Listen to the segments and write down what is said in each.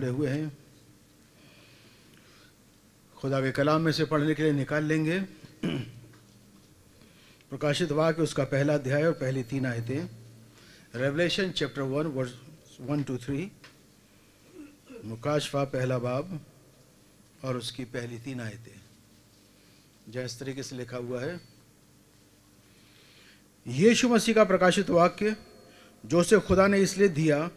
खड़े हुए हैं खुदा के कलाम में से पढ़ने के लिए निकाल लेंगे प्रकाशित वाक्य उसका पहला अध्याय और पहली तीन आयतें revelation chapter one verse one two three मुकाशफा पहला बाब और उसकी पहली तीन आयतें जिस तरीके से लिखा हुआ है यीशु मसीह का प्रकाशित वाक्य जो जोसे खुदा ने इसलिए दिया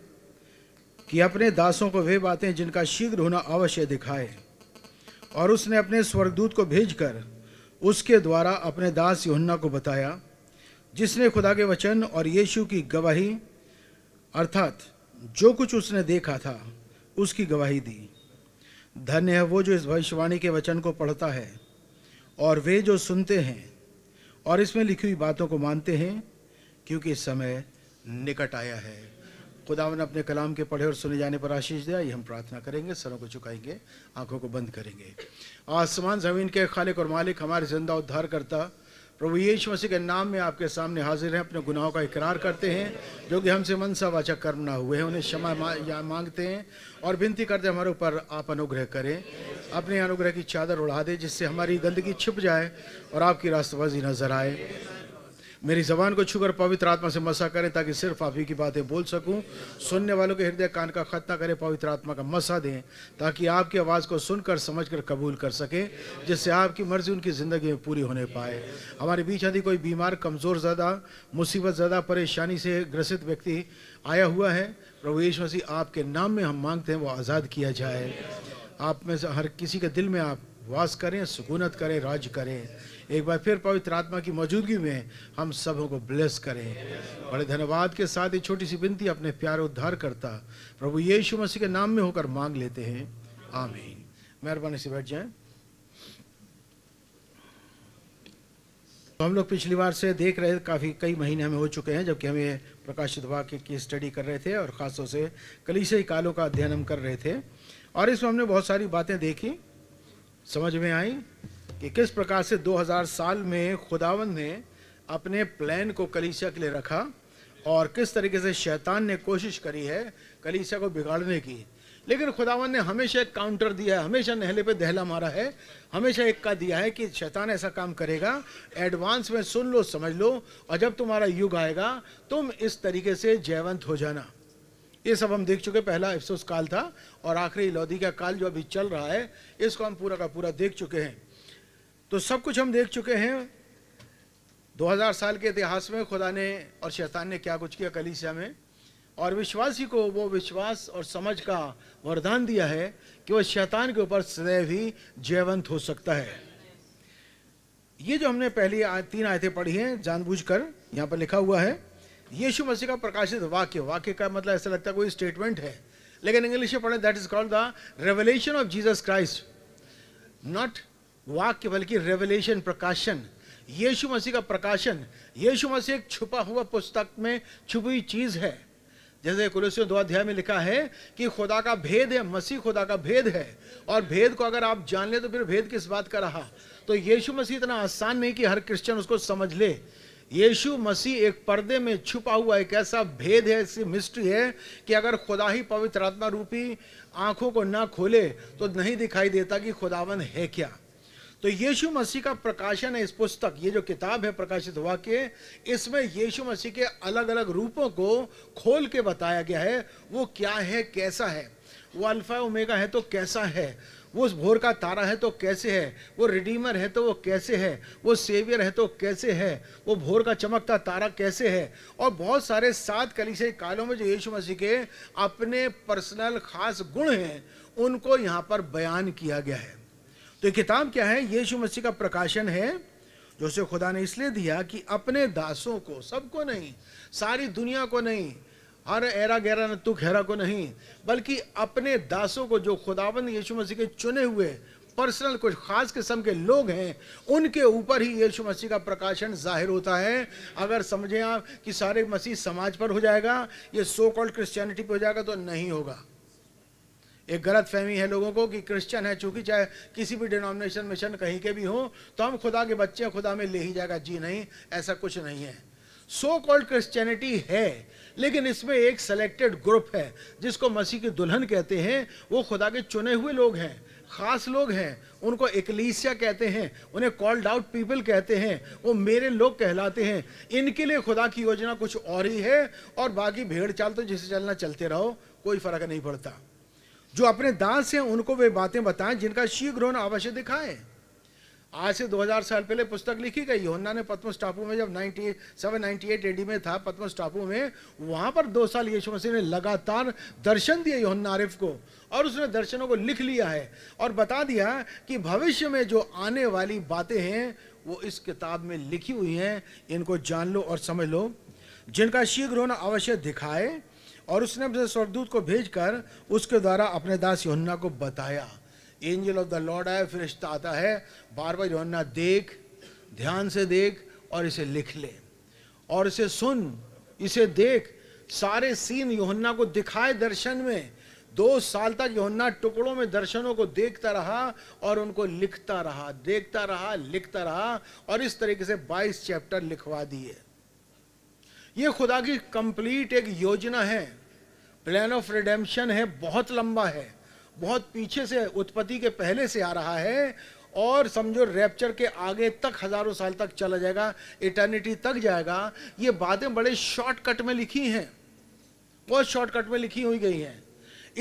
कि अपने दासों को वे बातें जिनका शीघ्र होना अवश्य दिखाए और उसने अपने स्वर्गदूत को भेजकर उसके द्वारा अपने दास योहन्ना को बताया जिसने खुदा के वचन और यीशु की गवाही अर्थात जो कुछ उसने देखा था उसकी गवाही दी धन्य है वो जो इस भविष्यवाणी के वचन को पढ़ता है और वे जो सुनते हैं और इसमें लिखी हुई बातों को मानते हैं क्योंकि समय निकट आया है खुदावन अपने कलाम के पढ़े और सुने जाने पर आशीष दिया ये हम प्रार्थना करेंगे सरों को चुकाएंगे आंखों को बंद करेंगे आसमान ज़मीन के खालिक और मालिक हमारे जिंदा उद्धार करता प्रभु यीशु मसीह के नाम में आपके सामने हाजिर हैं अपने गुनाहों का इकरार करते हैं जो कि हमसे मनसा वाचा कर्म ना हुए हैं उन्हें क्षमा मा, या मांगते हैं और विनती करते हमारे ऊपर आप अनुग्रह करें अपने अनुग्रह की चादर उड़ा दें जिससे हमारी गंदगी छिप जाए और आपकी रास्तबाजी नजर आए मेरी जबान को छूकर पवित्र आत्मा से मसा करें ताकि सिर्फ आप ही की बातें बोल सकूं सुनने वालों के हृदय कान का खतना करें पवित्र आत्मा का मसा दें ताकि आपकी आवाज़ को सुनकर समझकर कबूल कर सकें जिससे आपकी मर्ज़ी उनकी ज़िंदगी में पूरी होने पाए हमारे बीच यदि कोई बीमार कमज़ोर ज़्यादा मुसीबत ज़्यादा परेशानी से ग्रसित व्यक्ति आया हुआ है प्रभु यीशु मसीह आपके नाम में हम मांगते हैं वो आज़ाद किया जाए आप में से हर किसी के दिल में आप वास करें सुकूनत करें राज करें एक बार फिर पवित्र आत्मा की मौजूदगी में हम सबों को ब्लेस करें बड़े धन्यवाद के साथ ये छोटी सी विनती अपने प्यार उद्धार करता प्रभु यीशु मसीह के नाम में होकर मांग लेते हैं आमीन मेहरबानी से बैठ जाए तो हम लोग पिछली बार से देख रहे काफ़ी कई महीने हमें हो चुके हैं जबकि हम ये प्रकाशित वाक्य की स्टडी कर रहे थे और ख़ासतौर से कलीसियाई कालों का अध्ययन हम कर रहे थे और इसमें हमने बहुत सारी बातें देखी समझ में आई कि किस प्रकार से 2000 साल में खुदावन ने अपने प्लान को कलीसिया के लिए रखा और किस तरीके से शैतान ने कोशिश करी है कलीसिया को बिगाड़ने की लेकिन खुदावन ने हमेशा एक काउंटर दिया है हमेशा नहले पे दहला मारा है हमेशा एक का दिया है कि शैतान ऐसा काम करेगा एडवांस में सुन लो समझ लो और जब तुम्हारा युग आएगा तुम इस तरीके से जयवंत हो जाना ये सब हम देख चुके पहला एफसोस काल था और आखिरी लौदी का काल जो अभी चल रहा है इसको हम पूरा का पूरा देख चुके हैं तो सब कुछ हम देख चुके हैं 2000 साल के इतिहास में खुदा ने और शैतान ने क्या कुछ किया कलीसिया में और विश्वासी को वो विश्वास और समझ का वरदान दिया है कि वह शैतान के ऊपर सदैव ही जयवंत हो सकता है ये जो हमने पहली आ, तीन आयतें पढ़ी हैं जानबूझकर यहाँ पर लिखा हुआ है यीशु मसीह का प्रकाशित वाक्य वाक्य का मतलब ऐसा लगता है कोई स्टेटमेंट है लेकिन इंग्लिश में पढ़े that is called the Revelation of Jesus Christ not वाक्य बल्कि रेवलेशन प्रकाशन यीशु मसीह का प्रकाशन यीशु मसीह एक छुपा हुआ पुस्तक में छुपी चीज़ है जैसे कुलसियों दो अध्याय में लिखा है कि खुदा का भेद है मसीह खुदा का भेद है और भेद को अगर आप जान ले तो फिर भेद किस बात का रहा तो यीशु मसीह इतना आसान नहीं कि हर क्रिश्चियन उसको समझ ले यीशु मसीह एक पर्दे में छुपा हुआ एक ऐसा भेद है ऐसी मिस्ट्री है कि अगर खुदा ही पवित्र आत्मा रूपी आंखों को ना खोले तो नहीं दिखाई देता कि खुदावन है क्या तो यीशु मसीह का प्रकाशन है इस पुस्तक ये जो किताब है प्रकाशित हुआ के इसमें यीशु मसीह के अलग अलग रूपों को खोल के बताया गया है वो क्या है कैसा है वो अल्फा ओमेगा है तो कैसा है वो भोर का तारा है तो कैसे है वो रिडीमर है तो वो कैसे है वो सेवियर है तो कैसे है वो भोर का चमकता तारा कैसे है और बहुत सारे सात से कालों में जो यीशु मसीह के अपने पर्सनल खास गुण हैं उनको यहाँ पर बयान किया गया है तो ये किताब क्या है यीशु मसीह का प्रकाशन है जो उसे खुदा ने इसलिए दिया कि अपने दासों को सबको नहीं सारी दुनिया को नहीं हर एरा गहरा न तुख हैरा को नहीं बल्कि अपने दासों को जो खुदाबंद यीशु मसीह के चुने हुए पर्सनल कुछ खास किस्म के लोग हैं उनके ऊपर ही यीशु मसीह का प्रकाशन जाहिर होता है अगर समझें आप कि सारे मसीह समाज पर हो जाएगा ये सो कॉल्ड क्रिश्चियनिटी पर हो जाएगा तो नहीं होगा एक गलत फहमी है लोगों को कि क्रिश्चियन है चूंकि चाहे किसी भी डिनोमिनेशन मिशन कहीं के भी हो तो हम खुदा के बच्चे खुदा में ले ही जाएगा जी नहीं ऐसा कुछ नहीं है सो कॉल्ड क्रिश्चियनिटी है लेकिन इसमें एक सेलेक्टेड ग्रुप है जिसको मसीह की दुल्हन कहते हैं वो खुदा के चुने हुए लोग हैं खास लोग हैं उनको एकलीसिया कहते हैं उन्हें कॉल्ड आउट पीपल कहते हैं वो मेरे लोग कहलाते हैं इनके लिए खुदा की योजना कुछ और ही है और बाकी भेड़ चाल तो जिसे चलना चलते रहो कोई फर्क नहीं पड़ता जो अपने दास हैं उनको वे बातें बताएं जिनका शीघ्र होना अवश्य दिखाए आज से 2000 साल पहले पुस्तक लिखी गई होन्ना ने पद्म टापू में जब 90 798 एडी में था पद्म टापू में वहाँ पर दो साल यीशु मसीह ने लगातार दर्शन दिए योहन्ना आरिफ को और उसने दर्शनों को लिख लिया है और बता दिया कि भविष्य में जो आने वाली बातें हैं वो इस किताब में लिखी हुई हैं इनको जान लो और समझ लो जिनका शीघ्र होना अवश्य दिखाए और उसने अपने स्वर्गदूत को भेजकर उसके द्वारा अपने दास योन्ना को बताया एंजल ऑफ द लॉर्ड आया फिर आता है बार बार योन्ना देख ध्यान से देख और इसे लिख ले और इसे सुन इसे देख सारे सीन योहन्ना को दिखाए दर्शन में दो साल तक योहन्ना टुकड़ों में दर्शनों को देखता रहा और उनको लिखता रहा देखता रहा लिखता रहा और इस तरीके से 22 चैप्टर लिखवा दिए ये खुदा की कंप्लीट एक योजना है प्लान ऑफ रिडेम्पशन है बहुत लंबा है बहुत पीछे से उत्पत्ति के पहले से आ रहा है और समझो रैप्चर के आगे तक हजारों साल तक चला जाएगा इटर्निटी तक जाएगा ये बातें बड़े शॉर्टकट में लिखी हैं बहुत शॉर्टकट में लिखी हुई गई हैं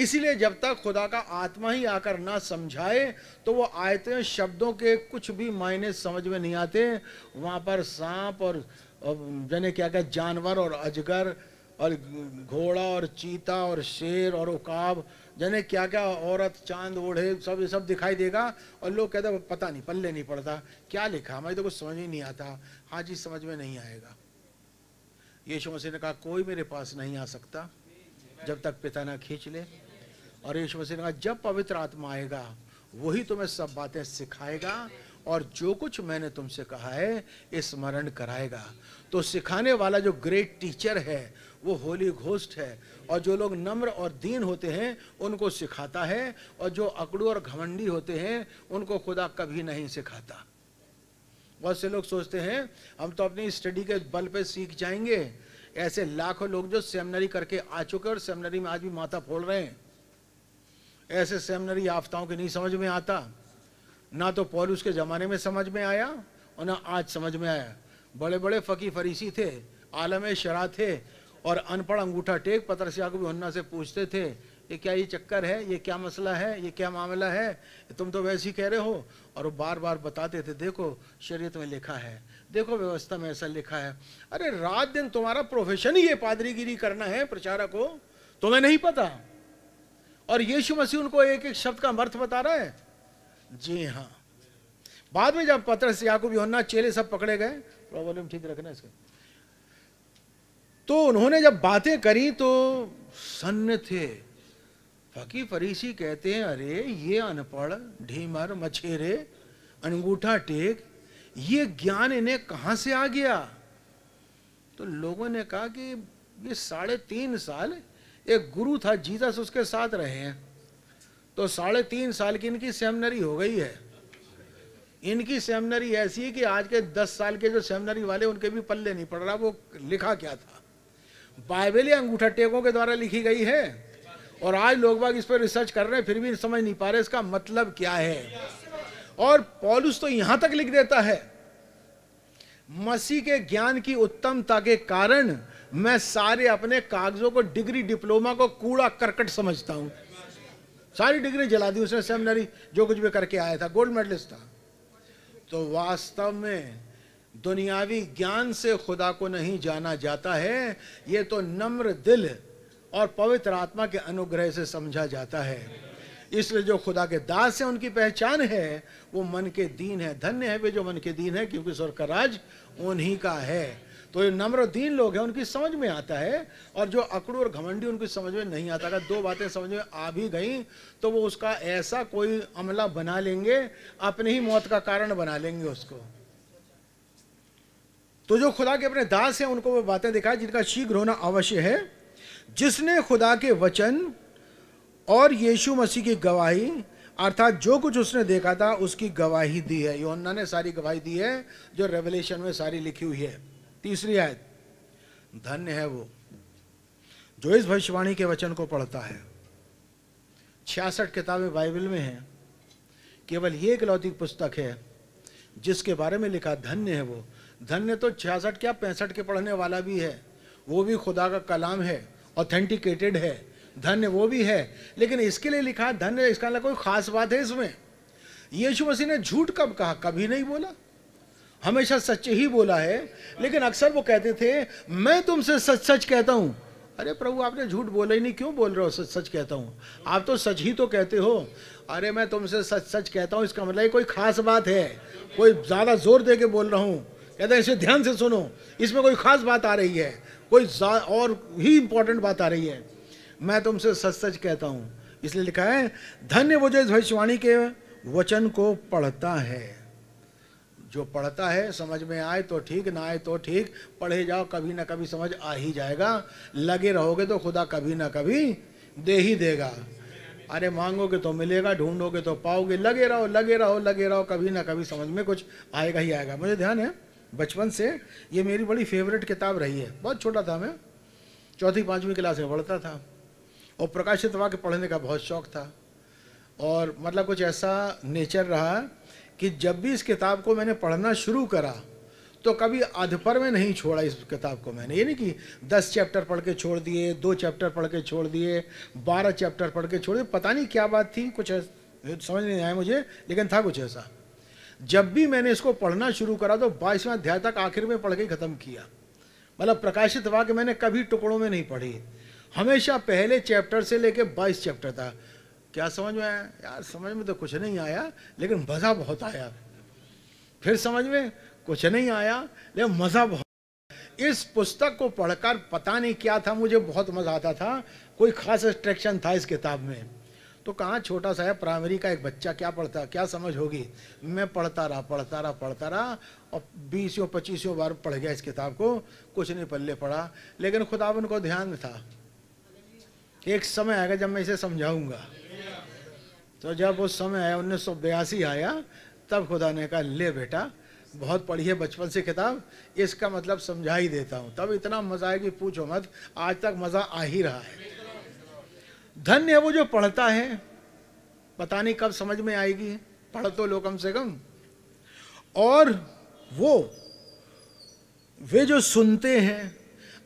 इसीलिए जब तक खुदा का आत्मा ही आकर ना समझाए तो वो आयतें शब्दों के कुछ भी मायने समझ में नहीं आते वहाँ पर सांप और और जाने क्या क्या जानवर और अजगर और घोड़ा और चीता और शेर और उकाब जाने क्या क्या औरत चांद ओढ़े सब ये सब दिखाई देगा और लोग कहते पता नहीं पल्ले नहीं पड़ता क्या लिखा हमारी तो कुछ समझ ही नहीं आता हाँ जी समझ में नहीं आएगा यीशु मसीह ने कहा कोई मेरे पास नहीं आ सकता जब तक पिता ना खींच ले और यीशु मसीह ने कहा जब पवित्र आत्मा आएगा वही तुम्हें तो सब बातें सिखाएगा और जो कुछ मैंने तुमसे कहा है स्मरण कराएगा तो सिखाने वाला जो ग्रेट टीचर है वो होली घोष्ट है और जो लोग नम्र और दीन होते हैं उनको सिखाता है और जो अकड़ू और घमंडी होते हैं उनको खुदा कभी नहीं सिखाता बहुत से लोग सोचते हैं हम तो अपनी स्टडी के बल पे सीख जाएंगे ऐसे लाखों लोग जो सेमिनरी करके आ चुके और सेमिनरी में आज भी माथा फोड़ रहे हैं ऐसे सेमिनरी आफताओं के नहीं समझ में आता ना तो पॉलूस के ज़माने में समझ में आया और ना आज समझ में आया बड़े बड़े फ़की फरीसी थे आलम शरा थे और अनपढ़ अंगूठा टेक पत्र भी आगे से पूछते थे ये क्या ये चक्कर है ये क्या मसला है ये क्या मामला है तुम तो वैसे ही कह रहे हो और वो बार बार बताते थे देखो शरीयत में लिखा है देखो व्यवस्था में ऐसा लिखा है अरे रात दिन तुम्हारा प्रोफेशन ही ये पादरीगिरी करना है प्रचारक हो तुम्हें नहीं पता और यीशु मसीह उनको एक एक शब्द का अर्थ बता रहा है जी हाँ बाद में जब पत्र पत्रस याकूब होना चेले सब पकड़े गए प्रॉब्लम ठीक रखना इसका तो उन्होंने जब बातें करी तो सन्न थे फकी फरीसी कहते हैं अरे ये अनपढ़ ढीमर मछेरे अंगूठा टेक ये ज्ञान इन्हें कहां से आ गया तो लोगों ने कहा कि ये साढ़े तीन साल एक गुरु था जीसस उसके साथ रहे हैं तो साढ़े तीन साल की इनकी सेमिनरी हो गई है इनकी सेमिनरी ऐसी है कि आज के दस साल के जो सेमिनरी वाले उनके भी पल्ले नहीं पड़ रहा वो लिखा क्या था बाइबल या अंगूठा टेकों के द्वारा लिखी गई है और आज लोग बाग इस पर रिसर्च कर रहे हैं फिर भी समझ नहीं पा रहे इसका मतलब क्या है और पॉलुस तो यहां तक लिख देता है मसीह के ज्ञान की उत्तमता के कारण मैं सारे अपने कागजों को डिग्री डिप्लोमा को कूड़ा करकट समझता हूं सारी डिग्री जला दी उसने सेमिनरी जो कुछ भी करके आया था गोल्ड मेडलिस्ट था तो वास्तव में दुनियावी ज्ञान से खुदा को नहीं जाना जाता है ये तो नम्र दिल और पवित्र आत्मा के अनुग्रह से समझा जाता है इसलिए जो खुदा के दास है उनकी पहचान है वो मन के दीन है धन्य है वे जो मन के दीन है क्योंकि स्वर्ग का राज उन्हीं का है तो ये दीन लोग हैं उनकी समझ में आता है और जो अकड़ू और घमंडी उनकी समझ में नहीं आता अगर दो बातें समझ में आ भी गई तो वो उसका ऐसा कोई अमला बना लेंगे अपने ही मौत का कारण बना लेंगे उसको तो जो खुदा के अपने दास हैं उनको वो बातें दिखाए जिनका शीघ्र होना अवश्य है जिसने खुदा के वचन और यीशु मसीह की गवाही अर्थात जो कुछ उसने देखा था उसकी गवाही दी है योन्ना ने सारी गवाही दी है जो रेवलेशन में सारी लिखी हुई है तीसरी आयत धन्य है वो जो इस भविष्यवाणी के वचन को पढ़ता है छियासठ किताबें बाइबल में हैं केवल ये एक लौतिक पुस्तक है जिसके बारे में लिखा धन्य है वो धन्य तो छियासठ क्या पैंसठ के पढ़ने वाला भी है वो भी खुदा का कलाम है ऑथेंटिकेटेड है धन्य वो भी है लेकिन इसके लिए लिखा धन्य इसका मतलब कोई खास बात है इसमें यीशु मसीह ने झूठ कब कहा कभी नहीं बोला हमेशा सच ही बोला है लेकिन अक्सर वो कहते थे मैं तुमसे सच सच कहता हूँ अरे प्रभु आपने झूठ बोला ही नहीं क्यों बोल रहे हो सच सच कहता हूँ आप तो सच ही तो कहते हो अरे मैं तुमसे सच सच कहता हूँ इसका मतलब कोई खास बात है कोई ज़्यादा जोर दे के बोल रहा हूँ कहते हैं इसे ध्यान से सुनो इसमें कोई खास बात आ रही है कोई और ही इंपॉर्टेंट बात आ रही है मैं तुमसे सच सच कहता हूँ इसलिए लिखा है धन्य वो जो इस भविष्यवाणी के वचन को पढ़ता है जो पढ़ता है समझ में आए तो ठीक ना आए तो ठीक पढ़े जाओ कभी ना कभी समझ आ ही जाएगा लगे रहोगे तो खुदा कभी ना कभी दे ही देगा अरे मांगोगे तो मिलेगा ढूंढोगे तो पाओगे लगे रहो लगे रहो लगे रहो कभी ना कभी समझ में कुछ आएगा ही आएगा मुझे ध्यान है बचपन से ये मेरी बड़ी फेवरेट किताब रही है बहुत छोटा था मैं चौथी पाँचवीं क्लास में पढ़ता था और प्रकाशित वाक्य पढ़ने का बहुत शौक था और मतलब कुछ ऐसा नेचर रहा कि जब भी इस किताब को मैंने पढ़ना शुरू करा तो कभी अधपर में नहीं छोड़ा इस किताब को मैंने ये नहीं कि दस चैप्टर पढ़ के छोड़ दिए दो चैप्टर पढ़ के छोड़ दिए बारह चैप्टर पढ़ के छोड़ दिए पता नहीं क्या बात थी कुछ समझ नहीं आया मुझे लेकिन था कुछ ऐसा जब भी मैंने इसको पढ़ना शुरू करा तो बाईसवा अध्याय तक आखिर में पढ़ के ख़त्म किया मतलब प्रकाशित वाक्य मैंने कभी टुकड़ों में नहीं पढ़ी हमेशा पहले चैप्टर से लेकर बाईस चैप्टर था क्या समझ में आया यार समझ में तो कुछ नहीं आया लेकिन मज़ा बहुत आया फिर समझ में कुछ नहीं आया लेकिन मज़ा बहुत इस पुस्तक को पढ़कर पता नहीं क्या था मुझे बहुत मज़ा आता था कोई खास अट्रैक्शन था इस किताब में तो कहाँ छोटा सा है प्राइमरी का एक बच्चा क्या पढ़ता क्या समझ होगी मैं पढ़ता रहा पढ़ता रहा पढ़ता रहा और बीसों पच्चीसों बार पढ़ गया इस किताब को कुछ नहीं पल्ले पढ़ा लेकिन खुदा उनको ध्यान था एक समय आएगा जब मैं इसे समझाऊंगा तो जब उस समय उन्नीस आया तब खुदा ने कहा ले बेटा बहुत पढ़ी है बचपन से किताब इसका मतलब समझा ही देता हूँ तब इतना मज़ा आया कि पूछो मत आज तक मज़ा आ ही रहा है धन्य वो जो पढ़ता है पता नहीं कब समझ में आएगी पढ़ तो लो कम से कम और वो वे जो सुनते हैं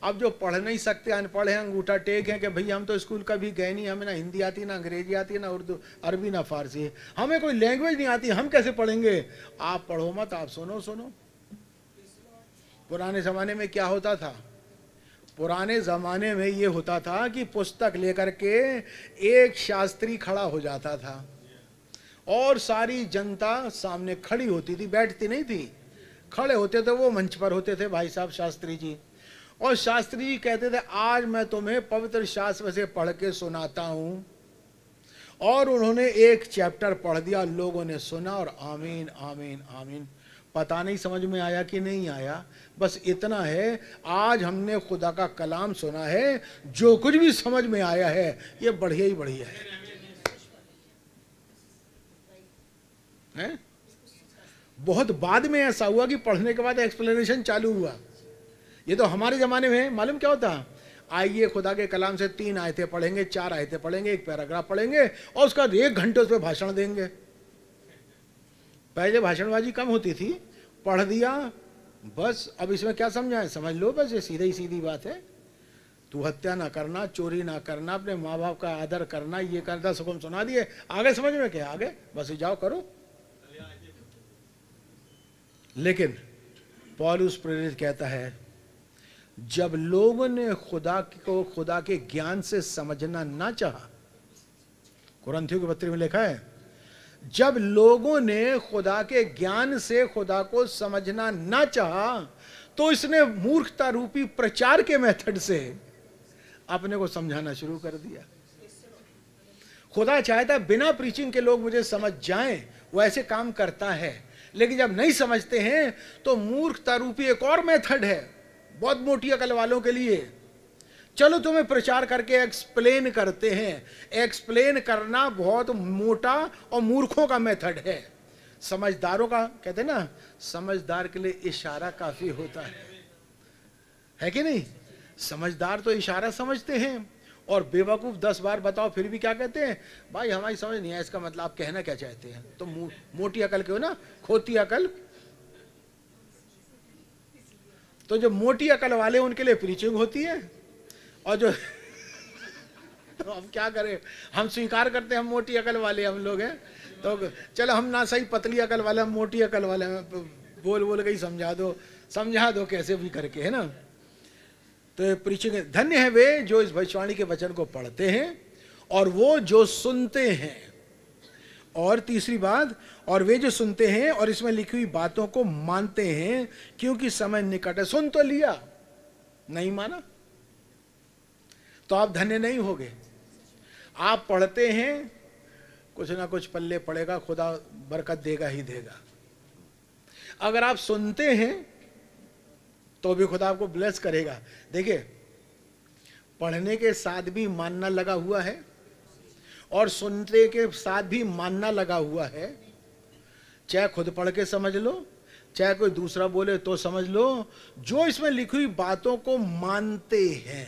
अब जो पढ़ नहीं सकते अनपढ़ हैं अंगूठा टेक हैं कि भाई हम तो स्कूल कभी गए नहीं हमें ना हिंदी आती ना अंग्रेजी आती ना उर्दू अरबी ना फारसी हमें कोई लैंग्वेज नहीं आती हम कैसे पढ़ेंगे आप पढ़ो मत आप सुनो सुनो पुराने ज़माने में क्या होता था पुराने ज़माने में ये होता था कि पुस्तक लेकर के एक शास्त्री खड़ा हो जाता था और सारी जनता सामने खड़ी होती थी बैठती नहीं थी खड़े होते थे तो वो मंच पर होते थे भाई साहब शास्त्री जी और शास्त्री जी कहते थे आज मैं तुम्हें पवित्र शास्त्र से पढ़ के सुनाता हूं और उन्होंने एक चैप्टर पढ़ दिया लोगों ने सुना और आमीन आमीन आमीन पता नहीं समझ में आया कि नहीं आया बस इतना है आज हमने खुदा का कलाम सुना है जो कुछ भी समझ में आया है ये बढ़िया ही बढ़िया है, है? बहुत बाद में ऐसा हुआ कि पढ़ने के बाद एक्सप्लेनेशन चालू हुआ ये तो हमारे ज़माने में है मालूम क्या होता आइए खुदा के कलाम से तीन आयतें पढ़ेंगे चार आयतें पढ़ेंगे एक पैराग्राफ पढ़ेंगे और उसका एक घंटे उस पर भाषण देंगे पहले भाषणबाजी कम होती थी पढ़ दिया बस अब इसमें क्या है समझ लो बस ये सीधे ही सीधी बात है तू हत्या ना करना चोरी ना करना अपने माँ बाप का आदर करना ये करना सब हम सुना दिए आगे समझ में क्या आगे बस जाओ करो लेकिन पॉलूस प्रेरित कहता है जब लोगों ने खुदा को खुदा के ज्ञान से समझना ना चाहा कुरंथियों के पत्री में लिखा है जब लोगों ने खुदा के ज्ञान से खुदा को समझना ना चाहा तो इसने मूर्खता रूपी प्रचार के मेथड से अपने को समझाना शुरू कर दिया खुदा चाहता बिना प्रीचिंग के लोग मुझे समझ जाएं वो ऐसे काम करता है लेकिन जब नहीं समझते हैं तो मूर्खता रूपी एक और मेथड है बहुत मोटी अकल वालों के लिए चलो तुम्हें प्रचार करके एक्सप्लेन करते हैं एक्सप्लेन करना बहुत मोटा और मूर्खों का मेथड है समझदारों का कहते हैं ना समझदार के लिए इशारा काफी होता है है कि नहीं समझदार तो इशारा समझते हैं और बेवकूफ दस बार बताओ फिर भी क्या कहते हैं भाई हमारी समझ नहीं है इसका मतलब आप कहना क्या चाहते हैं तो मो, मोटी अकल के हो ना खोती अकल तो जो मोटी अकल वाले उनके लिए प्रीचिंग होती है और जो तो हम क्या करें हम स्वीकार करते हैं हम मोटी अकल वाले हम लोग हैं तो चलो हम ना सही पतली अकल वाले हम मोटी अकल वाले हैं बोल बोल के ही समझा दो समझा दो कैसे भी करके है ना तो प्रीचिंग धन्य है वे जो इस भविष्यवाणी के वचन को पढ़ते हैं और वो जो सुनते हैं और तीसरी बात और वे जो सुनते हैं और इसमें लिखी हुई बातों को मानते हैं क्योंकि समय निकट है सुन तो लिया नहीं माना तो आप धन्य नहीं हो गए आप पढ़ते हैं कुछ ना कुछ पल्ले पड़ेगा खुदा बरकत देगा ही देगा अगर आप सुनते हैं तो भी खुदा आपको ब्लेस करेगा देखिए पढ़ने के साथ भी मानना लगा हुआ है और सुनते के साथ भी मानना लगा हुआ है चाहे खुद पढ़ के समझ लो चाहे कोई दूसरा बोले तो समझ लो जो इसमें लिखी हुई बातों को मानते हैं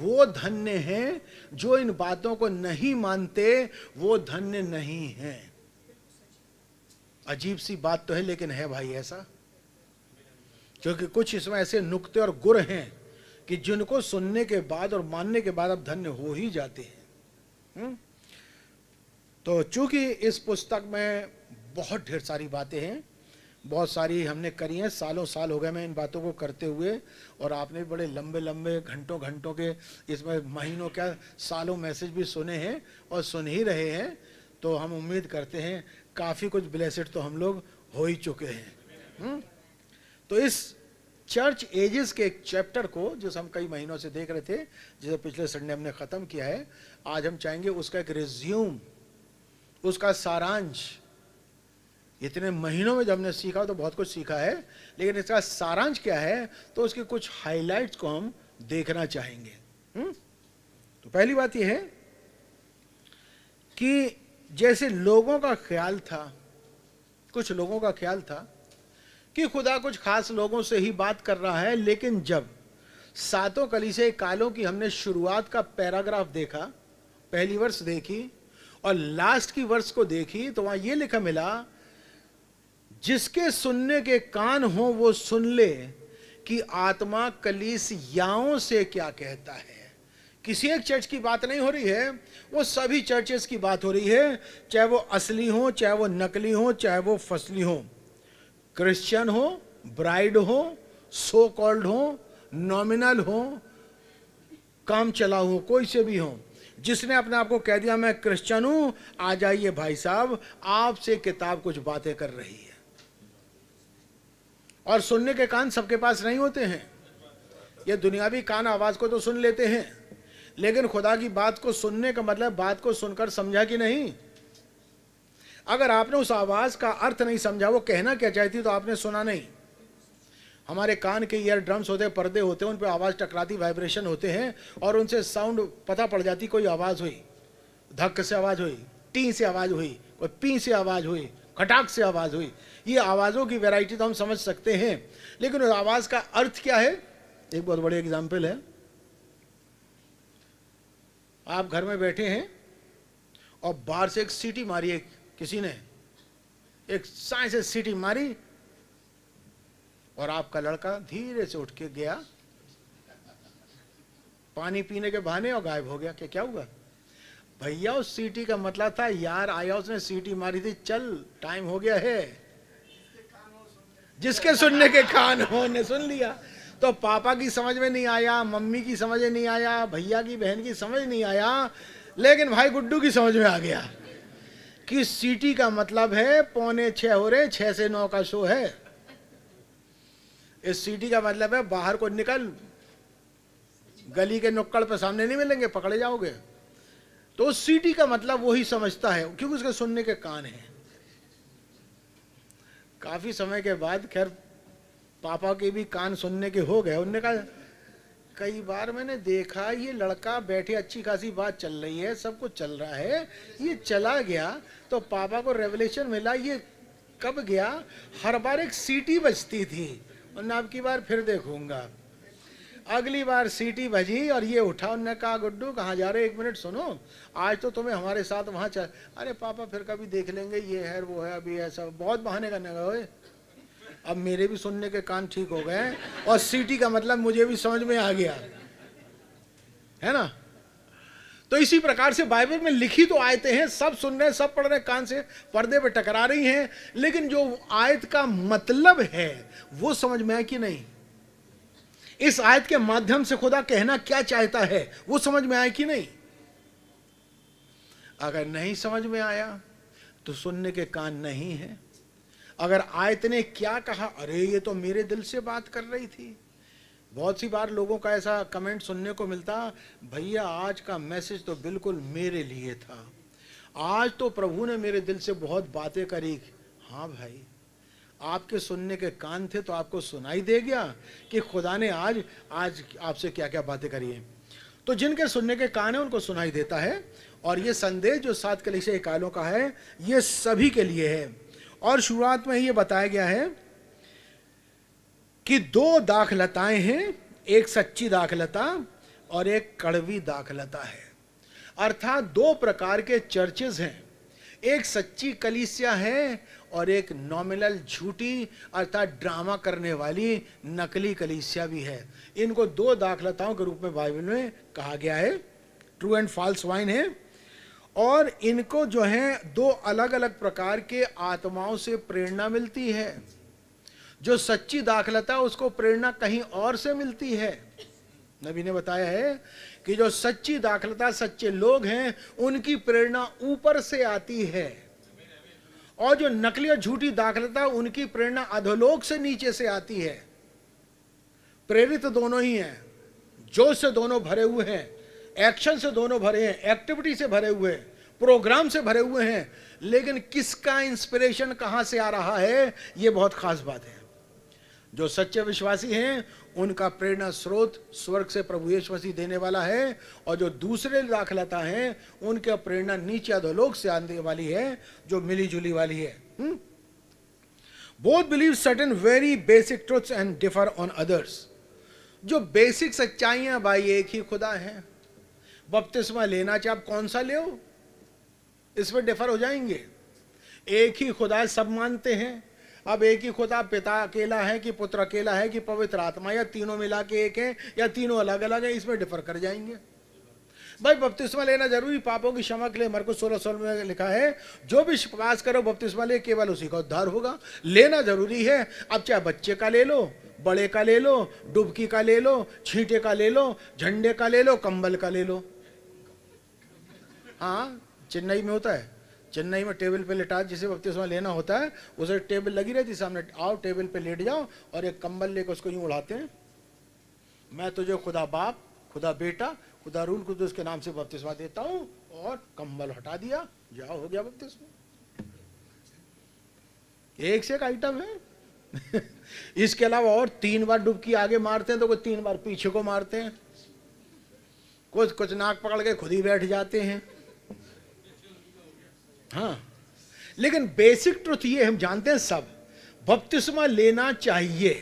वो धन्य हैं जो इन बातों को नहीं मानते वो धन्य नहीं हैं अजीब सी बात तो है लेकिन है भाई ऐसा क्योंकि कुछ इसमें ऐसे नुक्ते और गुर हैं कि जिनको सुनने के बाद और मानने के बाद अब धन्य हो ही जाते हैं हुँ? हम्म? तो चूंकि इस पुस्तक में बहुत ढेर सारी बातें हैं बहुत सारी हमने करी हैं सालों साल हो गए मैं इन बातों को करते हुए और आपने बड़े लंबे लंबे घंटों घंटों के इसमें महीनों क्या सालों मैसेज भी सुने हैं और सुन ही रहे हैं तो हम उम्मीद करते हैं काफ़ी कुछ ब्लेसड तो हम लोग हो ही चुके हैं हुँ? हम्म? तो इस चर्च एजेस के एक चैप्टर को जो हम कई महीनों से देख रहे थे जिसे पिछले संडे हमने ख़त्म किया है आज हम चाहेंगे उसका एक रिज्यूम उसका सारांश इतने महीनों में जब हमने सीखा तो बहुत कुछ सीखा है लेकिन इसका सारांश क्या है तो उसके कुछ हाइलाइट्स को हम देखना चाहेंगे हुँ? हम्म? तो पहली बात यह है कि जैसे लोगों का ख्याल था कुछ लोगों का ख्याल था कि खुदा कुछ खास लोगों से ही बात कर रहा है लेकिन जब सातों कली से कालों की हमने शुरुआत का पैराग्राफ देखा पहली वर्ष देखी और लास्ट की वर्ष को देखी तो वहां यह लिखा मिला जिसके सुनने के कान हो वो सुन ले कि आत्मा याओं से क्या कहता है किसी एक चर्च की बात नहीं हो रही है वो सभी चर्चेस की बात हो रही है चाहे वो असली हो चाहे वो नकली हो चाहे वो फसली हो क्रिश्चियन हो ब्राइड हो सो कॉल्ड हो नॉमिनल हो काम चला हो कोई से भी हो जिसने अपने आप को कह दिया मैं क्रिश्चियन हूं आ जाइए भाई साहब आपसे किताब कुछ बातें कर रही है और सुनने के कान सबके पास नहीं होते हैं ये दुनियावी कान आवाज़ को तो सुन लेते हैं लेकिन खुदा की बात को सुनने का मतलब बात को सुनकर समझा कि नहीं अगर आपने उस आवाज़ का अर्थ नहीं समझा वो कहना क्या चाहती तो आपने सुना नहीं हमारे कान के ईयर ड्रम्स होते पर्दे होते उन पर आवाज़ टकराती वाइब्रेशन होते हैं और उनसे साउंड पता पड़ जाती कोई आवाज़ हुई धक्क से आवाज़ हुई टी से आवाज़ हुई कोई पी से आवाज़ हुई खटाक से आवाज़ हुई ये आवाज़ों की वैरायटी तो हम समझ सकते हैं लेकिन उस आवाज़ का अर्थ क्या है एक बहुत बड़ी एग्जाम्पल है आप घर में बैठे हैं और बाहर से एक सीटी मारी एक किसी ने एक साय से सीटी मारी और आपका लड़का धीरे से उठ के गया पानी पीने के बहाने और गायब हो गया क्या क्या हुआ भैया उस सीटी का मतलब था यार आया उसने सीटी मारी थी चल टाइम हो गया है जिसके सुनने के कान हो ने सुन लिया तो पापा की समझ में नहीं आया मम्मी की समझ में नहीं आया भैया की बहन की समझ नहीं आया लेकिन भाई गुड्डू की समझ में आ गया कि सीटी का मतलब है पौने छ हो रहे छह से नौ का शो है इस सीटी का मतलब है बाहर को निकल गली के नुक्कड़ पर सामने नहीं मिलेंगे पकड़े जाओगे तो उस सीटी का मतलब वही समझता है क्योंकि उसके सुनने के कान हैं काफ़ी समय के बाद खैर पापा के भी कान सुनने के हो गए उनने कहा कई बार मैंने देखा ये लड़का बैठे अच्छी खासी बात चल रही है सब कुछ चल रहा है ये चला गया तो पापा को रेवलेशन मिला ये कब गया हर बार एक सीटी बजती थी और आपकी बार फिर देखूंगा अगली बार सीटी बजी और ये उठा उनने कहा गुड्डू कहाँ जा रहे एक मिनट सुनो आज तो तुम्हें हमारे साथ वहाँ चल अरे पापा फिर कभी देख लेंगे ये है वो है अभी है सब बहुत बहाने करने का हो अब मेरे भी सुनने के कान ठीक हो गए और सीटी का मतलब मुझे भी समझ में आ गया है ना तो इसी प्रकार से बाइबल में लिखी तो आयतें हैं सब सुन रहे हैं सब पढ़ रहे हैं कान से पर्दे पर टकरा रही हैं लेकिन जो आयत का मतलब है वो समझ में आया कि नहीं इस आयत के माध्यम से खुदा कहना क्या चाहता है वो समझ में आया कि नहीं अगर नहीं समझ में आया तो सुनने के कान नहीं है अगर आयत ने क्या कहा अरे ये तो मेरे दिल से बात कर रही थी बहुत सी बार लोगों का ऐसा कमेंट सुनने को मिलता भैया आज का मैसेज तो बिल्कुल मेरे लिए था आज तो प्रभु ने मेरे दिल से बहुत बातें करी हाँ भाई आपके सुनने के कान थे तो आपको सुनाई दे गया कि खुदा ने आज आज आपसे क्या क्या बातें करी हैं तो जिनके सुनने के कान है उनको सुनाई देता है और ये संदेश जो सात कलिश इकालों का है ये सभी के लिए है और शुरुआत में ये बताया गया है कि दो दाखलताएं हैं एक सच्ची दाखलता और एक कड़वी दाखलता है अर्थात दो प्रकार के चर्चेज हैं एक सच्ची कलिसिया है और एक नॉमिनल झूठी अर्थात ड्रामा करने वाली नकली कलीसिया भी है इनको दो दाखलताओं के रूप में बाइबल में कहा गया है ट्रू एंड फॉल्स वाइन है और इनको जो है दो अलग अलग प्रकार के आत्माओं से प्रेरणा मिलती है जो सच्ची दाखलता उसको प्रेरणा कहीं और से मिलती है नबी ने बताया है कि जो सच्ची दाखलता सच्चे लोग हैं उनकी प्रेरणा ऊपर से आती है और जो नकली और झूठी दाखलता उनकी प्रेरणा अधोलोक से नीचे से आती है प्रेरित दोनों ही हैं जोश से दोनों भरे हुए हैं एक्शन से दोनों भरे हैं एक्टिविटी से भरे हुए हैं प्रोग्राम से भरे हुए हैं लेकिन किसका इंस्पिरेशन कहां से आ रहा है यह बहुत खास बात है जो सच्चे विश्वासी हैं उनका प्रेरणा स्रोत स्वर्ग से प्रभु यीशु मसीह देने वाला है और जो दूसरे दाखलता है उनका प्रेरणा नीचे अधोलोक से आने वाली है जो मिली जुली वाली है both believe certain very basic truth and differ on others जो बेसिक सच्चाइयां भाई एक ही खुदा है बपतिस्मा लेना चाहे आप कौन सा ले इसमें डिफर हो जाएंगे एक ही खुदा सब मानते हैं अब एक ही खुदा पिता अकेला है कि पुत्र अकेला है कि पवित्र आत्मा या तीनों मिला के एक है या तीनों अलग अलग है इसमें डिफर कर जाएंगे भाई बपतिस्मा लेना जरूरी पापों की क्षमा के लिए मरको सोलह सोलह में लिखा है जो भी विश्वास करो बपतिस्मा ले केवल उसी का उद्धार होगा लेना जरूरी है अब चाहे बच्चे का ले लो बड़े का ले लो डुबकी का ले लो छींटे का ले लो झंडे का ले लो कंबल का ले लो हाँ चेन्नई में होता है चेन्नई में टेबल पे लेटा जिसे बपतिस्मा लेना होता है उसे टेबल लगी रहती सामने आओ टेबल पे लेट जाओ और एक कंबल लेकर उसको यूँ उड़ाते हैं मैं तुझे खुदा बाप खुदा बेटा खुदा रूल खुद उसके नाम से बपतिस्मा देता हूँ और कंबल हटा दिया जाओ हो गया बपतिस्मा एक से एक आइटम है इसके अलावा और तीन बार डुबकी आगे मारते हैं तो कोई तीन बार पीछे को मारते हैं कुछ कुछ नाक पकड़ के खुद ही बैठ जाते हैं हाँ लेकिन बेसिक ट्रुथ ये हम जानते हैं सब बपतिस्मा लेना चाहिए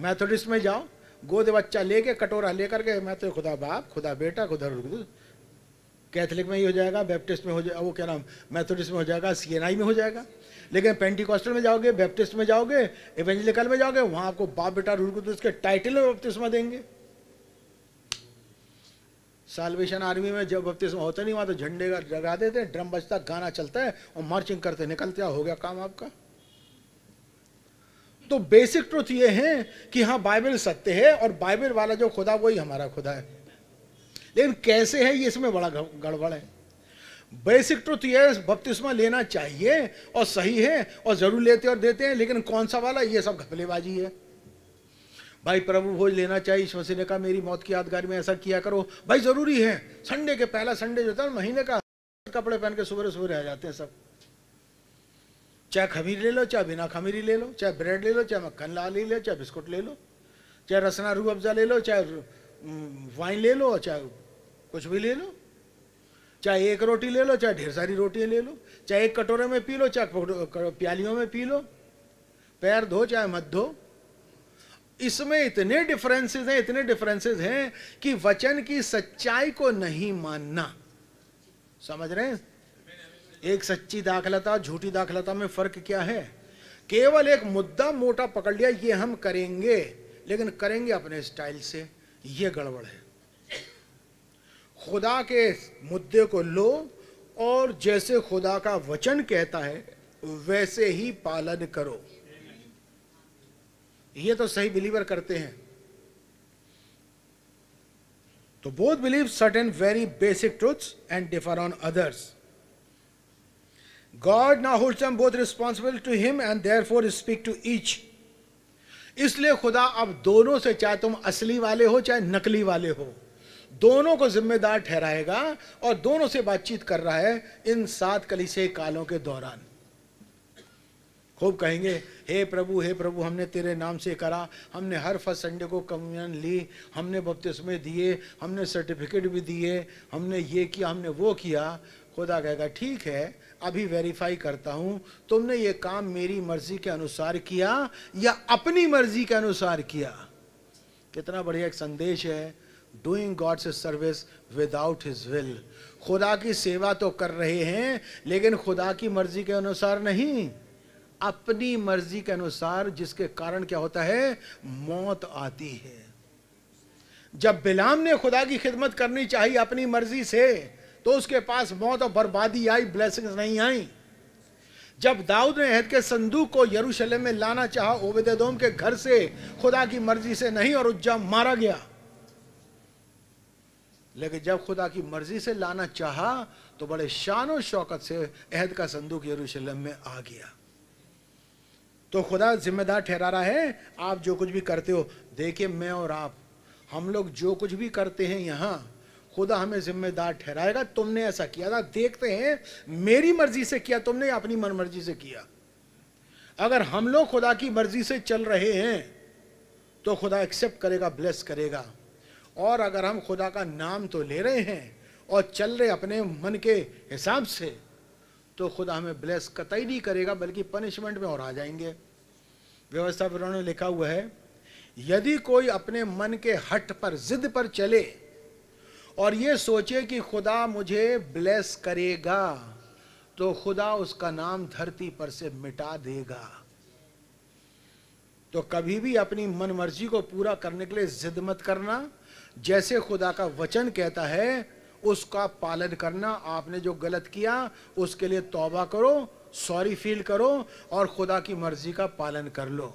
मैथोडिस्ट में जाओ गोद बच्चा लेके कटोरा लेकर के मैं तो खुदा बाप खुदा बेटा खुदा कैथलिक में ही हो जाएगा बैप्टिस्ट में हो जाएगा वो क्या नाम मैथोडिस्ट में हो जाएगा सी में हो जाएगा लेकिन पेंटिकॉस्टल में जाओगे बैप्टिस्ट में जाओगे इवेंजलिकल में जाओगे वहाँ आपको बाप बेटा रूल के टाइटल में बपतिस्मा देंगे सालवेशन आर्मी में जब बप्तिस होता नहीं वहाँ तो झंडे का लगा देते हैं ड्रम बजता गाना चलता है और मार्चिंग करते निकलते हो गया काम आपका तो बेसिक ट्रुथ ये है कि हाँ बाइबल सत्य है और बाइबल वाला जो खुदा वही हमारा खुदा है लेकिन कैसे है ये इसमें बड़ा गड़बड़ है बेसिक ट्रुथ ये बपतिस्मा लेना चाहिए और सही है और ज़रूर लेते और देते हैं लेकिन कौन सा वाला ये सब घपलेबाजी है भाई प्रभु भोज लेना चाहिए इस ने कहा मेरी मौत की यादगारी में ऐसा किया करो भाई ज़रूरी है संडे के पहला संडे जो था महीने का कपड़े पहन के सुबह सुबह रह जाते हैं सब चाहे खमीर ले लो चाहे बिना खमीरी ले लो चाहे ब्रेड ले लो चाहे मक्खन लाल ले लो चाहे बिस्कुट ले लो चाहे रसना रू अफजा ले लो चाहे वाइन ले लो चाहे कुछ भी ले लो चाहे एक रोटी ले लो चाहे ढेर सारी रोटियाँ ले लो चाहे एक कटोरे में पी लो चाहे प्यालियों में पी लो पैर धो चाहे मत धो इसमें इतने डिफरेंसेस हैं इतने डिफरेंसेस हैं कि वचन की सच्चाई को नहीं मानना समझ रहे हैं एक सच्ची दाखलता झूठी दाखलता में फर्क क्या है केवल एक मुद्दा मोटा पकड़ लिया ये हम करेंगे लेकिन करेंगे अपने स्टाइल से ये गड़बड़ है खुदा के मुद्दे को लो और जैसे खुदा का वचन कहता है वैसे ही पालन करो ये तो सही बिलीवर करते हैं तो both believe certain very basic truths and differ on others God ना hold both responsible to him and therefore speak to each इसलिए खुदा अब दोनों से चाहे तुम असली वाले हो चाहे नकली वाले हो दोनों को जिम्मेदार ठहराएगा और दोनों से बातचीत कर रहा है इन सात कलिसे कालों के दौरान खूब कहेंगे हे प्रभु हे प्रभु हमने तेरे नाम से करा हमने हर फर्स्ट संडे को कम्युनियन ली हमने बपतिस्मे दिए हमने सर्टिफिकेट भी दिए हमने ये किया हमने वो किया खुदा कहेगा ठीक है अभी वेरीफाई करता हूँ तुमने ये काम मेरी मर्जी के अनुसार किया या अपनी मर्जी के अनुसार किया कितना बढ़िया एक संदेश है doing God's service without his will खुदा की सेवा तो कर रहे हैं लेकिन खुदा की मर्जी के अनुसार नहीं अपनी मर्जी के अनुसार जिसके कारण क्या होता है मौत आती है जब बिलाम ने खुदा की खिदमत करनी चाहिए अपनी मर्जी से तो उसके पास मौत और बर्बादी आई ब्लेसिंग्स नहीं आई जब दाऊद ने हद के संदूक को यरूशलेम में लाना चाहा ओबेदोम के घर से खुदा की मर्जी से नहीं और उज्जा मारा गया लेकिन जब खुदा की मर्जी से लाना चाहा तो बड़े शान और शौकत से अहद का संदूक यरूशलेम में आ गया तो खुदा जिम्मेदार ठहरा रहा है आप जो कुछ भी करते हो देखिए मैं और आप हम लोग जो कुछ भी करते हैं यहाँ खुदा हमें जिम्मेदार ठहराएगा तुमने ऐसा किया था देखते हैं मेरी मर्जी से किया तुमने अपनी मन मर्जी से किया अगर हम लोग खुदा की मर्जी से चल रहे हैं तो खुदा एक्सेप्ट करेगा ब्लेस करेगा और अगर हम खुदा का नाम तो ले रहे हैं और चल रहे अपने मन के हिसाब से तो खुदा हमें ब्लेस कतई नहीं करेगा बल्कि पनिशमेंट में और आ जाएंगे व्यवस्था पर उन्होंने लिखा हुआ है यदि कोई अपने मन के हट पर जिद पर चले और ये सोचे कि खुदा मुझे ब्लेस करेगा तो खुदा उसका नाम धरती पर से मिटा देगा तो कभी भी अपनी मनमर्जी को पूरा करने के लिए जिद मत करना जैसे खुदा का वचन कहता है उसका पालन करना आपने जो गलत किया उसके लिए तौबा करो सॉरी फील करो और खुदा की मर्ज़ी का पालन कर लो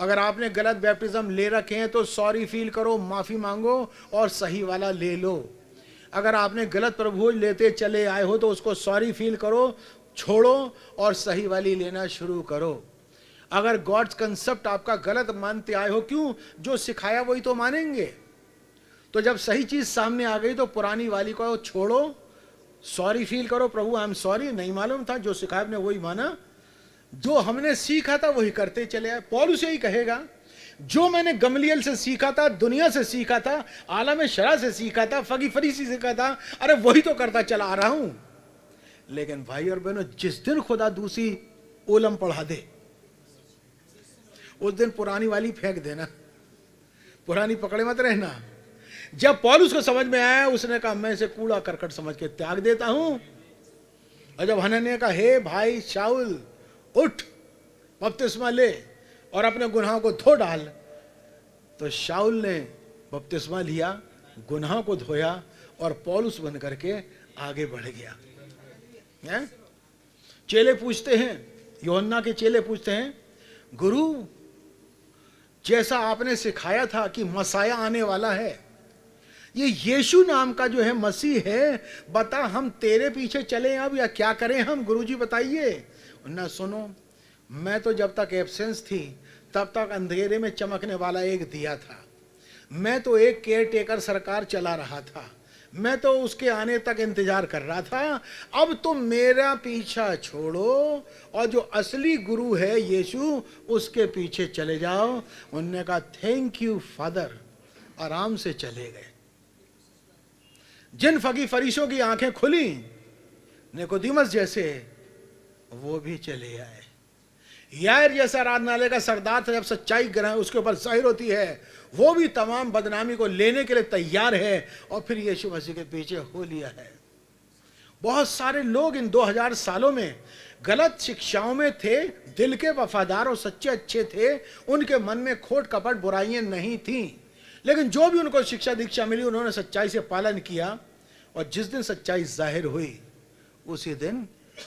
अगर आपने गलत बैप्टिज़म ले रखे हैं तो सॉरी फील करो माफ़ी मांगो और सही वाला ले लो अगर आपने गलत प्रभु लेते चले आए हो तो उसको सॉरी फील करो छोड़ो और सही वाली लेना शुरू करो अगर गॉड्स कंसेप्ट आपका गलत मानते आए हो क्यों जो सिखाया वही तो मानेंगे तो जब सही चीज सामने आ गई तो पुरानी वाली को छोड़ो सॉरी फील करो प्रभु आई एम सॉरी नहीं मालूम था जो सिखाए ने वही माना जो हमने सीखा था वही करते चले आए पॉल उसे ही कहेगा जो मैंने गमलियल से सीखा था दुनिया से सीखा था आलम शरा से सीखा था फगी फरी से सीखा था अरे वही तो करता चला आ रहा हूं लेकिन भाई और बहनों जिस दिन खुदा दूसरी ओलम पढ़ा दे उस दिन पुरानी वाली फेंक देना पुरानी पकड़े मत रहना जब पॉल उसको समझ में आया उसने कहा मैं इसे कूड़ा करकट समझ के त्याग देता हूं और जब ने का हे भाई शाउल उठ बपतिस्मा ले और अपने गुनाहों को धो डाल तो शाउल ने बपतिस्मा लिया गुनाहों को धोया और पॉलुस बन करके आगे बढ़ गया है? चेले पूछते हैं योन्ना के चेले पूछते हैं गुरु जैसा आपने सिखाया था कि मसाया आने वाला है ये यीशु नाम का जो है मसीह है बता हम तेरे पीछे चले अब या क्या करें हम गुरुजी बताइए न सुनो मैं तो जब तक एब्सेंस थी तब तक अंधेरे में चमकने वाला एक दिया था मैं तो एक केयर टेकर सरकार चला रहा था मैं तो उसके आने तक इंतजार कर रहा था अब तो मेरा पीछा छोड़ो और जो असली गुरु है यीशु उसके पीछे चले जाओ उनने कहा थैंक यू फादर आराम से चले गए जिन फकी फरीशों की आंखें खुली निकोदिमस जैसे वो भी चले आए यार जैसा आराधनालय का सरदार था जब सच्चाई ग्रह उसके ऊपर जाहिर होती है वो भी तमाम बदनामी को लेने के लिए तैयार है और फिर यीशु मसीह के पीछे हो लिया है बहुत सारे लोग इन 2000 सालों में गलत शिक्षाओं में थे दिल के वफादार और सच्चे अच्छे थे उनके मन में खोट कपट बुराइयां नहीं थीं लेकिन जो भी उनको शिक्षा दीक्षा मिली उन्होंने सच्चाई से पालन किया और जिस दिन सच्चाई जाहिर हुई उसी दिन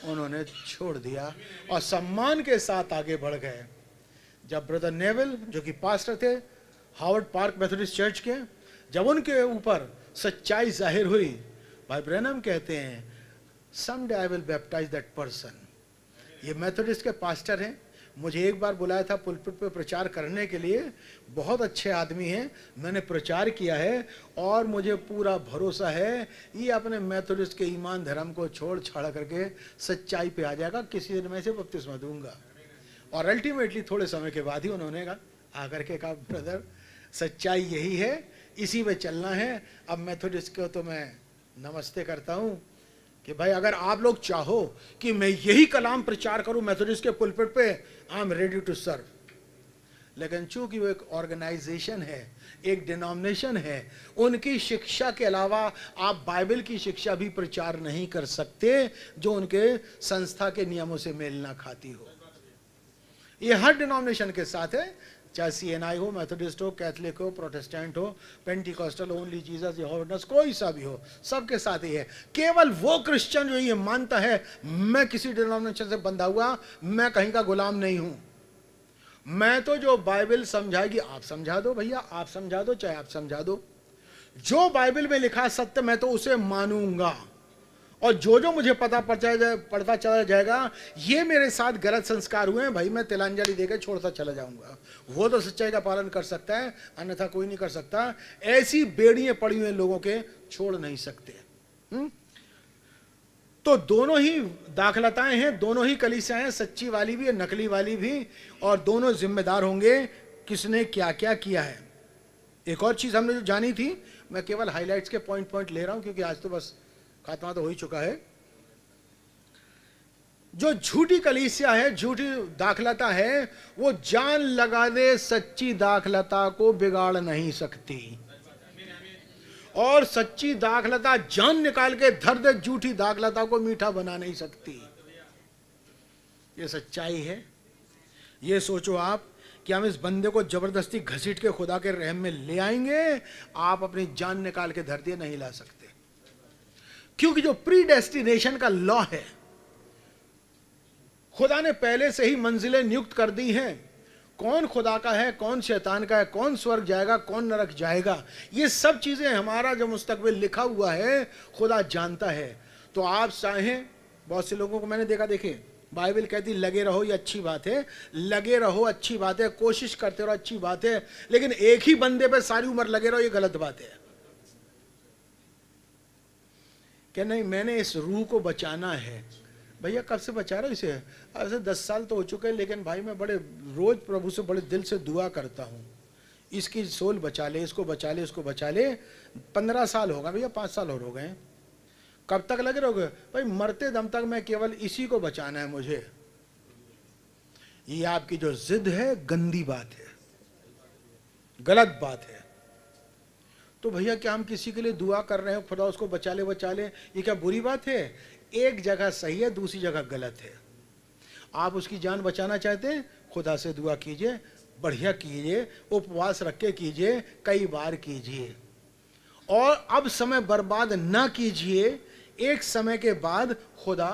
उन्होंने छोड़ दिया और सम्मान के साथ आगे बढ़ गए जब ब्रदर नेवल जो कि पास्टर थे हार्वर्ड पार्क मेथोडिस्ट चर्च के जब उनके ऊपर सच्चाई जाहिर हुई भाई ब्रैनम कहते हैं someday I will baptize that person ये मेथोडिस्ट के पास्टर हैं मुझे एक बार बुलाया था पुलपिट पे प्रचार करने के लिए बहुत अच्छे आदमी हैं मैंने प्रचार किया है और मुझे पूरा भरोसा है ये अपने मैथोडिस्ट के ईमान धर्म को छोड़ छाड़ करके सच्चाई पे आ जाएगा किसी दिन मैं इसे बपतिस्मा दूंगा और अल्टीमेटली थोड़े समय के बाद ही उन्होंने कहा आकर के कहा ब्रदर सच्चाई यही है इसी में चलना है अब मैथोडिस्ट को तो मैं नमस्ते करता हूँ कि भाई अगर आप लोग चाहो कि मैं यही कलाम प्रचार करूं मेथोडिस्ट के पुलपिट पे I am ready to serve लेकिन चूंकि वो एक ऑर्गेनाइजेशन है एक डिनोमिनेशन है उनकी शिक्षा के अलावा आप बाइबल की शिक्षा भी प्रचार नहीं कर सकते जो उनके संस्था के नियमों से मेल ना खाती हो ये हर डिनोमिनेशन के साथ है चाहे सी एन आई हो मैथोडिस्ट हो कैथलिक हो प्रोटेस्टेंट हो पेंटिकॉस्टल ओनली जीसस यहोवनस कोई सा भी हो सबके साथ ही है केवल वो क्रिश्चियन जो ये मानता है मैं किसी डिनोमिनेशन से बंधा हुआ मैं कहीं का गुलाम नहीं हूं मैं तो जो बाइबल समझाएगी आप समझा दो भैया आप समझा दो चाहे आप समझा दो जो बाइबल में लिखा सत्य मैं तो उसे मानूंगा और जो जो मुझे पता पड़ता जाए पड़ता चला जाएगा ये मेरे साथ गलत संस्कार हुए हैं भाई मैं तिलांजलि देकर छोड़ता चला जाऊंगा वो तो सच्चाई का पालन कर सकता है अन्यथा कोई नहीं कर सकता ऐसी बेड़ियां पड़ी हुई हैं लोगों के छोड़ नहीं सकते हुँ? हम्म? तो दोनों ही दाखलताएं हैं दोनों ही हैं सच्ची वाली भी और नकली वाली भी और दोनों जिम्मेदार होंगे किसने क्या क्या किया है एक और चीज़ हमने जो जानी थी मैं केवल हाईलाइट्स के पॉइंट पॉइंट ले रहा हूं क्योंकि आज तो बस खात्मा तो हो ही चुका है जो झूठी कलीसिया है झूठी दाखलता है वो जान लगा दे सच्ची दाखलता को बिगाड़ नहीं सकती और सच्ची दाखलता जान निकाल के धर दे झूठी दाखलता को मीठा बना नहीं सकती ये सच्चाई है ये सोचो आप कि हम इस बंदे को जबरदस्ती घसीट के खुदा के रहम में ले आएंगे आप अपनी जान निकाल के धर दिए नहीं ला सकते क्योंकि जो प्री डेस्टिनेशन का लॉ है खुदा ने पहले से ही मंजिलें नियुक्त कर दी हैं कौन खुदा का है कौन शैतान का है कौन स्वर्ग जाएगा कौन नरक जाएगा ये सब चीज़ें हमारा जो मुस्तकबिल लिखा हुआ है खुदा जानता है तो आप चाहें बहुत से लोगों को मैंने देखा देखे बाइबल कहती लगे रहो ये अच्छी बात है लगे रहो अच्छी बात है कोशिश करते रहो अच्छी बात है लेकिन एक ही बंदे पर सारी उम्र लगे रहो ये गलत बात है कि नहीं मैंने इस रूह को बचाना है भैया कब से बचा रहे हो इसे ऐसे दस साल तो हो चुके हैं लेकिन भाई मैं बड़े रोज प्रभु से बड़े दिल से दुआ करता हूँ इसकी सोल बचा ले इसको बचा ले इसको बचा ले पंद्रह साल होगा भैया पाँच साल और हो गए कब तक लगे रहोगे भाई मरते दम तक मैं केवल इसी को बचाना है मुझे ये आपकी जो जिद है गंदी बात है गलत बात है तो भैया क्या हम किसी के लिए दुआ कर रहे हो खुदा उसको बचा ले बचा ले ये क्या बुरी बात है एक जगह सही है दूसरी जगह गलत है आप उसकी जान बचाना चाहते हैं खुदा से दुआ कीजिए बढ़िया कीजिए उपवास रख के कीजिए कई बार कीजिए और अब समय बर्बाद ना कीजिए एक समय के बाद खुदा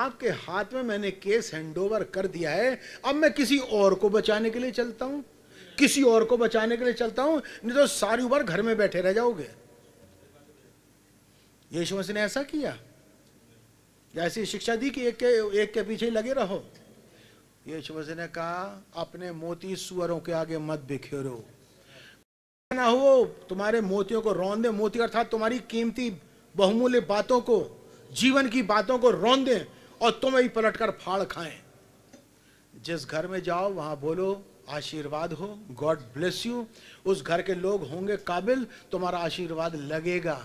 आपके हाथ में मैंने केस हैंडओवर कर दिया है अब मैं किसी और को बचाने के लिए चलता हूं किसी और को बचाने के लिए चलता हूं नहीं तो सारी उम्र घर में बैठे रह जाओगे यीशु मसीह ने ऐसा किया ऐसी शिक्षा दी कि एक के एक के पीछे लगे रहो यीशु मसीह ने कहा अपने मोती सुअरों के आगे मत बिखेरो ना हो तुम्हारे मोतियों को रौन दे मोती अर्थात तुम्हारी कीमती बहुमूल्य बातों को जीवन की बातों को रौन दे और तुम्हें पलट कर फाड़ खाएं जिस घर में जाओ वहां बोलो आशीर्वाद हो गॉड ब्लेस यू उस घर के लोग होंगे काबिल तुम्हारा आशीर्वाद लगेगा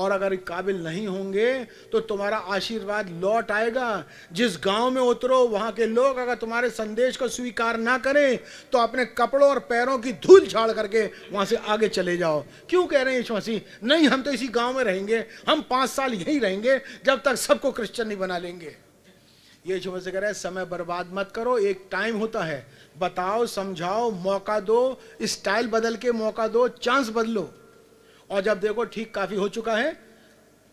और अगर काबिल नहीं होंगे तो तुम्हारा आशीर्वाद लौट आएगा जिस गांव में उतरो वहां के लोग अगर तुम्हारे संदेश को स्वीकार ना करें तो अपने कपड़ों और पैरों की धूल झाड़ करके वहां से आगे चले जाओ क्यों कह रहे हैं यीशु मसीह नहीं हम तो इसी गांव में रहेंगे हम पाँच साल यहीं रहेंगे जब तक सबको क्रिश्चन नहीं बना लेंगे ये यीशु मसीह कह रहे हैं समय बर्बाद मत करो एक टाइम होता है बताओ समझाओ मौका दो स्टाइल बदल के मौका दो चांस बदलो और जब देखो ठीक काफ़ी हो चुका है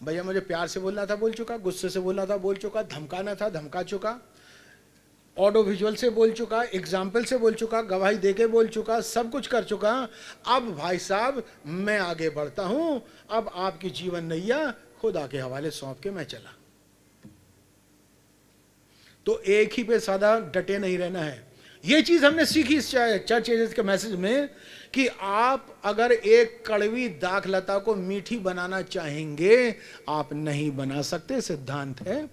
भैया मुझे प्यार से बोलना था बोल चुका गुस्से से बोलना था बोल चुका धमकाना था धमका चुका ऑडो विजुअल से बोल चुका एग्जाम्पल से बोल चुका गवाही देके बोल चुका सब कुछ कर चुका अब भाई साहब मैं आगे बढ़ता हूं अब आपकी जीवन नैया खुदा के हवाले सौंप के मैं चला तो एक ही पे सादा डटे नहीं रहना है ये चीज हमने सीखी इस चर्च एजेस के मैसेज में कि आप अगर एक कड़वी दाखलता को मीठी बनाना चाहेंगे आप नहीं बना सकते सिद्धांत है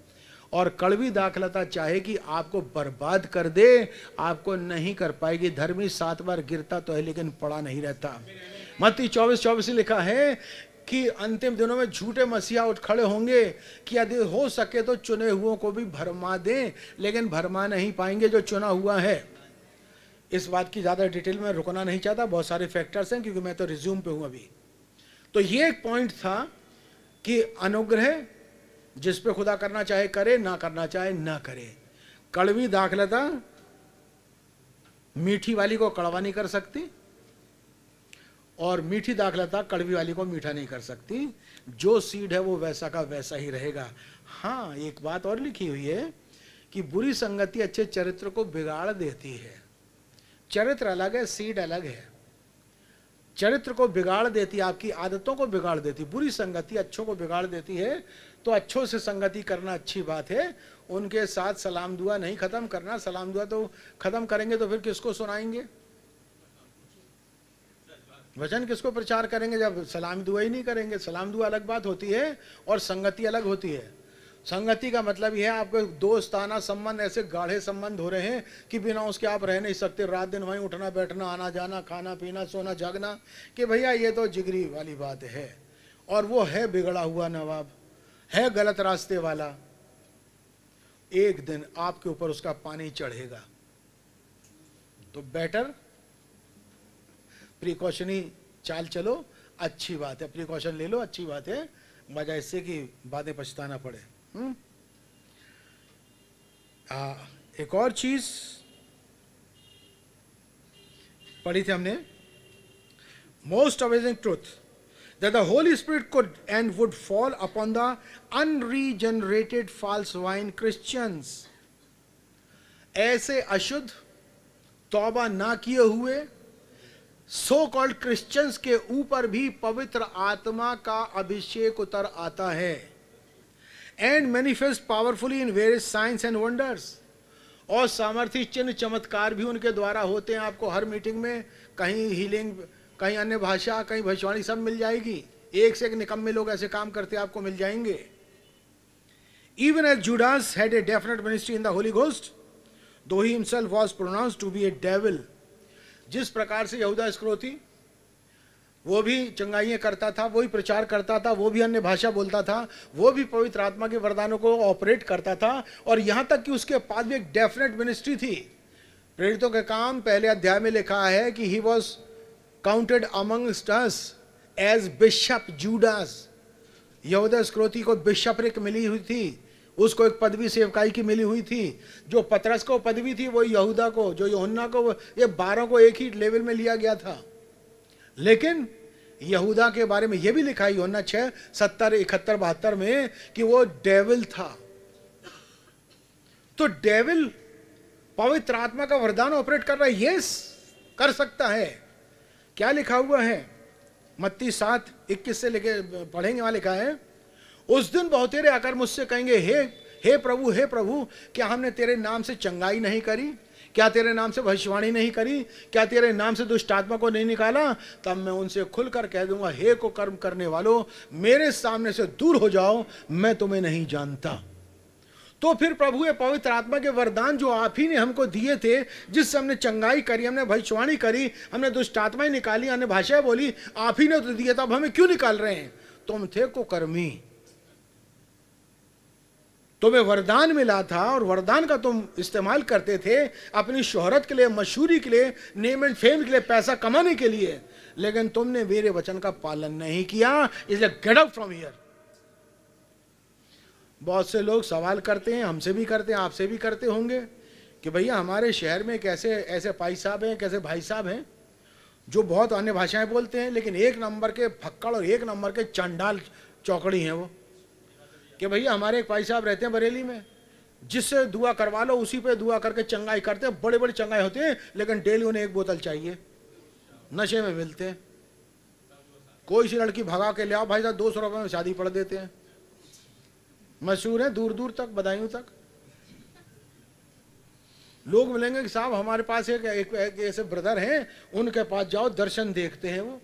और कड़वी दाखलता चाहे कि आपको बर्बाद कर दे आपको नहीं कर पाएगी धर्मी सात बार गिरता तो है लेकिन पड़ा नहीं रहता मत्ती चौबीस चौबीस लिखा है कि अंतिम दिनों में झूठे मसीहा उठ खड़े होंगे कि यदि हो सके तो चुने हुओं को भी भरमा दें लेकिन भरमा नहीं पाएंगे जो चुना हुआ है इस बात की ज़्यादा डिटेल में रुकना नहीं चाहता बहुत सारे फैक्टर्स हैं क्योंकि मैं तो रिज्यूम पे हूँ अभी तो ये एक पॉइंट था कि अनुग्रह जिस पे खुदा करना चाहे करे ना करना चाहे ना करे कड़वी दाखलता मीठी वाली को कड़वा नहीं कर सकती और मीठी दाखलता कड़वी वाली को मीठा नहीं कर सकती जो सीड है वो वैसा का वैसा ही रहेगा हाँ एक बात और लिखी हुई है कि बुरी संगति अच्छे चरित्र को बिगाड़ देती है चरित्र अलग है सीड अलग है चरित्र को बिगाड़ देती है आपकी आदतों को बिगाड़ देती बुरी संगति अच्छों को बिगाड़ देती है तो अच्छों से संगति करना अच्छी बात है उनके साथ सलाम दुआ नहीं खत्म करना सलाम दुआ तो खत्म करेंगे तो फिर किसको सुनाएंगे वचन किसको प्रचार करेंगे जब सलाम दुआ ही नहीं करेंगे सलाम दुआ अलग बात होती है और संगति अलग होती है संगति का मतलब यह है आपके दोस्ताना संबंध ऐसे गाढ़े संबंध हो रहे हैं कि बिना उसके आप रह नहीं सकते रात दिन वहीं उठना बैठना आना जाना खाना पीना सोना जागना कि भैया ये तो जिगरी वाली बात है और वो है बिगड़ा हुआ नवाब है गलत रास्ते वाला एक दिन आपके ऊपर उसका पानी चढ़ेगा तो बेटर प्रिकॉशनी चाल चलो अच्छी बात है प्रिकॉशन ले लो अच्छी बात है मजा इससे कि बातें पछताना पड़े Hmm? आ, एक और चीज पढ़ी थी हमने most amazing truth the Holy Spirit could and would fall upon the unregenerated false vine Christians ऐसे अशुद्ध तौबा ना किए हुए सो कॉल्ड क्रिश्चियंस के ऊपर भी पवित्र आत्मा का अभिषेक उतर आता है and manifest powerfully in various signs and wonders और सामर्थ्य चिन्ह चमत्कार भी उनके द्वारा होते हैं आपको हर मीटिंग में कहीं हीलिंग कहीं अन्य भाषा कहीं भविष्यवाणी सब मिल जाएगी एक से एक निकम्मे लोग ऐसे काम करते आपको मिल जाएंगे even as Judas had a definite ministry in the Holy Ghost though he himself was pronounce to be a devil जिस प्रकार से यहूदा स्क्रोथी वो भी चंगाइयाँ करता था वो भी प्रचार करता था वो भी अन्य भाषा बोलता था वो भी पवित्र आत्मा के वरदानों को ऑपरेट करता था और यहाँ तक कि उसके पास भी एक डेफिनेट मिनिस्ट्री थी प्रेरितों के काम पहले अध्याय में लिखा है कि he was counted amongst us as bishop Judas यहूदा स्क्रोती को रिक मिली हुई थी उसको एक पदवी सेवकाई की मिली हुई थी जो पतरस को पदवी थी वो यहूदा को जो यहुन्ना को ये बारह को एक ही लेवल में लिया गया था लेकिन यहूदा के बारे में यह भी लिखा ही होना छह सत्तर इकहत्तर बहत्तर में कि वो डेविल था तो डेविल पवित्र आत्मा का वरदान ऑपरेट कर रहा है यस कर सकता है क्या लिखा हुआ है मत्ती सात इक्कीस से लेके पढ़ेंगे वहां लिखा है उस दिन बहुतेरे आकर मुझसे कहेंगे हे हे प्रभु हे प्रभु क्या हमने तेरे नाम से चंगाई नहीं करी क्या तेरे नाम से भविष्यवाणी नहीं करी क्या तेरे नाम से दुष्ट आत्मा को नहीं निकाला तब मैं उनसे खुलकर कह दूंगा हे को कर्म करने वालों मेरे सामने से दूर हो जाओ मैं तुम्हें नहीं जानता तो फिर प्रभु ये पवित्र आत्मा के वरदान जो आप ही ने हमको दिए थे जिससे हमने चंगाई करी हमने भविष्यवाणी करी हमने दुष्ट आत्माएं निकाली हमने भाषाएं बोली आप ही ने तो दिए था अब हमें क्यों निकाल रहे हैं तुम थे को कर्मी तुम्हें वरदान मिला था और वरदान का तुम इस्तेमाल करते थे अपनी शोहरत के लिए मशहूरी के लिए नेम एंड फेम के लिए पैसा कमाने के लिए लेकिन तुमने मेरे वचन का पालन नहीं किया इसलिए गेट अप फ्रॉम हियर बहुत से लोग सवाल करते हैं हमसे भी करते हैं आपसे भी करते होंगे कि भैया हमारे शहर में कैसे ऐसे भाई साहब हैं कैसे भाई साहब हैं जो बहुत अन्य भाषाएं बोलते हैं लेकिन एक नंबर के फक्कड़ और एक नंबर के चंडाल चौकड़ी हैं वो कि भैया हमारे एक भाई साहब रहते हैं बरेली में जिससे दुआ करवा लो उसी पे दुआ करके चंगाई करते हैं बड़े बड़े चंगाई होते हैं लेकिन डेली उन्हें एक बोतल चाहिए नशे में मिलते हैं कोई सी लड़की भगा के ले आओ भाई साहब दो सौ रुपये में शादी पढ़ देते हैं मशहूर है दूर दूर तक बदायूं तक लोग मिलेंगे कि साहब हमारे पास एक, एक, एक ऐसे ब्रदर हैं उनके पास जाओ दर्शन देखते हैं वो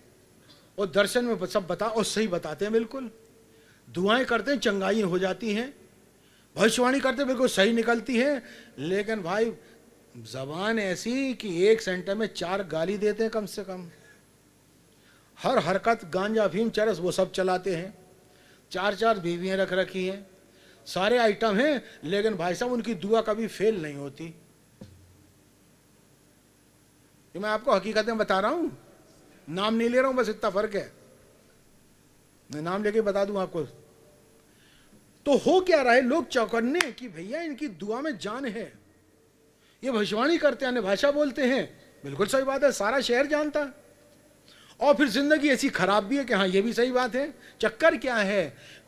और दर्शन में सब बता और सही बताते हैं बिल्कुल दुआएं करते हैं चंगाई हो जाती हैं भविष्यवाणी करते बिल्कुल सही निकलती है लेकिन भाई जबान ऐसी कि एक सेंटर में चार गाली देते हैं कम से कम हर हरकत गांजा भीम चरस वो सब चलाते हैं चार चार बीवियाँ रख रखी हैं सारे आइटम हैं लेकिन भाई साहब उनकी दुआ कभी फेल नहीं होती ये मैं आपको हकीकत में बता रहा हूँ नाम नहीं ले रहा हूँ बस इतना फर्क है मैं नाम लेके बता दूँ आपको तो हो क्या रहा है लोग चौकन्ने कि भैया इनकी दुआ में जान है ये भविष्यवाणी करते हैं भाषा बोलते हैं बिल्कुल सही बात है सारा शहर जानता और फिर जिंदगी ऐसी खराब भी है कि हाँ ये भी सही बात है चक्कर क्या है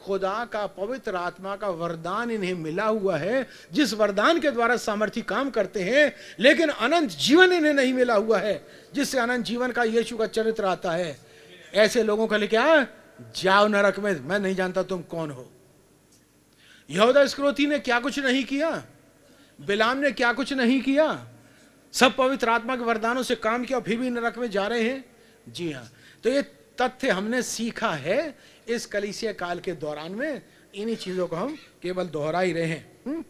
खुदा का पवित्र आत्मा का वरदान इन्हें मिला हुआ है जिस वरदान के द्वारा सामर्थ्य काम करते हैं लेकिन अनंत जीवन इन्हें नहीं मिला हुआ है जिससे अनंत जीवन का यीशु का चरित्र आता है ऐसे लोगों का लिखा हाँ, जाओ नरक में मैं नहीं जानता तुम कौन हो यहूदा स्क्रोथी ने क्या कुछ नहीं किया बिलाम ने क्या कुछ नहीं किया सब पवित्र आत्मा के वरदानों से काम किया फिर भी नरक में जा रहे हैं जी हाँ तो ये तथ्य हमने सीखा है इस कलिसिया काल के दौरान में इन्हीं चीजों को हम केवल दोहरा ही रहे हैं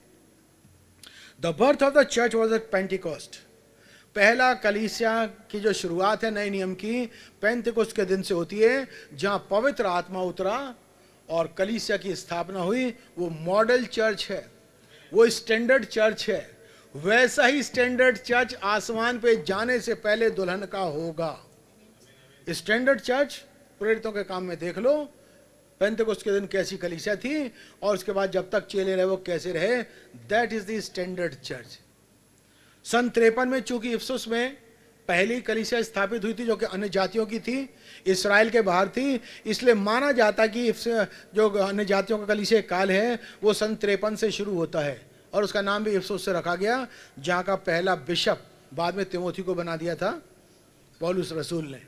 the birth of the church was at Pentecost पहला कलीसिया की जो शुरुआत है नए नियम की पेंटिकोस्ट के दिन से होती है जहां पवित्र आत्मा उतरा और कलीसिया की स्थापना हुई वो मॉडल चर्च है वो स्टैंडर्ड चर्च है वैसा ही स्टैंडर्ड चर्च आसमान पे जाने से पहले दुल्हन का होगा स्टैंडर्ड चर्च प्रेरितों के काम में देख लो पेंतकुश के दिन कैसी कलीसिया थी और उसके बाद जब तक चेले रहे वो कैसे रहे that is the standard church सन त्रेपन में चूंकि इफ्सुस में पहली कलिसिया स्थापित हुई थी जो कि अन्य जातियों की थी इसराइल के बाहर थी इसलिए माना जाता कि जो अन्य जातियों का कलिसिया काल है वो सन त्रेपन से शुरू होता है और उसका नाम भी इफ्सोस से रखा गया जहाँ का पहला बिशप बाद में तिमोथी को बना दिया था पौलुस रसूल ने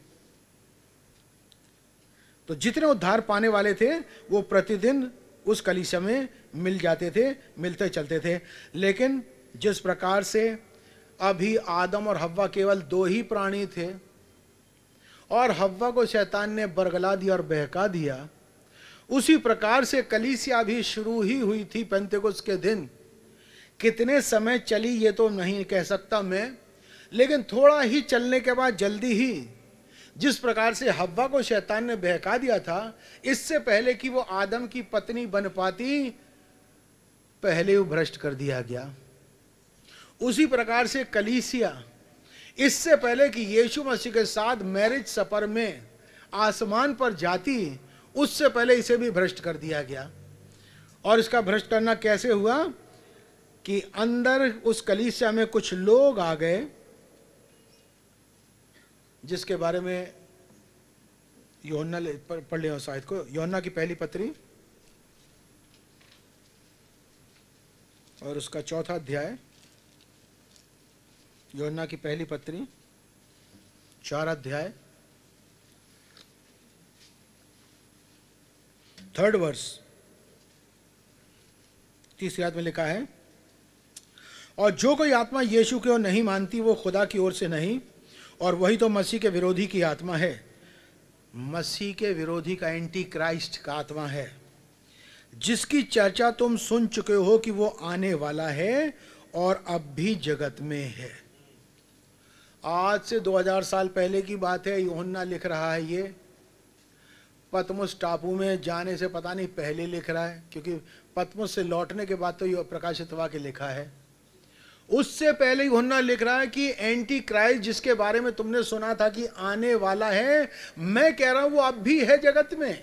तो जितने उद्धार पाने वाले थे वो प्रतिदिन उस कलिसिया में मिल जाते थे मिलते चलते थे लेकिन जिस प्रकार से अभी आदम और हवा केवल दो ही प्राणी थे और हवा को शैतान ने बरगला दिया और बहका दिया उसी प्रकार से कलीसिया भी शुरू ही हुई थी पेंतेकुस के दिन कितने समय चली ये तो नहीं कह सकता मैं लेकिन थोड़ा ही चलने के बाद जल्दी ही जिस प्रकार से हवा को शैतान ने बहका दिया था इससे पहले कि वो आदम की पत्नी बन पाती पहले वो भ्रष्ट कर दिया गया उसी प्रकार से कलीसिया इससे पहले कि यीशु मसीह के साथ मैरिज सफर में आसमान पर जाती उससे पहले इसे भी भ्रष्ट कर दिया गया और इसका भ्रष्ट करना कैसे हुआ कि अंदर उस कलीसिया में कुछ लोग आ गए जिसके बारे में योना पढ़ लिया शायद को योन्ना की पहली पत्री और उसका चौथा अध्याय योजना की पहली पत्री चार अध्याय थर्ड वर्स तीसरी याद में लिखा है और जो कोई आत्मा यीशु की ओर नहीं मानती वो खुदा की ओर से नहीं और वही तो मसीह के विरोधी की आत्मा है मसीह के विरोधी का एंटी क्राइस्ट का आत्मा है जिसकी चर्चा तुम सुन चुके हो कि वो आने वाला है और अब भी जगत में है आज से 2000 साल पहले की बात है योहन्ना लिख रहा है ये पतमुस टापू में जाने से पता नहीं पहले लिख रहा है क्योंकि पतमुस से लौटने के बाद तो प्रकाशित हुआ के लिखा है उससे पहले योहन्ना लिख रहा है कि एंटी क्राइस्ट जिसके बारे में तुमने सुना था कि आने वाला है मैं कह रहा हूं वो अब भी है जगत में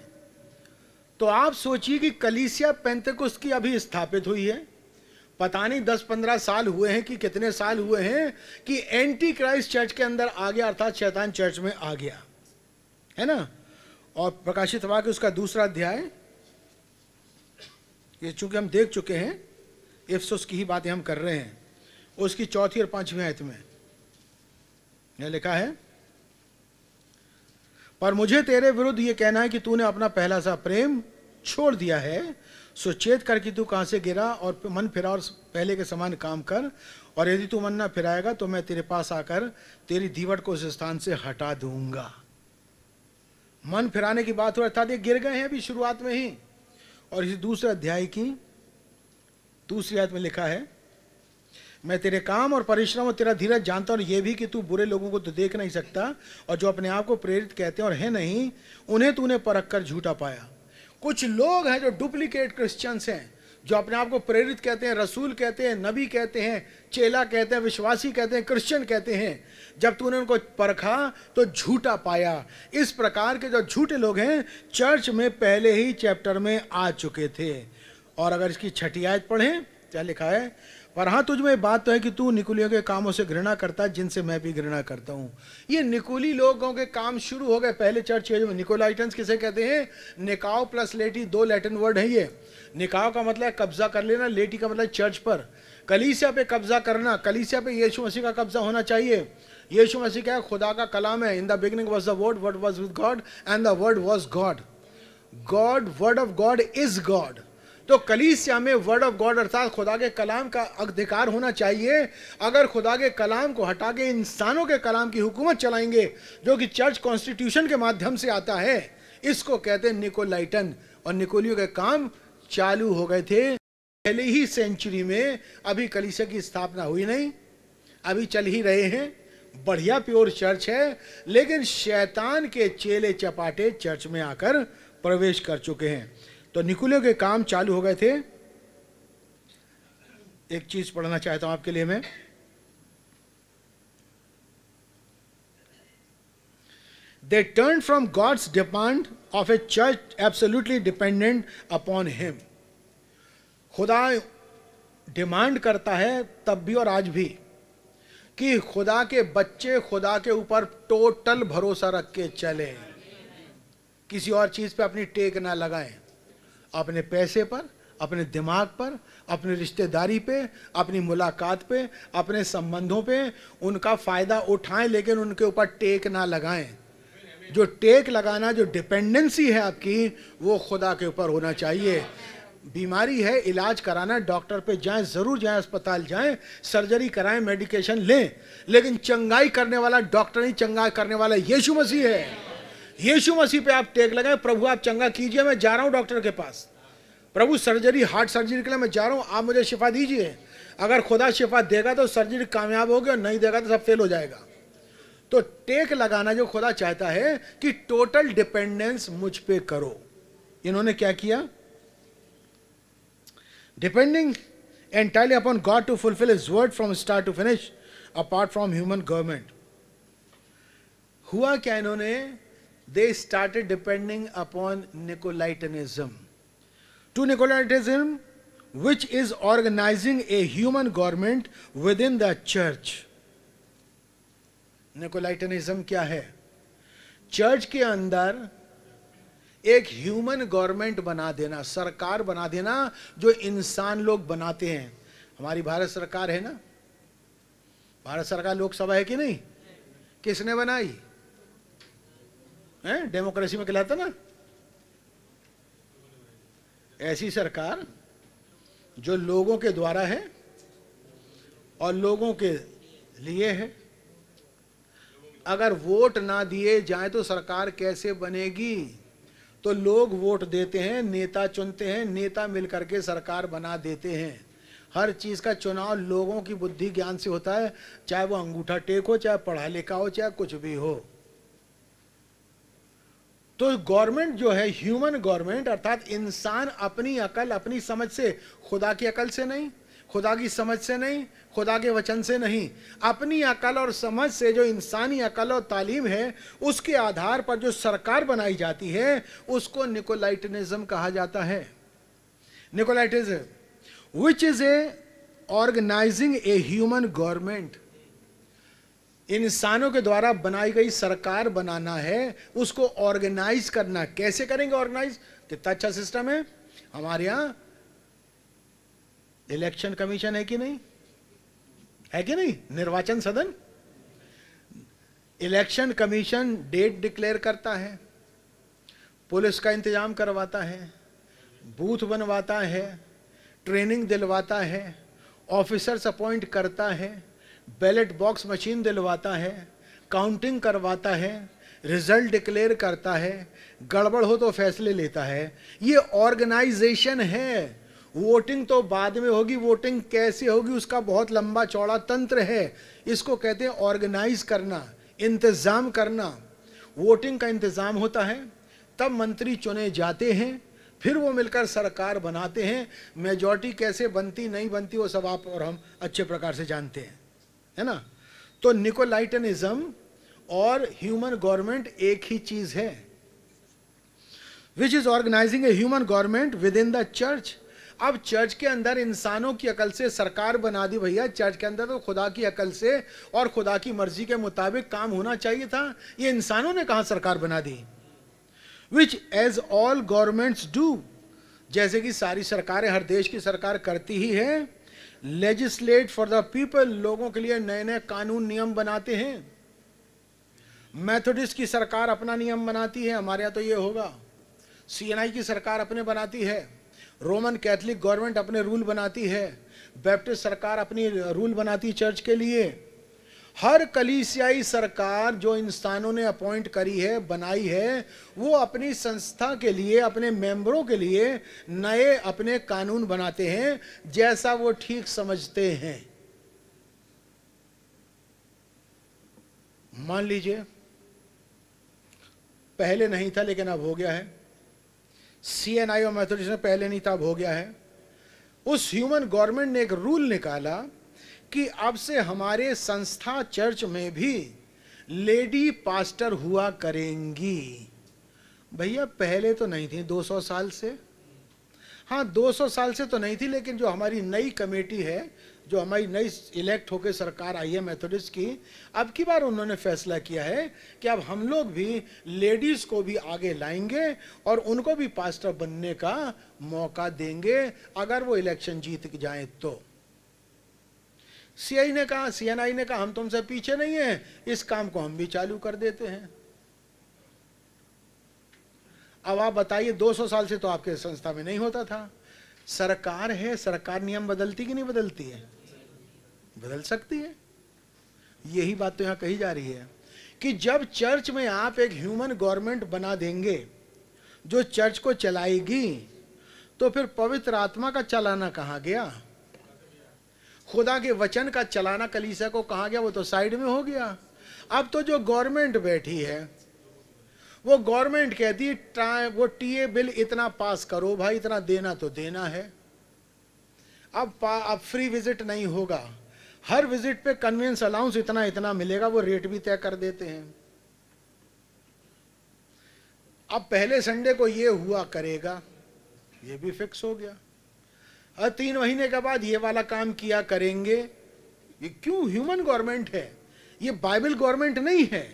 तो आप सोचिए कि कलीसिया पेंतकुस्त की अभी स्थापित हुई है पता नहीं दस पंद्रह साल हुए हैं कि कितने साल हुए हैं कि एंटी क्राइस्ट चर्च के अंदर आ गया अर्थात शैतान चर्च में आ गया है ना और प्रकाशित कि उसका दूसरा अध्याय ये चूंकि हम देख चुके हैं एफसोस की ही बातें हम कर रहे हैं उसकी चौथी और पांचवी आयत में यह लिखा है पर मुझे तेरे विरुद्ध यह कहना है कि तूने अपना पहला सा प्रेम छोड़ दिया है सुचेत कर कि तू कहाँ से गिरा और मन फिरा और पहले के समान काम कर और यदि तू मन ना फिराएगा तो मैं तेरे पास आकर तेरी दीवट को उस स्थान से हटा दूंगा मन फिराने की बात हो अर्थात ये गिर गए हैं अभी शुरुआत में ही और इस दूसरे अध्याय की दूसरी याद में लिखा है मैं तेरे काम और परिश्रम और तेरा धीरज जानता हूं और यह भी कि तू बुरे लोगों को तो देख नहीं सकता और जो अपने आप को प्रेरित कहते हैं और है नहीं उन्हें तूने परख कर झूठा पाया कुछ लोग हैं जो डुप्लीकेट क्रिश्चियंस हैं जो अपने आप को प्रेरित कहते हैं रसूल कहते हैं नबी कहते हैं चेला कहते हैं विश्वासी कहते हैं क्रिश्चियन कहते हैं जब तूने उनको परखा तो झूठा पाया इस प्रकार के जो झूठे लोग हैं चर्च में पहले ही चैप्टर में आ चुके थे और अगर इसकी छठी आयत पढ़ें क्या लिखा है और हाँ तुझमें बात तो है कि तू निकुलियों के कामों से घृणा करता है जिनसे मैं भी घृणा करता हूँ ये निकुली लोगों के काम शुरू हो गए पहले चर्च के जो निकोलाइटन्स किसे कहते हैं निकाओ प्लस लेटी दो लैटिन वर्ड है ये निकाओ का मतलब है कब्जा कर लेना लेटी का मतलब चर्च पर कलीसिया पे कब्जा करना कलीसिया पे यीशु मसीह का कब्जा होना चाहिए यीशु मसीह क्या है खुदा का कलाम है in the beginning was the word word was with God and the word was God God word of God is God तो कलीसिया में वर्ड ऑफ गॉड अर्थात खुदा के कलाम का अधिकार होना चाहिए अगर खुदा के कलाम को हटा के इंसानों के कलाम की हुकूमत चलाएंगे जो कि चर्च कॉन्स्टिट्यूशन के माध्यम से आता है इसको कहते हैं निकोलाइटन और निकोलियो के काम चालू हो गए थे पहले ही सेंचुरी में अभी कलीसिया की स्थापना हुई नहीं अभी चल ही रहे हैं बढ़िया प्योर चर्च है लेकिन शैतान के चेले चपाटे चर्च में आकर प्रवेश कर चुके हैं तो निकुले के काम चालू हो गए थे एक चीज पढ़ना चाहता हूं आपके लिए मैं they turn from God's demand of a church absolutely dependent upon him खुदा डिमांड करता है तब भी और आज भी कि खुदा के बच्चे खुदा के ऊपर टोटल भरोसा रख के चले किसी और चीज पे अपनी टेक ना लगाएं अपने पैसे पर अपने दिमाग पर अपने रिश्तेदारी पे अपनी मुलाकात पे अपने संबंधों पे उनका फ़ायदा उठाएं लेकिन उनके ऊपर टेक ना लगाएं जो टेक लगाना जो डिपेंडेंसी है आपकी वो खुदा के ऊपर होना चाहिए बीमारी है इलाज कराना डॉक्टर पे जाएं ज़रूर जाएं अस्पताल जाएं सर्जरी कराएं मेडिकेशन लें लेकिन चंगाई करने वाला डॉक्टर नहीं चंगाई करने वाला यीशु मसीह है यीशु मसीह पे आप टेक लगाए प्रभु आप चंगा कीजिए मैं जा रहा हूँ डॉक्टर के पास प्रभु सर्जरी हार्ट सर्जरी के लिए मैं जा रहा हूँ आप मुझे शिफा दीजिए अगर खुदा शिफा देगा तो सर्जरी कामयाब होगी और नहीं देगा तो सब फेल हो जाएगा तो टेक लगाना जो खुदा चाहता है कि टोटल डिपेंडेंस मुझ पे करो इन्होंने क्या किया depending entirely upon God to fulfil his word from start to finish apart from human government हुआ क्या इन्होंने they started depending upon Nicolaitanism. To Nicolaitanism, which is organizing a human government within the church. निकोलाइटनिज्म क्या है church के अंदर एक human government बना देना सरकार बना देना जो इंसान लोग बनाते हैं हमारी भारत सरकार है ना भारत सरकार लोकसभा है कि नहीं किसने बनाई है डेमोक्रेसी में कहलाता ना ऐसी सरकार जो लोगों के द्वारा है और लोगों के लिए है अगर वोट ना दिए जाए तो सरकार कैसे बनेगी तो लोग वोट देते हैं नेता चुनते हैं नेता मिलकर के सरकार बना देते हैं हर चीज़ का चुनाव लोगों की बुद्धि ज्ञान से होता है चाहे वो अंगूठा टेक हो चाहे पढ़ा लिखा हो चाहे कुछ भी हो तो गवर्नमेंट जो है ह्यूमन गवर्नमेंट अर्थात इंसान अपनी अकल अपनी समझ से खुदा की अकल से नहीं खुदा की समझ से नहीं खुदा के वचन से नहीं अपनी अकल और समझ से जो इंसानी अकल और तालीम है उसके आधार पर जो सरकार बनाई जाती है उसको निकोलाइटनिज्म कहा जाता है Nicolaitanism which is a organizing a human government इंसानों के द्वारा बनाई गई सरकार बनाना है उसको ऑर्गेनाइज करना कैसे करेंगे ऑर्गेनाइज कितना अच्छा सिस्टम है हमारे यहां इलेक्शन कमीशन है कि नहीं है कि नहीं निर्वाचन सदन इलेक्शन कमीशन डेट डिक्लेयर करता है पुलिस का इंतजाम करवाता है बूथ बनवाता है ट्रेनिंग दिलवाता है ऑफिसर्स अपॉइंट करता है बैलेट बॉक्स मशीन दिलवाता है काउंटिंग करवाता है रिजल्ट डिक्लेयर करता है गड़बड़ हो तो फैसले लेता है ये ऑर्गेनाइजेशन है वोटिंग तो बाद में होगी वोटिंग कैसे होगी उसका बहुत लंबा चौड़ा तंत्र है इसको कहते हैं ऑर्गेनाइज करना इंतज़ाम करना वोटिंग का इंतज़ाम होता है तब मंत्री चुने जाते हैं फिर वो मिलकर सरकार बनाते हैं मेजॉरिटी कैसे बनती नहीं बनती वो सब आप और हम अच्छे प्रकार से जानते हैं है ना तो निकोलाइटनिज्म और ह्यूमन गवर्नमेंट एक ही चीज है which is organizing a human government within the church अब चर्च के अंदर इंसानों की अकल से सरकार बना दी भैया चर्च के अंदर तो खुदा की अकल से और खुदा की मर्जी के मुताबिक काम होना चाहिए था ये इंसानों ने कहा सरकार बना दी which as all governments do जैसे कि सारी सरकारें हर देश की सरकार करती ही है लेजिस्लेट फॉर द पीपल लोगों के लिए नए नए कानून नियम बनाते हैं मैथोडिस्ट की सरकार अपना नियम बनाती है हमारे यहाँ तो ये होगा सीएनआई की सरकार अपने बनाती है रोमन कैथलिक गवर्नमेंट अपने रूल बनाती है बैप्टिस्ट सरकार अपनी रूल बनाती है चर्च के लिए हर कलीसियाई सरकार जो इंसानों ने अपॉइंट करी है बनाई है वो अपनी संस्था के लिए अपने मेंबरों के लिए नए अपने कानून बनाते हैं जैसा वो ठीक समझते हैं मान लीजिए पहले नहीं था लेकिन अब हो गया है सी एन आई और मैथोडिस पहले नहीं था अब हो गया है उस ह्यूमन गवर्नमेंट ने एक रूल निकाला कि अब से हमारे संस्था चर्च में भी लेडी पास्टर हुआ करेंगी भैया पहले तो नहीं थी 200 साल से हाँ 200 साल से तो नहीं थी लेकिन जो हमारी नई कमेटी है जो हमारी नई इलेक्ट होकर सरकार आई है मेथोडिस्ट की अब की बार उन्होंने फैसला किया है कि अब हम लोग भी लेडीज़ को भी आगे लाएंगे और उनको भी पास्टर बनने का मौका देंगे अगर वो इलेक्शन जीत जाए तो सीआई ने कहा सीएनआई ने कहा हम तुमसे पीछे नहीं है इस काम को हम भी चालू कर देते हैं अब आप बताइए 200 साल से तो आपके संस्था में नहीं होता था सरकार है सरकार नियम बदलती कि नहीं बदलती है बदल सकती है यही बात तो यहां कही जा रही है कि जब चर्च में आप एक ह्यूमन गवर्नमेंट बना देंगे जो चर्च को चलाएगी तो फिर पवित्र आत्मा का चलाना कहा गया खुदा के वचन का चलाना कलीसा को कहा गया वो तो साइड में हो गया अब तो जो गवर्नमेंट बैठी है वो गवर्नमेंट कहती है वो टीए बिल इतना पास करो भाई इतना देना तो देना है अब अब फ्री विजिट नहीं होगा हर विजिट पे कन्वेंस अलाउंस इतना इतना मिलेगा वो रेट भी तय कर देते हैं अब पहले संडे को ये हुआ करेगा ये भी फिक्स हो गया और तीन महीने के बाद ये वाला काम किया करेंगे ये क्यों ह्यूमन गवर्नमेंट है ये बाइबल गवर्नमेंट नहीं है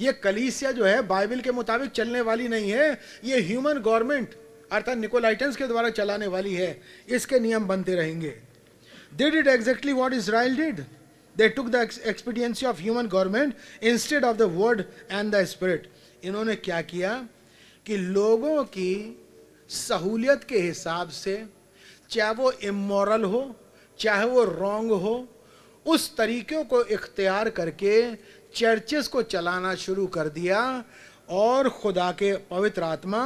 ये कलीसिया जो है बाइबल के मुताबिक चलने वाली नहीं है ये ह्यूमन गवर्नमेंट अर्थात निकोलाइटन्स के द्वारा चलाने वाली है इसके नियम बनते रहेंगे they did exactly what Israel did they took the expediency of human government instead of the word and the spirit इन्होंने क्या किया कि लोगों की सहूलियत के हिसाब से चाहे वो इमोरल हो चाहे वो रॉन्ग हो उस तरीक़ों को इख्तियार करके चर्चेस को चलाना शुरू कर दिया और खुदा के पवित्र आत्मा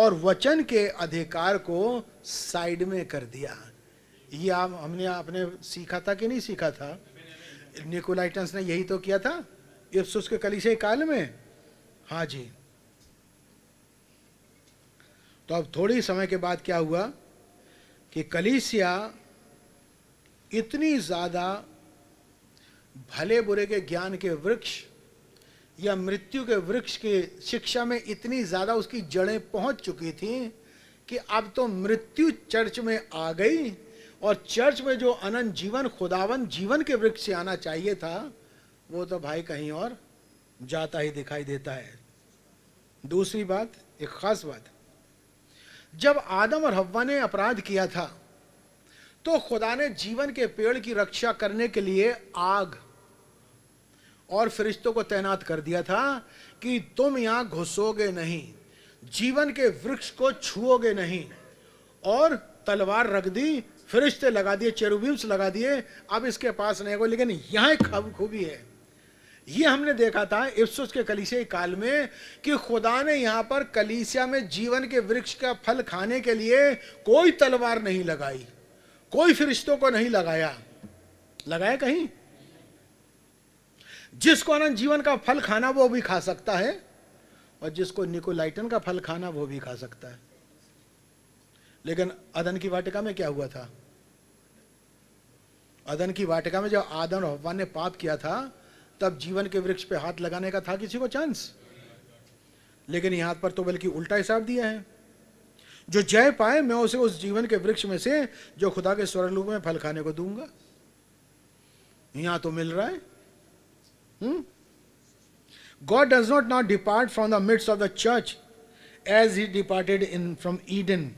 और वचन के अधिकार को साइड में कर दिया ये आप हमने आपने सीखा था कि नहीं सीखा था निकोलाइटन्स ने यही तो किया था इफ्सुस के कलीसिया काल में हाँ जी तो अब थोड़ी समय के बाद क्या हुआ कि कलीसिया इतनी ज़्यादा भले बुरे के ज्ञान के वृक्ष या मृत्यु के वृक्ष की शिक्षा में इतनी ज़्यादा उसकी जड़ें पहुंच चुकी थी कि अब तो मृत्यु चर्च में आ गई और चर्च में जो अनंत जीवन खुदावन जीवन के वृक्ष से आना चाहिए था वो तो भाई कहीं और जाता ही दिखाई देता है दूसरी बात एक खास बात जब आदम और हव्वा ने अपराध किया था तो खुदा ने जीवन के पेड़ की रक्षा करने के लिए आग और फरिश्तों को तैनात कर दिया था कि तुम यहां घुसोगे नहीं जीवन के वृक्ष को छुओगे नहीं और तलवार रख दी फरिश्ते लगा दिए चेरुबिम्स लगा दिए अब इसके पास नहीं होगा लेकिन यहां खूबी है ये हमने देखा था इफ्सुस के कलीसियाई काल में कि खुदा ने यहाँ पर कलीसिया में जीवन के वृक्ष का फल खाने के लिए कोई तलवार नहीं लगाई कोई फिरिश्तों को नहीं लगाया लगाया कहीं जिसको आनंद जीवन का फल खाना वो भी खा सकता है और जिसको निकोलाइटन का फल खाना वो भी खा सकता है लेकिन अदन की वाटिका में क्या हुआ था अदन की वाटिका में जब आदन और हवा ने पाप किया था तब जीवन के वृक्ष पे हाथ लगाने का था किसी को चांस लेकिन यहां पर तो बल्कि उल्टा हिसाब दिया है जो जय पाए मैं उसे उस जीवन के वृक्ष में से जो खुदा के स्वर्ण रूप में फल खाने को दूंगा यहां तो मिल रहा है God does not not depart from the midst of the church as he departed in from Eden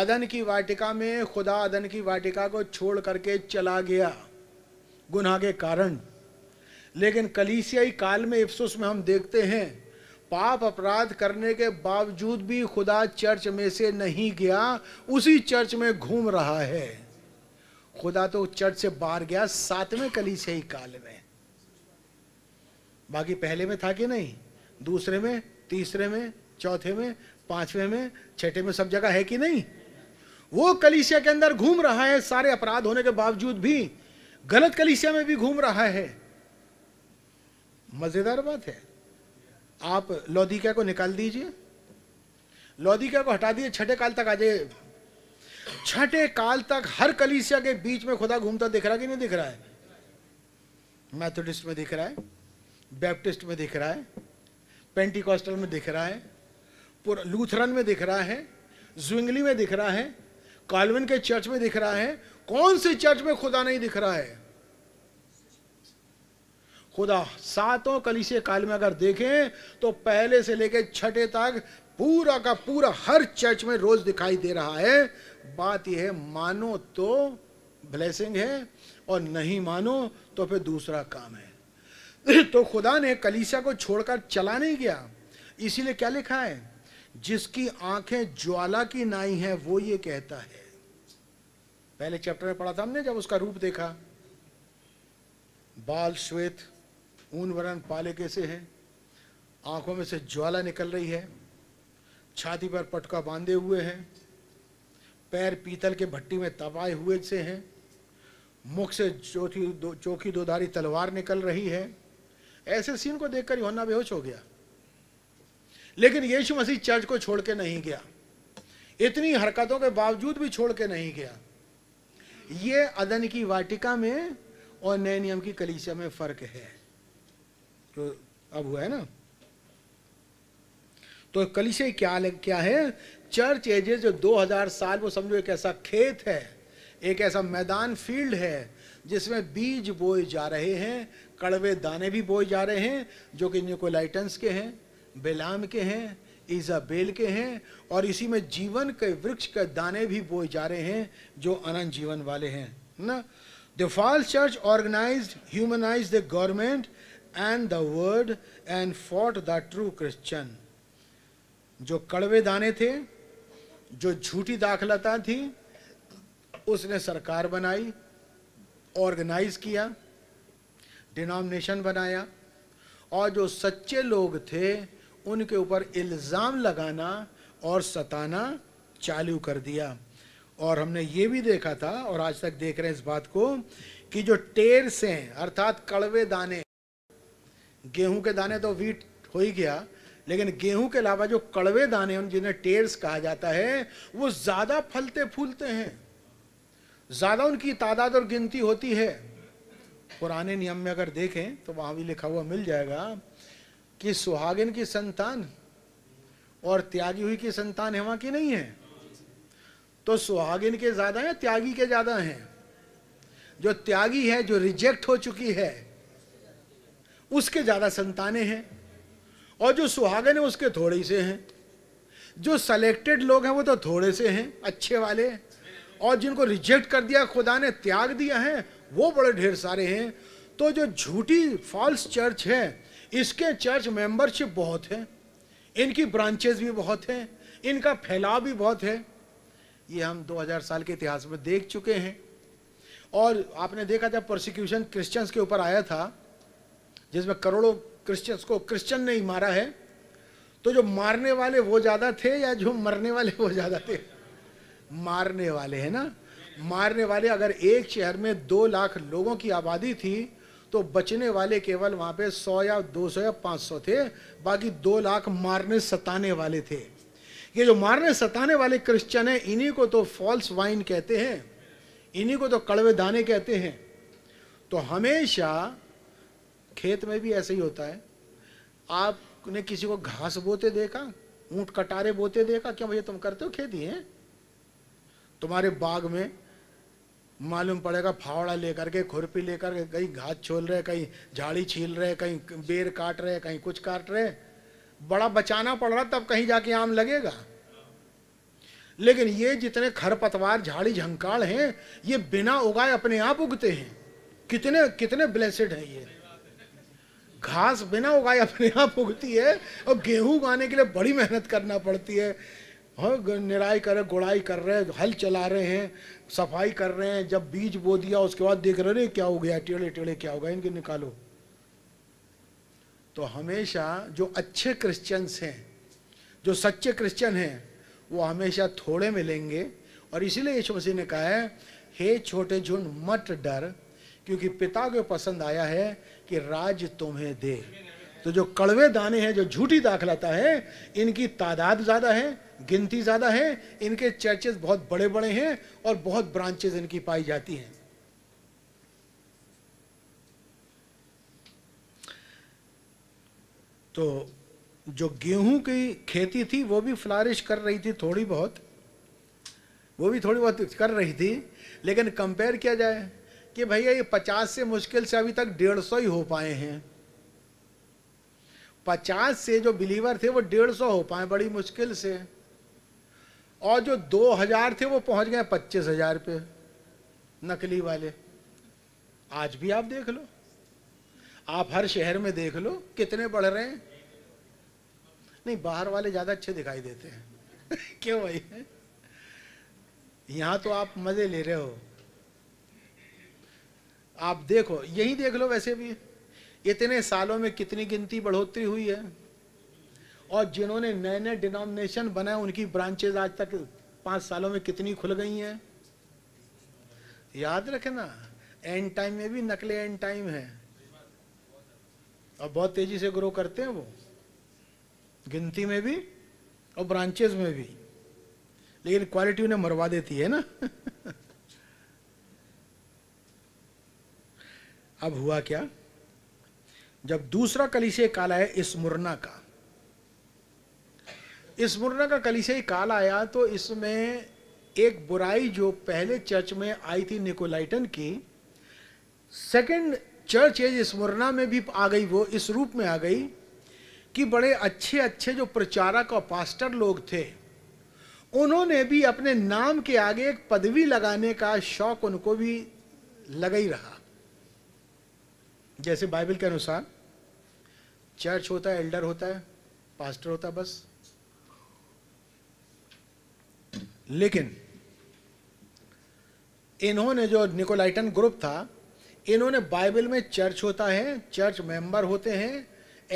अदन की वाटिका में खुदा अदन की वाटिका को छोड़ करके चला गया गुनाह के कारण लेकिन कलीसियाई काल में इफ्सुस में हम देखते हैं पाप अपराध करने के बावजूद भी खुदा चर्च में से नहीं गया उसी चर्च में घूम रहा है खुदा तो चर्च से बाहर गया सातवें कलीसियाई काल में बाकी पहले में था कि नहीं दूसरे में तीसरे में चौथे में पांचवें में छठे में सब जगह है कि नहीं वो कलीसिया के अंदर घूम रहा है सारे अपराध होने के बावजूद भी गलत कलिसिया में भी घूम रहा है मजेदार बात है आप लौदिका को निकाल दीजिए लौदिका को हटा दिए छठे काल तक आ छठे काल तक हर कलिसिया के बीच में खुदा घूमता दिख रहा कि नहीं दिख रहा है मैथोडिस्ट में दिख रहा है बैप्टिस्ट में दिख रहा है पेंटिकॉस्टल में दिख रहा है लूथरन में दिख रहा है ज्विंगली में दिख रहा है कॉलविन के चर्च में दिख रहा है कौन से चर्च में खुदा नहीं दिख रहा है खुदा सातों कलीसिया काल में अगर देखें तो पहले से लेकर छठे तक पूरा का पूरा हर चर्च में रोज दिखाई दे रहा है बात यह है मानो तो ब्लेसिंग है और नहीं मानो तो फिर दूसरा काम है तो खुदा ने कलीसिया को छोड़कर चला नहीं गया इसीलिए क्या लिखा है जिसकी आंखें ज्वाला की नाई है वो ये कहता है पहले चैप्टर में पढ़ा था हमने जब उसका रूप देखा बाल श्वेत ऊन वरण पाले कैसे हैं आंखों में से ज्वाला निकल रही है छाती पर पटका बांधे हुए हैं पैर पीतल के भट्टी में तपाए हुए से हैं मुख से चौथी दो चौकी दोधारी तलवार निकल रही है ऐसे सीन को देखकर योना बेहोश हो गया लेकिन यीशु मसीह चर्च को छोड़ के नहीं गया इतनी हरकतों के बावजूद भी छोड़ के नहीं गया ये अदन की वाटिका में और नए नियम की कलीसिया में फर्क है तो अब हुआ है ना तो कलीसिया क्या क्या है चर्च एजेस जो 2000 साल वो समझो एक ऐसा खेत है एक ऐसा मैदान फील्ड है जिसमें बीज बोए जा रहे हैं कड़वे दाने भी बोए जा रहे हैं जो कि न्यूकोलाइटन्स के हैं बेलाम के हैं ईजाबेल के हैं और इसी में जीवन के वृक्ष के दाने भी बोए जा रहे हैं जो अनंत जीवन वाले हैं ना the false church organize humanize the government and the word and fought the true Christian जो कड़वे दाने थे जो झूठी दाखलता थी उसने सरकार बनाई ऑर्गेनाइज किया डिनोमिनेशन बनाया और जो सच्चे लोग थे उनके ऊपर इल्ज़ाम लगाना और सताना चालू कर दिया और हमने ये भी देखा था और आज तक देख रहे हैं इस बात को कि जो टेर से हैं अर्थात कड़वे दाने गेहूं के दाने तो वीट हो ही गया लेकिन गेहूं के अलावा जो कड़वे दाने हैं जिन्हें टेर्स कहा जाता है वो ज़्यादा फलते फूलते हैं ज़्यादा उनकी तादाद और गिनती होती है पुराने नियम में अगर देखें तो वहाँ भी लिखा हुआ मिल जाएगा कि सुहागिन की संतान और त्यागी हुई की संतान है वहां की नहीं है तो सुहागिन के ज्यादा है त्यागी के ज्यादा हैं जो त्यागी है जो रिजेक्ट हो चुकी है उसके ज्यादा संतानें हैं और जो सुहागन है उसके थोड़े से हैं जो सेलेक्टेड लोग हैं वो तो थोड़े से हैं अच्छे वाले और जिनको रिजेक्ट कर दिया खुदा ने त्याग दिया है वो बड़े ढेर सारे हैं तो जो झूठी फॉल्स चर्च है इसके चर्च मेंबरशिप बहुत है इनकी ब्रांचेस भी बहुत हैं इनका फैलाव भी बहुत है ये हम 2000 साल के इतिहास में देख चुके हैं और आपने देखा जब प्रोसिक्यूशन क्रिश्चियंस के ऊपर आया था जिसमें करोड़ों क्रिश्चियंस को क्रिश्चियन ने ही मारा है तो जो मारने वाले वो ज़्यादा थे या जो मरने वाले वो ज़्यादा थे मारने वाले हैं ना मारने वाले अगर एक शहर में दो लाख लोगों की आबादी थी तो बचने वाले केवल वहां पे सौ या दो सौ या पांच सौ थे बाकी दो लाख मारने सताने वाले थे ये जो मारने सताने वाले क्रिश्चियन है इन्हीं को तो फॉल्स वाइन कहते हैं इन्हीं को तो कड़वे दाने कहते हैं तो हमेशा खेत में भी ऐसे ही होता है आपने किसी को घास बोते देखा ऊंट कटारे बोते देखा क्या भैया तुम करते हो खेती है तुम्हारे बाग में मालूम पड़ेगा फावड़ा लेकर के खुरपी लेकर के कहीं घास छोल रहे कहीं झाड़ी छील रहे कहीं बेर काट रहे कहीं कुछ काट रहे बड़ा बचाना पड़ रहा तब कहीं जाके आम लगेगा लेकिन ये जितने खरपतवार झाड़ी झंकाड़ हैं ये बिना उगाए अपने आप उगते हैं कितने कितने ब्लेसेड हैं ये घास बिना उगाए अपने आप उगती है और गेहूं उगाने के लिए बड़ी मेहनत करना पड़ती है हाँ निराई कर रहे गुड़ाई कर रहे हैं हल चला रहे हैं सफाई कर रहे हैं जब बीज बो दिया उसके बाद देख रहे क्या हो गया टेढ़े टेढ़े क्या हो गया इनके निकालो तो हमेशा जो अच्छे क्रिश्चियंस हैं जो सच्चे क्रिश्चियन हैं वो हमेशा थोड़े मिलेंगे और इसीलिए यीशु मसीह ने कहा है हे छोटे झुंड मत डर क्योंकि पिता को पसंद आया है कि राज तुम्हें दे तो जो कड़वे दाने हैं जो झूठी दाखलाता है इनकी तादाद ज़्यादा है गिनती ज़्यादा है इनके चर्चेज बहुत बड़े बड़े हैं और बहुत ब्रांचेज इनकी पाई जाती हैं तो जो गेहूं की खेती थी वो भी फ्लारिश कर रही थी थोड़ी बहुत वो भी थोड़ी बहुत कर रही थी लेकिन कंपेयर किया जाए कि भैया ये पचास से मुश्किल से अभी तक डेढ़ सौ ही हो पाए हैं पचास से जो बिलीवर थे वो डेढ़ सौ हो पाए बड़ी मुश्किल से और जो दो हजार थे वो पहुंच गए पच्चीस हजार पे नकली वाले आज भी आप देख लो आप हर शहर में देख लो कितने बढ़ रहे हैं नहीं बाहर वाले ज्यादा अच्छे दिखाई देते हैं क्यों भाई यहां तो आप मजे ले रहे हो आप देखो यही देख लो वैसे भी इतने सालों में कितनी गिनती बढ़ोतरी हुई है और जिन्होंने नए नए डिनोमिनेशन बनाए उनकी ब्रांचेज आज तक पांच सालों में कितनी खुल गई हैं याद रखना एंड टाइम में भी नकली एंड टाइम है और बहुत तेजी से ग्रो करते हैं वो गिनती में भी और ब्रांचेज में भी लेकिन क्वालिटी उन्हें मरवा देती है ना अब हुआ क्या जब दूसरा कलिशे काला है इस मुरना का इस मुरना का कलीसिया ही काल आया तो इसमें एक बुराई जो पहले चर्च में आई थी निकोलाइटन की सेकंड चर्च एज स्मरना में भी आ गई वो इस रूप में आ गई कि बड़े अच्छे अच्छे जो प्रचारक और पास्टर लोग थे उन्होंने भी अपने नाम के आगे एक पदवी लगाने का शौक उनको भी लगा ही रहा जैसे बाइबल के अनुसार चर्च होता है एल्डर होता है पास्टर होता है बस लेकिन इन्होंने जो निकोलाइटन ग्रुप था इन्होंने बाइबल में चर्च होता है चर्च मेंबर होते हैं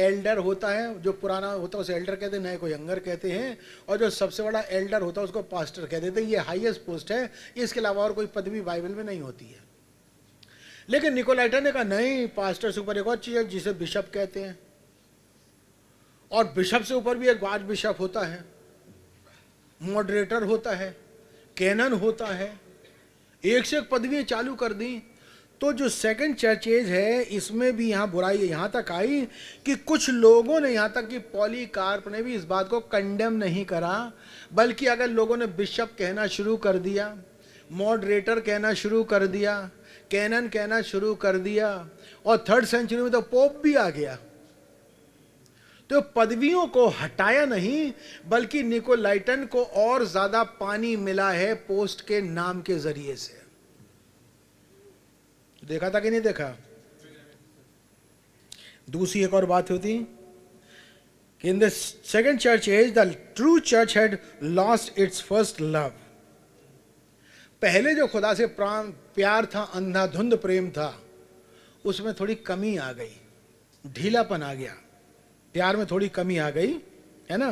एल्डर होता है जो पुराना होता है उसे एल्डर कहते हैं नए को यंगर कहते हैं और जो सबसे बड़ा एल्डर होता है उसको पास्टर कहते देते हैं तो ये हाईएस्ट पोस्ट है इसके अलावा और कोई पदवी बाइबल में नहीं होती है लेकिन निकोलाइटन ने कहा नहीं पास्टर से ऊपर एक और चीज़ है जिसे बिशप कहते हैं और बिशप से ऊपर भी एक बार बिशप होता है मॉडरेटर होता है कैनन होता है एक से एक पदवियाँ चालू कर दी तो जो सेकंड चर्चेज है इसमें भी यहाँ बुराई है यहाँ तक आई कि कुछ लोगों ने यहाँ तक कि पॉलीकार्प ने भी इस बात को कंडेम नहीं करा बल्कि अगर लोगों ने बिशप कहना शुरू कर दिया मॉडरेटर कहना शुरू कर दिया कैनन कहना शुरू कर दिया और थर्ड सेंचुरी में तो पोप भी आ गया तो पदवियों को हटाया नहीं बल्कि निकोलाइटन को और ज्यादा पानी मिला है पोस्ट के नाम के जरिए से देखा था कि नहीं देखा दूसरी एक और बात होती कि in the second church age the true church had lost its first love पहले जो खुदा से प्राण प्यार था अंधाधुंध प्रेम था उसमें थोड़ी कमी आ गई ढीलापन आ गया प्यार में थोड़ी कमी आ गई है ना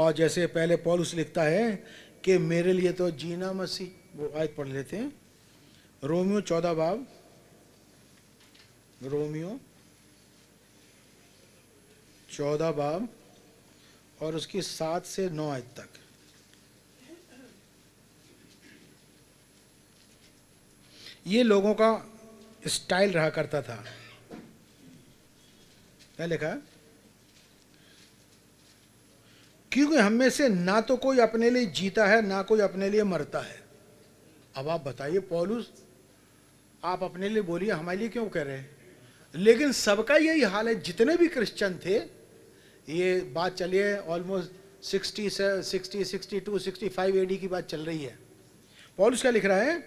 और जैसे पहले पॉलुस लिखता है कि मेरे लिए तो जीना मसीह वो आयत पढ़ लेते हैं रोमियो चौदह बाब रोमियो चौदह बाब और उसकी सात से नौ आयत तक ये लोगों का स्टाइल रहा करता था क्या लिखा है क्योंकि हम में से ना तो कोई अपने लिए जीता है ना कोई अपने लिए मरता है अब आप बताइए पॉलूस आप अपने लिए बोलिए हमारे लिए क्यों कह रहे हैं लेकिन सबका यही हाल है जितने भी क्रिश्चियन थे ये बात चलिए ऑलमोस्ट सिक्सटी से sixty sixty two sixty five AD की बात चल रही है पॉलुस क्या लिख रहा है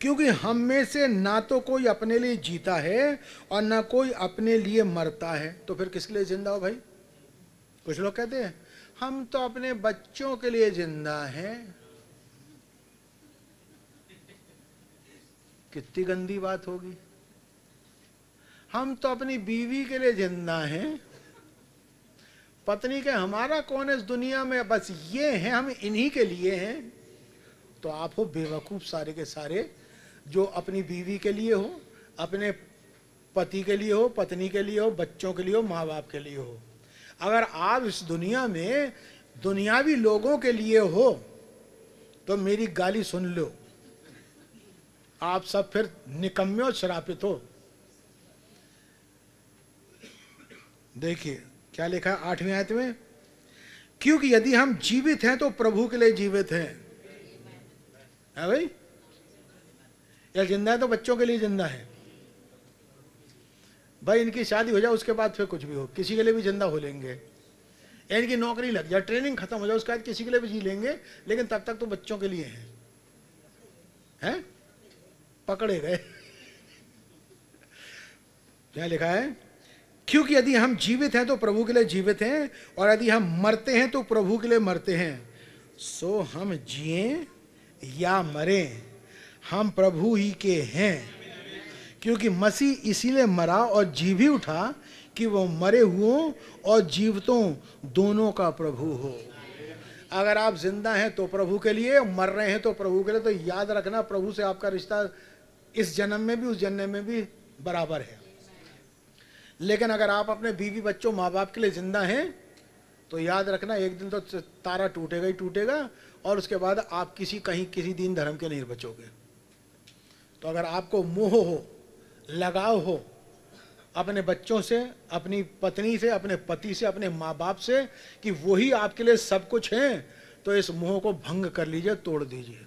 क्योंकि हम में से ना तो कोई अपने लिए जीता है और ना कोई अपने लिए मरता है तो फिर किसके लिए जिंदा हो भाई कुछ लोग कहते हैं हम तो अपने बच्चों के लिए जिंदा हैं कितनी गंदी बात होगी हम तो अपनी बीवी के लिए जिंदा हैं पत्नी के हमारा कौन है इस दुनिया में बस ये है हम इन्हीं के लिए हैं तो आप हो बेवकूफ़ सारे के सारे जो अपनी बीवी के लिए हो अपने पति के लिए हो पत्नी के लिए हो बच्चों के लिए हो माँ बाप के लिए हो अगर आप इस दुनिया में दुनियावी लोगों के लिए हो तो मेरी गाली सुन लो आप सब फिर निकम्मे और शरापित हो देखिए क्या लिखा आठवीं आयत में क्योंकि यदि हम जीवित हैं तो प्रभु के लिए जीवित हैं है भाई या जिंदा है तो बच्चों के लिए जिंदा है भाई इनकी शादी हो जाए उसके बाद फिर कुछ भी हो किसी के लिए भी जिंदा हो लेंगे या इनकी नौकरी लग जाए ट्रेनिंग खत्म हो जाए उसके बाद किसी के लिए भी जी लेंगे लेकिन तब तक तो बच्चों के लिए हैं है? पकड़े गए क्या लिखा है क्योंकि यदि हम जीवित हैं तो प्रभु के लिए जीवित हैं और यदि हम मरते हैं तो प्रभु के लिए मरते हैं सो हम जिए या मरें हम प्रभु ही के हैं क्योंकि मसीह इसीलिए मरा और जी भी उठा कि वो मरे हुओं और जीवतों दोनों का प्रभु हो अगर आप जिंदा हैं तो प्रभु के लिए मर रहे हैं तो प्रभु के लिए तो याद रखना प्रभु से आपका रिश्ता इस जन्म में भी उस जन्म में भी बराबर है लेकिन अगर आप अपने बीवी बच्चों माँ बाप के लिए जिंदा हैं तो याद रखना एक दिन तो तारा टूटेगा ही टूटेगा और उसके बाद आप किसी कहीं किसी दिन धर्म के नहीं बचोगे तो अगर आपको मोह हो लगाव हो अपने बच्चों से अपनी पत्नी से अपने पति से अपने माँ बाप से कि वही आपके लिए सब कुछ हैं तो इस मोह को भंग कर लीजिए तोड़ दीजिए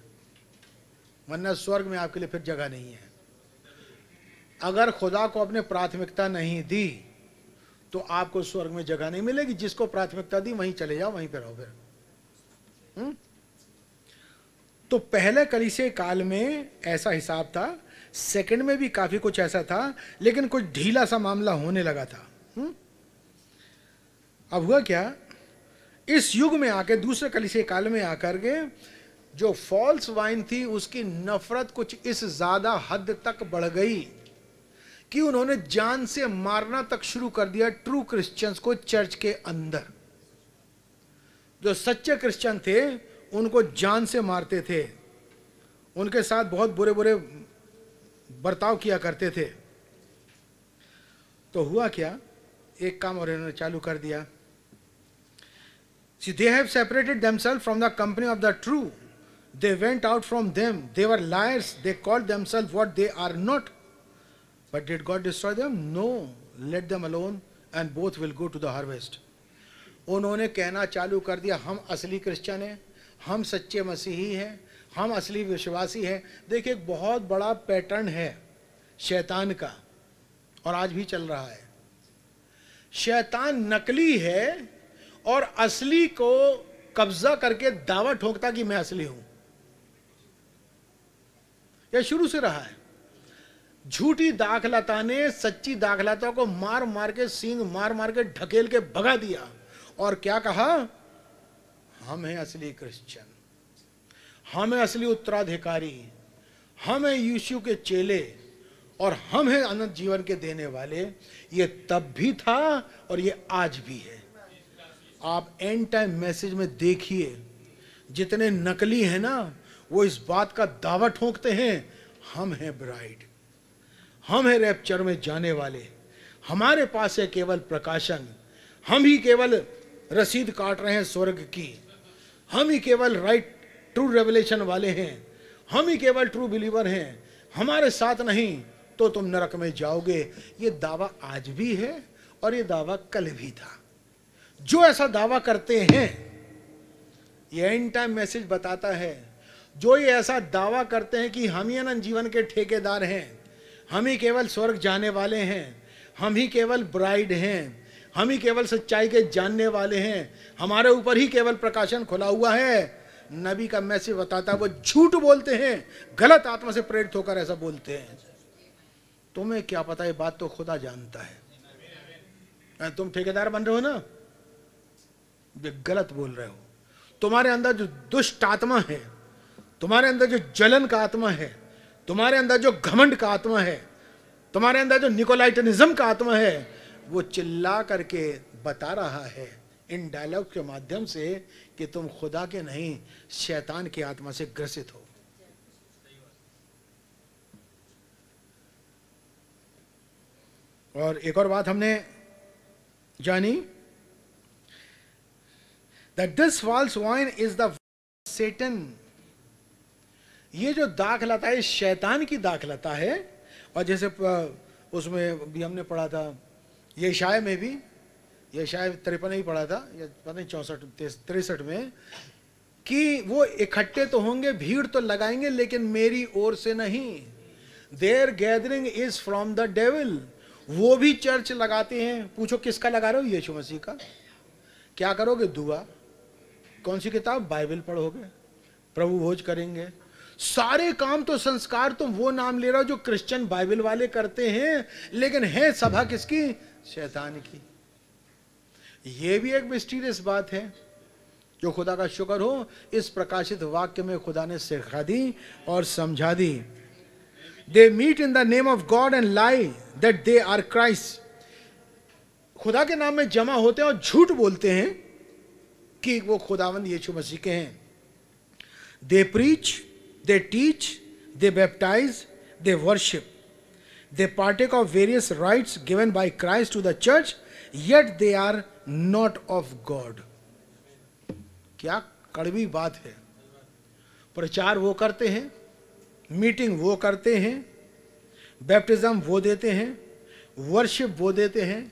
वरना स्वर्ग में आपके लिए फिर जगह नहीं है अगर खुदा को अपने प्राथमिकता नहीं दी तो आपको स्वर्ग में जगह नहीं मिलेगी जिसको प्राथमिकता दी वहीं चले जाओ वहीं पर रहो फिर हम्म? तो पहले कलिसे काल में ऐसा हिसाब था सेकंड में भी काफी कुछ ऐसा था लेकिन कुछ ढीला सा मामला होने लगा था हुँ? अब हुआ क्या इस युग में आके दूसरे कलिस काल में आकर के जो फॉल्स वाइन थी उसकी नफरत कुछ इस ज्यादा हद तक बढ़ गई कि उन्होंने जान से मारना तक शुरू कर दिया ट्रू क्रिश्चियंस को चर्च के अंदर जो सच्चे क्रिश्चियन थे उनको जान से मारते थे उनके साथ बहुत बुरे बुरे बर्ताव किया करते थे तो हुआ क्या एक काम और इन्होंने चालू कर दिया they have separated themselves from the company of the true they went out from them they were liars they call themselves what they are not but did God destroy them no let them alone and both will go to the harvest उन्होंने कहना चालू कर दिया हम असली Christian हैं हम सच्चे मसीही हैं हम असली विश्वासी हैं देखिए एक बहुत बड़ा पैटर्न है शैतान का और आज भी चल रहा है शैतान नकली है और असली को कब्जा करके दावा ठोकता कि मैं असली हूं यह शुरू से रहा है झूठी दाखलता ने सच्ची दाखलता को मार मार के सींग मार मार के ढकेल के भगा दिया और क्या कहा हम हैं असली क्रिश्चियन हम हैं असली उत्तराधिकारी हम हैं यीशु के चेले और हम हैं अनंत जीवन के देने वाले ये तब भी था और ये आज भी है आप एंड टाइम मैसेज में देखिए जितने नकली हैं ना वो इस बात का दावा ठोंकते हैं हम हैं ब्राइड हम हैं रैप्चर में जाने वाले हमारे पास है केवल प्रकाशन हम ही केवल रसीद काट रहे हैं स्वर्ग की हम ही केवल राइट ट्रू रेवलेशन वाले हैं हम ही केवल ट्रू बिलीवर हैं हमारे साथ नहीं तो तुम नरक में जाओगे ये दावा आज भी है और ये दावा कल भी था जो ऐसा दावा करते हैं ये एंड टाइम मैसेज बताता है जो ये ऐसा दावा करते हैं कि हम ही अनंत जीवन के ठेकेदार हैं हम ही केवल स्वर्ग जाने वाले हैं हम ही केवल ब्राइड हैं हम ही केवल सच्चाई के जानने वाले हैं हमारे ऊपर ही केवल प्रकाशन खुला हुआ है नबी का मैसेज बताता वो झूठ बोलते हैं गलत आत्मा से प्रेरित होकर ऐसा बोलते हैं तुम्हें क्या पता ये बात तो खुदा जानता है हाँ, तुम ठेकेदार बन रहे हो ना ये गलत बोल रहे हो तुम्हारे अंदर जो दुष्ट आत्मा है तुम्हारे अंदर जो जलन का आत्मा है तुम्हारे अंदर जो घमंड का आत्मा है तुम्हारे अंदर जो निकोलाइटनिज्म का आत्मा है वो चिल्ला करके बता रहा है इन डायलॉग के माध्यम से कि तुम खुदा के नहीं शैतान की आत्मा से ग्रसित हो और एक और बात हमने जानी that this false vine is the Satan ये जो दाखलता है शैतान की दाखलता है और जैसे उसमें भी हमने पढ़ा था ये शाय में भी ये शायद तिरपन ही पढ़ा था या पता नहीं चौंसठ तिरसठ में कि वो इकट्ठे तो होंगे भीड़ तो लगाएंगे लेकिन मेरी ओर से नहीं their gathering is from the devil वो भी चर्च लगाते हैं पूछो किसका लगा रहे हो यीशु मसीह का क्या करोगे दुआ कौन सी किताब बाइबल पढ़ोगे प्रभु भोज करेंगे सारे काम तो संस्कार तुम तो वो नाम ले रहा हो जो क्रिश्चियन बाइबल वाले करते हैं लेकिन है सभा किसकी शैतान की ये भी एक मिस्टीरियस बात है जो खुदा का शुक्र हो इस प्रकाशित वाक्य में खुदा ने सिखा दी और समझा दी they meet in the name of God and lie that they are Christ खुदा के नाम में जमा होते हैं और झूठ बोलते हैं कि वो खुदावंद यीशु मसीह के हैं they preach they teach they baptize they worship they partake of various rites given by Christ to the church yet they are not of God क्या कड़वी बात है प्रचार वो करते हैं मीटिंग वो करते हैं बैप्टिज्म वो देते हैं वर्शिप वो देते हैं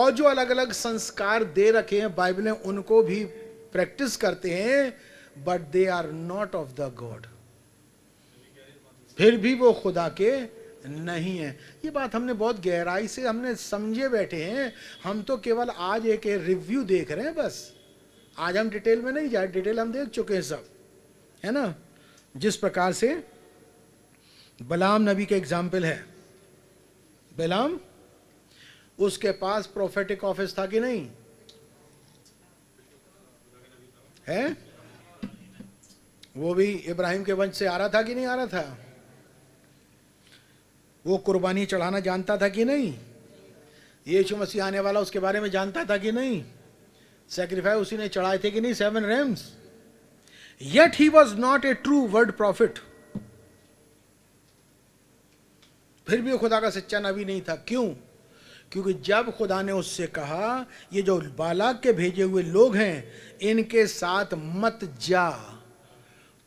और जो अलग अलग संस्कार दे रखे हैं बाइबल उनको भी प्रैक्टिस करते हैं but they are not of the God फिर भी वो खुदा के नहीं है ये बात हमने बहुत गहराई से हमने समझे बैठे हैं हम तो केवल आज एक रिव्यू देख रहे हैं बस आज हम डिटेल में नहीं जाए डिटेल हम देख चुके हैं सब है ना जिस प्रकार से बलाम नबी का एग्जाम्पल है बलाम उसके पास प्रोफेटिक ऑफिस था कि नहीं है वो भी इब्राहिम के वंश से आ रहा था कि नहीं आ रहा था वो कुर्बानी चढ़ाना जानता था कि नहीं यीशु मसीह आने वाला उसके बारे में जानता था कि नहीं सेक्रीफाइस उसी ने चढ़ाए थे कि नहीं seven rams yet he was not a true word prophet फिर भी खुदा का सच्चा नबी नहीं था क्यों क्योंकि जब खुदा ने उससे कहा ये जो बालाक के भेजे हुए लोग हैं इनके साथ मत जा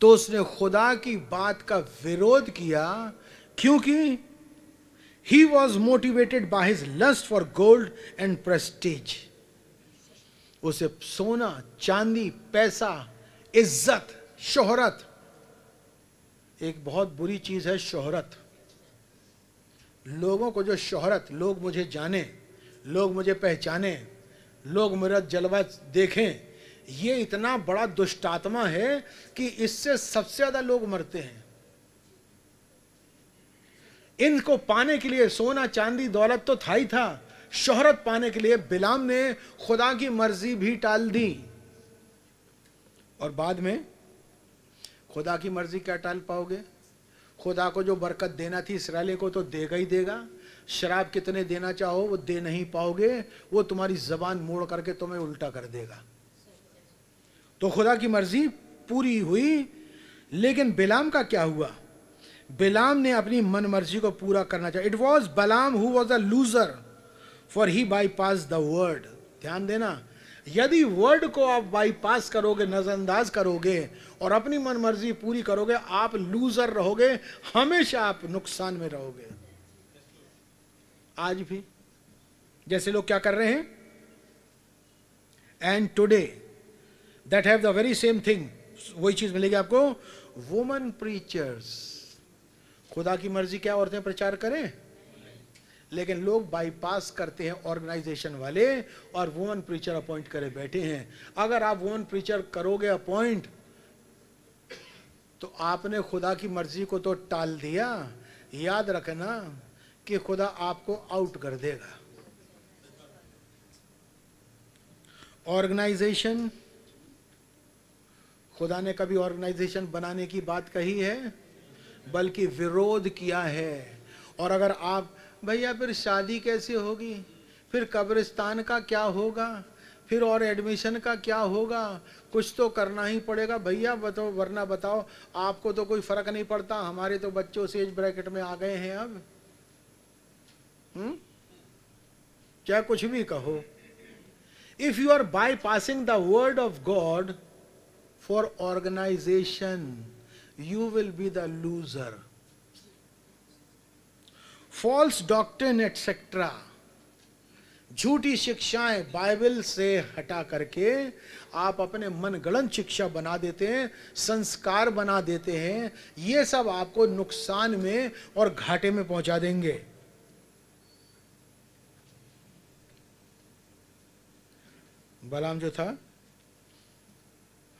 तो उसने खुदा की बात का विरोध किया क्योंकि He was motivated by his lust for gold and prestige. उसे सोना चांदी पैसा इज्जत शोहरत एक बहुत बुरी चीज है शोहरत लोगों को जो शोहरत लोग मुझे जाने लोग मुझे पहचाने लोग मेरा जलवा देखें ये इतना बड़ा दुष्टात्मा है कि इससे सबसे ज़्यादा लोग मरते हैं इनको पाने के लिए सोना चांदी दौलत तो था ही था शोहरत पाने के लिए बिलाम ने खुदा की मर्जी भी टाल दी और बाद में खुदा की मर्जी क्या टाल पाओगे खुदा को जो बरकत देना थी इसराइल को तो देगा ही देगा शराब कितने देना चाहो वो दे नहीं पाओगे वो तुम्हारी जबान मोड़ करके तुम्हें उल्टा कर देगा तो खुदा की मर्जी पूरी हुई लेकिन बिलाम का क्या हुआ बिलाम ने अपनी मनमर्जी को पूरा करना चाहिए it was Balaam who was a loser for he bypass the word ध्यान देना यदि वर्ड को आप बाईपास करोगे नजरअंदाज करोगे और अपनी मनमर्जी पूरी करोगे आप लूजर रहोगे हमेशा आप नुकसान में रहोगे आज भी जैसे लोग क्या कर रहे हैं and today that have the very same thing वही चीज मिलेगी आपको वुमन प्रीचर्स खुदा की मर्जी क्या औरतें प्रचार करें लेकिन लोग बाईपास करते हैं ऑर्गेनाइजेशन वाले और वुमन प्रीचर अपॉइंट करे बैठे हैं अगर आप वुमन प्रीचर करोगे अपॉइंट तो आपने खुदा की मर्जी को तो टाल दिया याद रखना कि खुदा आपको आउट कर देगा ऑर्गेनाइजेशन खुदा ने कभी ऑर्गेनाइजेशन बनाने की बात कही है बल्कि विरोध किया है और अगर आप भैया फिर शादी कैसे होगी फिर कब्रिस्तान का क्या होगा फिर और एडमिशन का क्या होगा कुछ तो करना ही पड़ेगा भैया बताओ वरना बताओ आपको तो कोई फर्क नहीं पड़ता हमारे तो बच्चों से एज ब्रैकेट में आ गए हैं अब हम्म? क्या कुछ भी कहो if you are bypassing the word of God for organization you will be the loser. False doctrine, etc. झूठी शिक्षाएं बाइबल से हटा करके आप अपने मनगणन शिक्षा बना देते हैं संस्कार बना देते हैं ये सब आपको नुकसान में और घाटे में पहुंचा देंगे बलाम जो था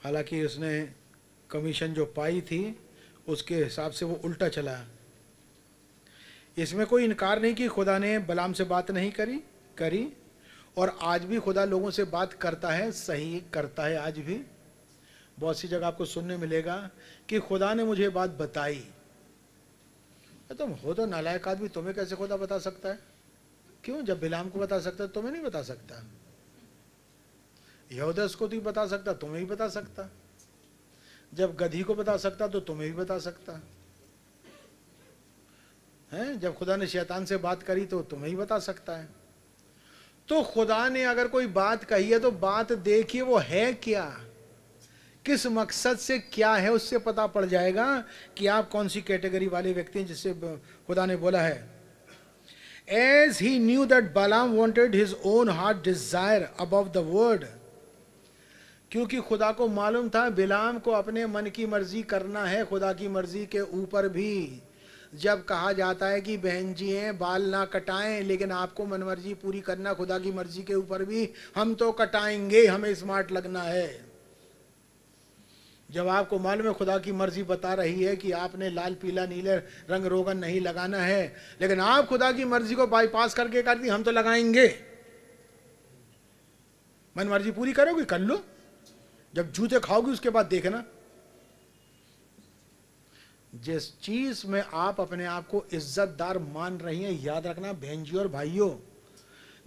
हालांकि उसने कमीशन जो पाई थी उसके हिसाब से वो उल्टा चला इसमें कोई इनकार नहीं कि खुदा ने बलाम से बात नहीं करी करी और आज भी खुदा लोगों से बात करता है सही करता है आज भी बहुत सी जगह आपको सुनने मिलेगा कि खुदा ने मुझे बात बताई तुम हो तो नालायक आदमी तुम्हें कैसे खुदा बता सकता है क्यों जब बिलाम को बता सकता है तुम्हें नहीं बता सकता यहूदा को भी तो बता सकता तुम्हें भी बता सकता जब गधी को बता सकता तो तुम्हें भी बता सकता है जब खुदा ने शैतान से बात करी तो तुम्हें ही बता सकता है तो खुदा ने अगर कोई बात कही है तो बात देखिए वो है क्या किस मकसद से क्या है उससे पता पड़ जाएगा कि आप कौन सी कैटेगरी वाले व्यक्ति हैं जिससे खुदा ने बोला है as he knew that Balaam wanted his own heart desire above the word क्योंकि खुदा को मालूम था बिलाम को अपने मन की मर्जी करना है खुदा की मर्जी के ऊपर भी जब कहा जाता है कि बहन जी हैं बाल ना कटाएं लेकिन आपको मन मर्जी पूरी करना खुदा की मर्जी के ऊपर भी हम तो कटाएंगे हमें स्मार्ट लगना है जब आपको मालूम है खुदा की मर्जी बता रही है कि आपने लाल पीला नीले रंग रोगन नहीं लगाना है लेकिन आप खुदा की मर्जी को बाईपास करके कर दी हम तो लगाएंगे मन मर्जी पूरी करोगे कर लो जब जूते खाओगे उसके बाद देखना जिस चीज में आप अपने आप को इज्जतदार मान रही हैं याद रखना बहन जी और भाइयों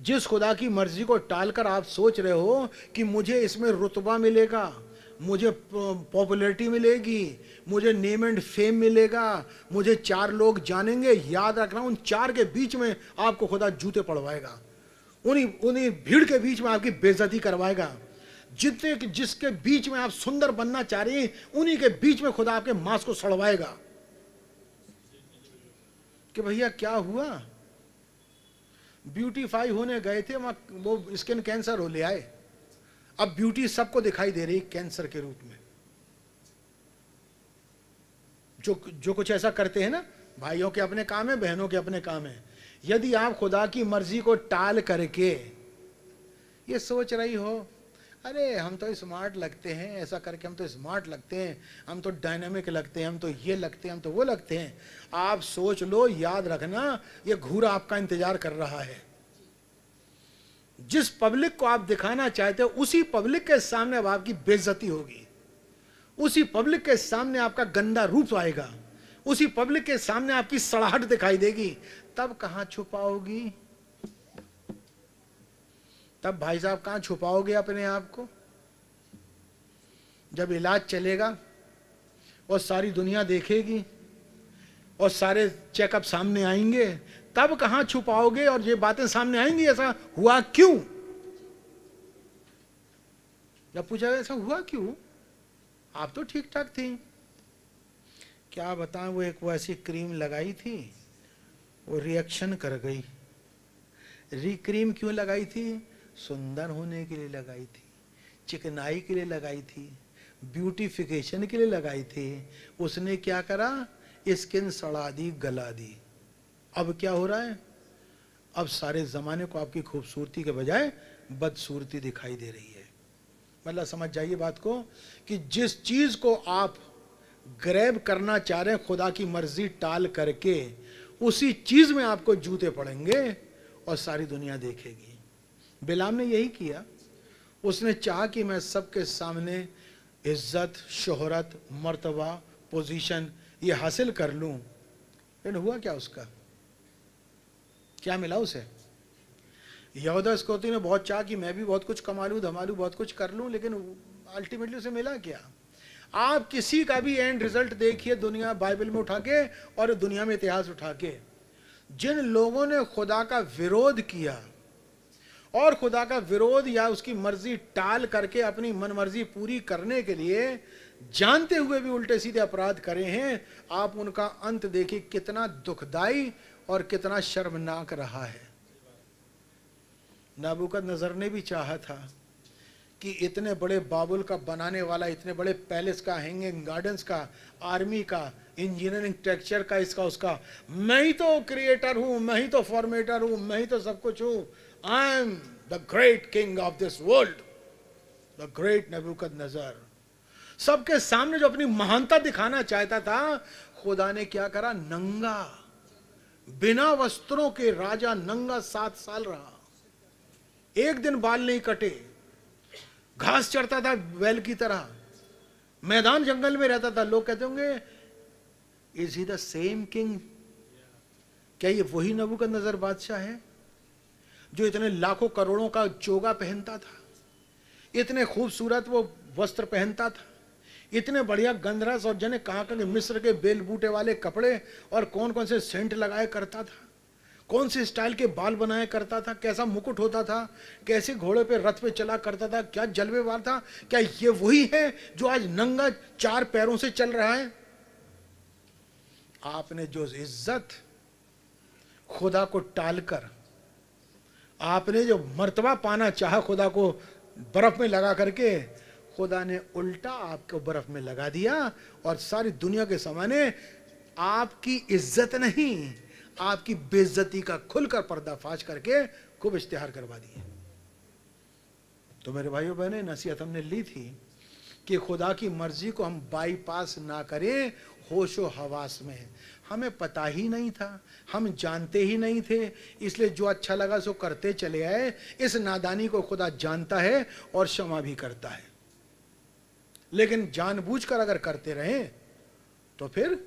जिस खुदा की मर्जी को टालकर आप सोच रहे हो कि मुझे इसमें रुतबा मिलेगा मुझे पॉपुलैरिटी मिलेगी मुझे नेम एंड फेम मिलेगा मुझे चार लोग जानेंगे याद रखना उन चार के बीच में आपको खुदा जूते पड़वाएगा उन्हीं उन्हीं भीड़ के बीच में आपकी बेजती करवाएगा जितने जिसके बीच में आप सुंदर बनना चाह रही हैं उन्हीं के बीच में खुदा आपके मांस को सड़वाएगा कि भैया क्या हुआ ब्यूटीफाई होने गए थे वो स्किन कैंसर हो ले आए अब ब्यूटी सबको दिखाई दे रही कैंसर के रूप में जो जो कुछ ऐसा करते हैं ना भाइयों के अपने काम है बहनों के अपने काम है यदि आप खुदा की मर्जी को टाल करके ये सोच रही हो अरे हम तो स्मार्ट लगते हैं ऐसा करके हम तो स्मार्ट लगते हैं हम तो डायनामिक लगते हैं हम तो ये लगते हैं हम तो वो लगते हैं आप सोच लो याद रखना ये घूरा आपका इंतजार कर रहा है जिस पब्लिक को आप दिखाना चाहते हो उसी पब्लिक के सामने अब आपकी बेजती होगी उसी पब्लिक के सामने आपका गंदा रूप आएगा उसी पब्लिक के सामने आपकी सड़ाहट दिखाई देगी तब कहाँ छुपाओगी तब भाई साहब कहाँ छुपाओगे अपने आप को जब इलाज चलेगा और सारी दुनिया देखेगी और सारे चेकअप सामने आएंगे तब कहाँ छुपाओगे और ये बातें सामने आएंगी ऐसा हुआ क्यों जब पूछा ऐसा हुआ क्यों आप तो ठीक ठाक थी क्या बताएं वो एक वो ऐसी क्रीम लगाई थी वो रिएक्शन कर गई री क्रीम क्यों लगाई थी सुंदर होने के लिए लगाई थी चिकनाई के लिए लगाई थी ब्यूटिफिकेशन के लिए लगाई थी उसने क्या करा स्किन सड़ा दी गला दी अब क्या हो रहा है अब सारे ज़माने को आपकी खूबसूरती के बजाय बदसूरती दिखाई दे रही है मतलब समझ जाइए बात को कि जिस चीज़ को आप ग्रैब करना चाह रहे हैं खुदा की मर्जी टाल करके उसी चीज़ में आपको जूते पड़ेंगे और सारी दुनिया देखेगी बिलाम ने यही किया उसने चाहा कि मैं सबके सामने इज्जत शोहरत मर्तबा पोजीशन ये हासिल कर लूं लेकिन हुआ क्या उसका क्या मिला उसे यहूदा स्कोती ने बहुत चाहा कि मैं भी बहुत कुछ कमा लूँ धमा लूँ बहुत कुछ कर लूँ लेकिन अल्टीमेटली उसे मिला क्या आप किसी का भी एंड रिजल्ट देखिए दुनिया बाइबल में उठा के और दुनिया में इतिहास उठा के जिन लोगों ने खुदा का विरोध किया और खुदा का विरोध या उसकी मर्जी टाल करके अपनी मनमर्जी पूरी करने के लिए जानते हुए भी उल्टे सीधे अपराध करे हैं आप उनका अंत देखिए कितना दुखदाई और कितना शर्मनाक रहा है नाबुकत नजर ने भी चाहा था कि इतने बड़े बाबुल का बनाने वाला इतने बड़े पैलेस का हैंगिंग गार्डन्स का आर्मी का इंजीनियरिंग टेक्चर का इसका उसका मैं ही तो क्रिएटर हूँ मैं ही तो फॉर्मेटर हूँ मैं ही तो सब कुछ हूँ I am the great king of this world, the great Nebuchadnezzar. सबके सामने जो अपनी महानता दिखाना चाहता था खुदा ने क्या करा नंगा बिना वस्त्रों के राजा नंगा सात साल रहा एक दिन बाल नहीं कटे घास चढ़ता था बैल की तरह मैदान जंगल में रहता था लोग कहते होंगे is he the same king क्या ये वही नबू का नजर बादशाह है जो इतने लाखों करोड़ों का चोगा पहनता था इतने खूबसूरत वो वस्त्र पहनता था इतने बढ़िया गंधरस और जने कहाँ कहीं मिस्र के बेल बूटे वाले कपड़े और कौन कौन से सेंट लगाए करता था कौन से स्टाइल के बाल बनाया करता था कैसा मुकुट होता था कैसे घोड़े पे रथ पे चला करता था क्या जलवेवार था क्या ये वही है जो आज नंगा चार पैरों से चल रहा है आपने जो इज्जत खुदा को टालकर आपने जो मर्तबा पाना चाहा खुदा को बर्फ में लगा करके खुदा ने उल्टा आपको बर्फ में लगा दिया और सारी दुनिया के सामने आपकी इज्जत नहीं आपकी बेइज्जती का खुलकर पर्दाफाश करके खूब इश्तेहार करवा दिए तो मेरे भाइयों बहने नसीहत हमने ली थी कि खुदा की मर्जी को हम बाईपास ना करें होशो हवास में हमें पता ही नहीं था हम जानते ही नहीं थे इसलिए जो अच्छा लगा सो करते चले आए इस नादानी को खुदा जानता है और क्षमा भी करता है लेकिन जानबूझकर अगर करते रहे तो फिर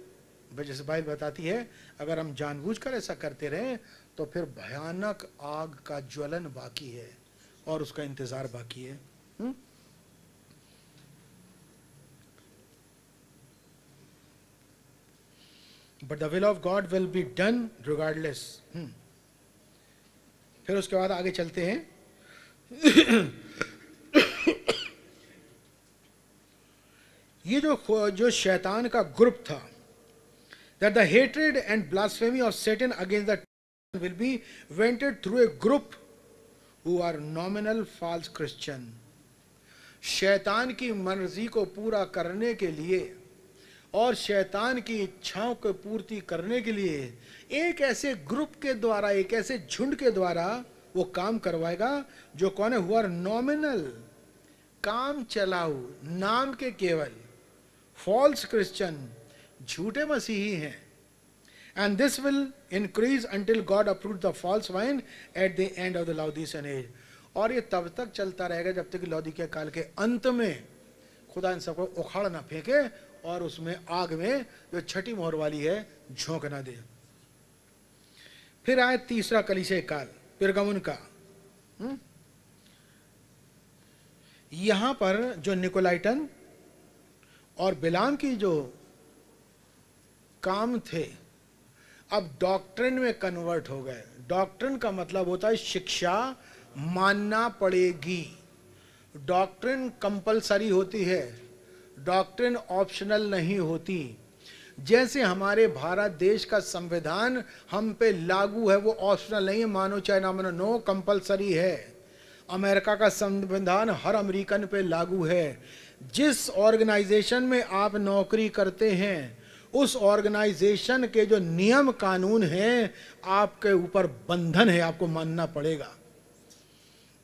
जैसे बाइल बताती है अगर हम जानबूझकर ऐसा करते रहें तो फिर भयानक आग का ज्वलन बाकी है और उसका इंतज़ार बाकी है हुँ? Hmm? But the will of God will be done regardless फिर उसके बाद आगे चलते हैं ये जो जो शैतान का ग्रुप था that the hatred and blasphemy of Satan against the will be vented through a group who are nominal false Christian शैतान की मर्जी को पूरा करने के लिए और शैतान की इच्छाओं को पूर्ति करने के लिए एक ऐसे ग्रुप के द्वारा एक ऐसे झुंड के द्वारा वो काम करवाएगा जो कौन है हुआ नॉमिनल काम चलाऊ नाम के केवल फॉल्स क्रिश्चियन झूठे मसीही हैं and this will increase until God approve the false vine at the end of the Laodicean age और ये तब तक चलता रहेगा जब तक के काल के अंत में खुदा इन सबको उखाड़ ना फेंके और उसमें आग में जो छठी मोहर वाली है झोंक ना दे फिर आए तीसरा कलिशे काल पिरगमुन का हुँ? हम्म। यहां पर जो निकोलाइटन और बिलाम की जो काम थे अब डॉक्ट्रिन में कन्वर्ट हो गए डॉक्ट्रिन का मतलब होता है शिक्षा मानना पड़ेगी डॉक्ट्रिन कंपलसरी होती है डॉक्ट्रिन ऑप्शनल नहीं होती जैसे हमारे भारत देश का संविधान हम पे लागू है वो ऑप्शनल नहीं है मानो चाहे ना मानो नो कंपलसरी है अमेरिका का संविधान हर अमेरिकन पे लागू है जिस ऑर्गेनाइजेशन में आप नौकरी करते हैं उस ऑर्गेनाइजेशन के जो नियम कानून हैं आपके ऊपर बंधन है आपको मानना पड़ेगा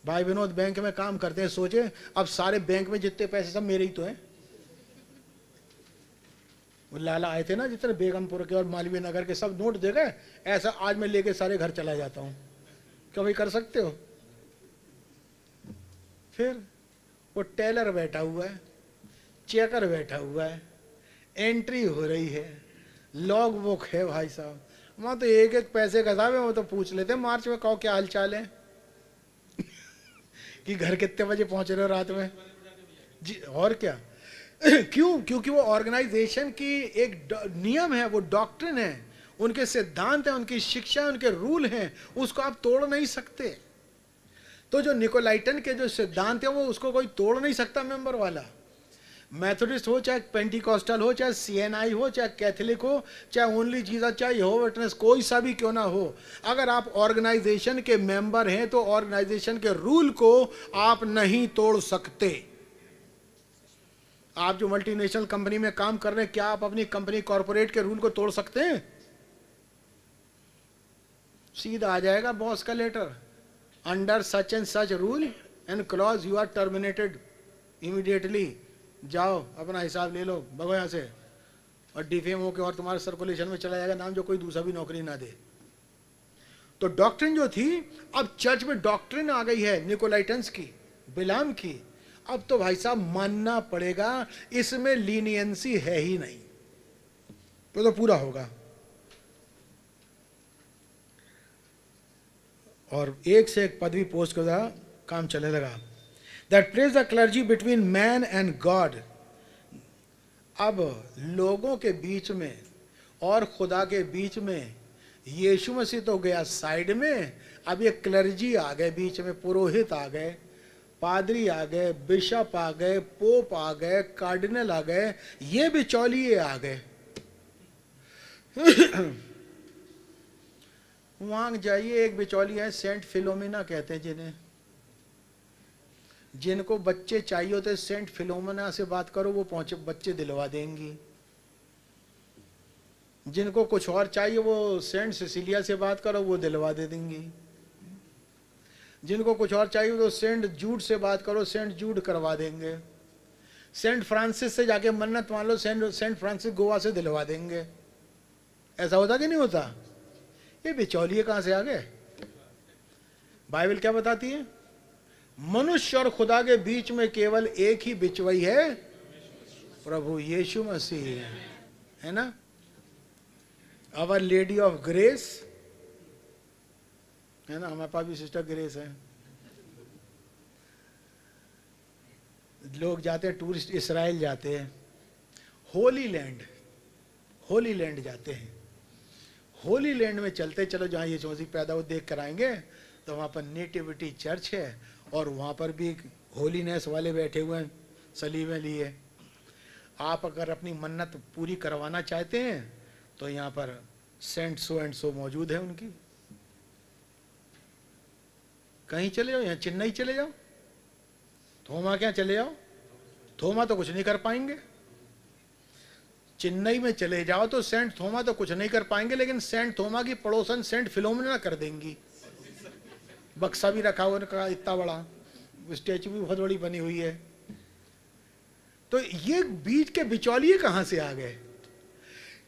भाई विनोद बैंक में काम करते हैं सोचे अब सारे बैंक में जितने पैसे सब मेरे ही तो हैं वो लाला आए थे ना जितने बेगमपुर के और मालवीय नगर के सब नोट दे गए ऐसा आज मैं लेके सारे घर चला जाता हूँ क्या भाई कर सकते हो फिर वो टेलर बैठा हुआ है चेकर बैठा हुआ है एंट्री हो रही है लॉग बुक है भाई साहब वहाँ तो एक एक पैसे का है वो तो पूछ लेते मार्च में कहो क्या हाल चाल है कि घर कितने बजे पहुँच रहे हो रात में जी और क्या क्यों क्योंकि वो ऑर्गेनाइजेशन की एक नियम है वो डॉक्ट्रिन है उनके सिद्धांत हैं उनकी शिक्षा उनके रूल हैं उसको आप तोड़ नहीं सकते तो जो निकोलाइटन के जो सिद्धांत हैं वो उसको कोई तोड़ नहीं सकता मेंबर वाला मैथोडिस्ट हो चाहे पेंटिकॉस्टल हो चाहे सीएनआई हो चाहे कैथलिक हो चाहे ओनली जीजा चाहे हो विटनेस कोई सा भी क्यों ना हो अगर आप ऑर्गेनाइजेशन के मेंबर हैं तो ऑर्गेनाइजेशन के रूल को आप नहीं तोड़ सकते आप जो मल्टीनेशनल कंपनी में काम कर रहे हैं क्या आप अपनी कंपनी कॉरपोरेट के रूल को तोड़ सकते हैं सीधा आ जाएगा बॉस का letter under such and such rule and clause you are terminated immediately जाओ अपना हिसाब ले लो भगो से और डीफेम के और तुम्हारे सर्कुलेशन में चला जाएगा नाम जो कोई दूसरा भी नौकरी ना दे तो डॉक्ट्रिन जो थी अब चर्च में डॉक्ट्रिन आ गई है निकोलाइटन्स की बिलाम की अब तो भाई साहब मानना पड़ेगा इसमें लीनियंसी है ही नहीं तो, तो पूरा होगा और एक से एक पदवी पोस्ट का काम चलने लगा that praise the clergy between man and God अब लोगों के बीच में और खुदा के बीच में यीशु मसीह तो गया साइड में अब ये क्लर्जी आ गए बीच में पुरोहित आ गए पादरी आ गए बिशप आ गए पोप आ गए कार्डिनल आ गए ये बिचौलिए आ गए वहां जाइए एक बिचौलिया है सेंट फिलोमिना कहते हैं जिन्हें जिनको बच्चे चाहिए होते सेंट फिलोमिना से बात करो वो पहुंचे बच्चे दिलवा देंगी जिनको कुछ और चाहिए वो सेंट सिसिलिया से बात करो वो दिलवा दे देंगी जिनको कुछ और चाहिए तो सेंट जूड से बात करो सेंट जूड करवा देंगे सेंट फ्रांसिस से जाके मन्नत मान लो सेंट सेंट फ्रांसिस गोवा से दिलवा देंगे ऐसा होता कि नहीं होता ये बिचौलिए कहाँ से आ गए बाइबल क्या बताती है मनुष्य और खुदा के बीच में केवल एक ही बिचवई है प्रभु यीशु मसीह है ना आवर लेडी ऑफ ग्रेस है ना हमारे पास भी सिस्टर ग्रेस है लोग जाते हैं टूरिस्ट इसराइल जाते हैं होली लैंड होली लैंड जाते हैं होली लैंड में चलते चलो जहाँ ये मसीह पैदा हो देख कर आएंगे तो वहाँ पर नेटिविटी चर्च है और वहाँ पर भी होलीनेस वाले बैठे हुए हैं सलीमे लिए आप अगर अपनी मन्नत पूरी करवाना चाहते हैं तो यहाँ पर सेंट सो एंड सो मौजूद है उनकी कहीं चले जाओ यहाँ चेन्नई चले जाओ थोमा क्या चले जाओ थोमा तो कुछ नहीं कर पाएंगे चेन्नई में चले जाओ तो सेंट थोमा तो कुछ नहीं कर पाएंगे लेकिन सेंट थोमा की पड़ोसन सेंट फिलोमिना कर देंगी बक्सा भी रखा हुआ कहा इतना बड़ा स्टैचू भी बहुत बड़ी बनी हुई है तो ये बीच के बिचौलिए कहां से आ गए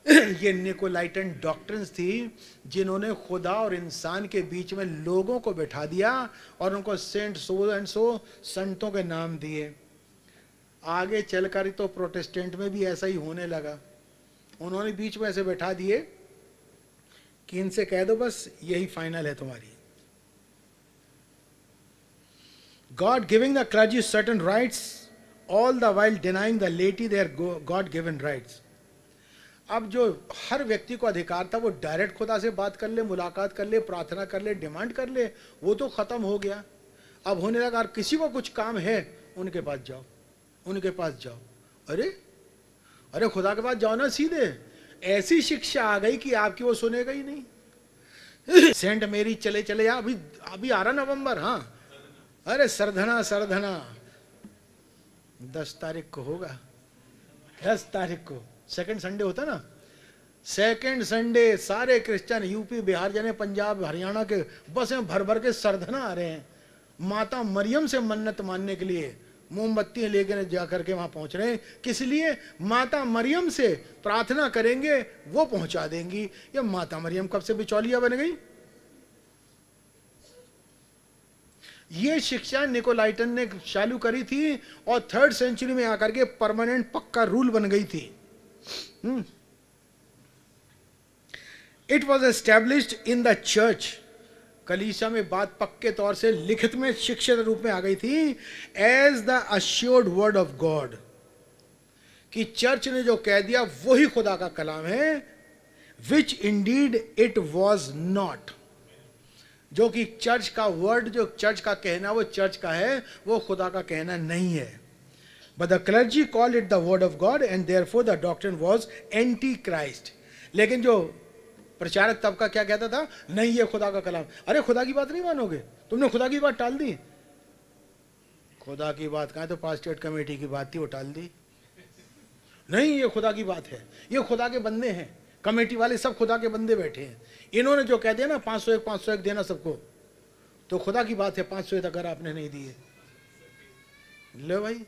ये निकोलाइटन डॉक्ट्रिन्स थी जिन्होंने खुदा और इंसान के बीच में लोगों को बैठा दिया और उनको सेंट सो एंड सो संतों के नाम दिए आगे चलकर तो प्रोटेस्टेंट में भी ऐसा ही होने लगा उन्होंने बीच में ऐसे बैठा दिए कि इनसे कह दो बस यही फाइनल है तुम्हारी God giving the clergy certain rights all the while denying the laity their God given rights अब जो हर व्यक्ति को अधिकार था वो डायरेक्ट खुदा से बात कर ले मुलाकात कर ले प्रार्थना कर ले डिमांड कर ले वो तो ख़त्म हो गया अब होने लगा अगर किसी को कुछ काम है उनके पास जाओ उनके पास जाओ अरे अरे खुदा के पास जाओ ना सीधे ऐसी शिक्षा आ गई कि आपकी वो सुनेगा ही नहीं सेंट मेरी चले चले या अभी अभी आ रहा नवंबर हाँ अरे सरधना सरधना दस तारीख को होगा दस तारीख को सेकंड संडे होता ना सेकंड संडे सारे क्रिश्चियन यूपी बिहार जाने पंजाब हरियाणा के बस में भर भर के सरधना आ रहे हैं माता मरियम से मन्नत मानने के लिए मोमबत्ती लेकर जा करके वहां पहुंच रहे हैं किस लिए माता मरियम से प्रार्थना करेंगे वो पहुंचा देंगी ये माता मरियम कब से बिचौलिया बन गई ये शिक्षा निकोलाइटन ने चालू करी थी और थर्ड सेंचुरी में आकर के परमानेंट पक्का रूल बन गई थी it was established in the church कलीसा में बात पक्के तौर से लिखित में शिक्षित रूप में आ गई थी as the assured word of God कि चर्च ने जो कह दिया वही खुदा का कलाम है which indeed it was not जो कि चर्च का वर्ड जो चर्च का कहना वो चर्च का है वो खुदा का कहना नहीं है But the clergy called it the word of God and therefore the doctrine was anti-Christ. लेकिन जो प्रचारक तबका क्या कहता था नहीं ये खुदा का कलाम अरे खुदा की बात नहीं मानोगे तुमने खुदा की बात टाल दी खुदा की बात कहा तो पास स्टेट कमेटी की बात थी वो टाल दी नहीं ये खुदा की बात है ये खुदा के बंदे हैं कमेटी वाले सब खुदा के बंदे बैठे हैं इन्होंने जो कह दिया ना पाँच सौ एक पाँच सौ एक देना सबको तो खुदा की बात है पाँच सौ एक अगर आपने नहीं दिए ले भाई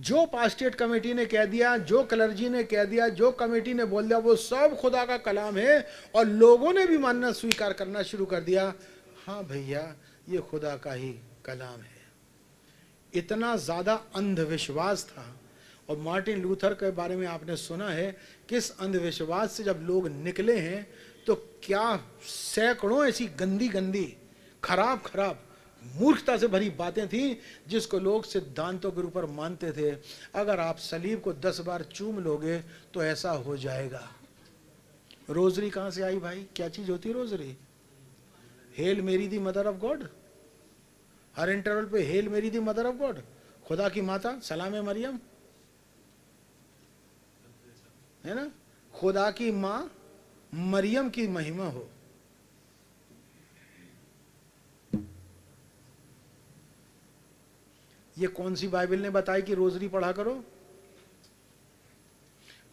जो पास्टेट कमेटी ने कह दिया जो कलर्जी ने कह दिया जो कमेटी ने बोल दिया वो सब खुदा का कलाम है और लोगों ने भी मानना स्वीकार करना शुरू कर दिया हाँ भैया ये खुदा का ही कलाम है इतना ज़्यादा अंधविश्वास था और मार्टिन लूथर के बारे में आपने सुना है किस अंधविश्वास से जब लोग निकले हैं तो क्या सैकड़ों ऐसी गंदी गंदी खराब खराब मूर्खता से भरी बातें थी जिसको लोग सिद्धांतों के ऊपर मानते थे अगर आप सलीब को दस बार चूम लोगे तो ऐसा हो जाएगा रोजरी कहां से आई भाई क्या चीज़ होती rosary hail Mary the mother of God हर इंटरवल पे hail Mary the mother of God खुदा की माता सलाम मरियम है ना खुदा की माँ मरियम की महिमा हो ये कौन सी बाइबल ने बताई कि रोजरी पढ़ा करो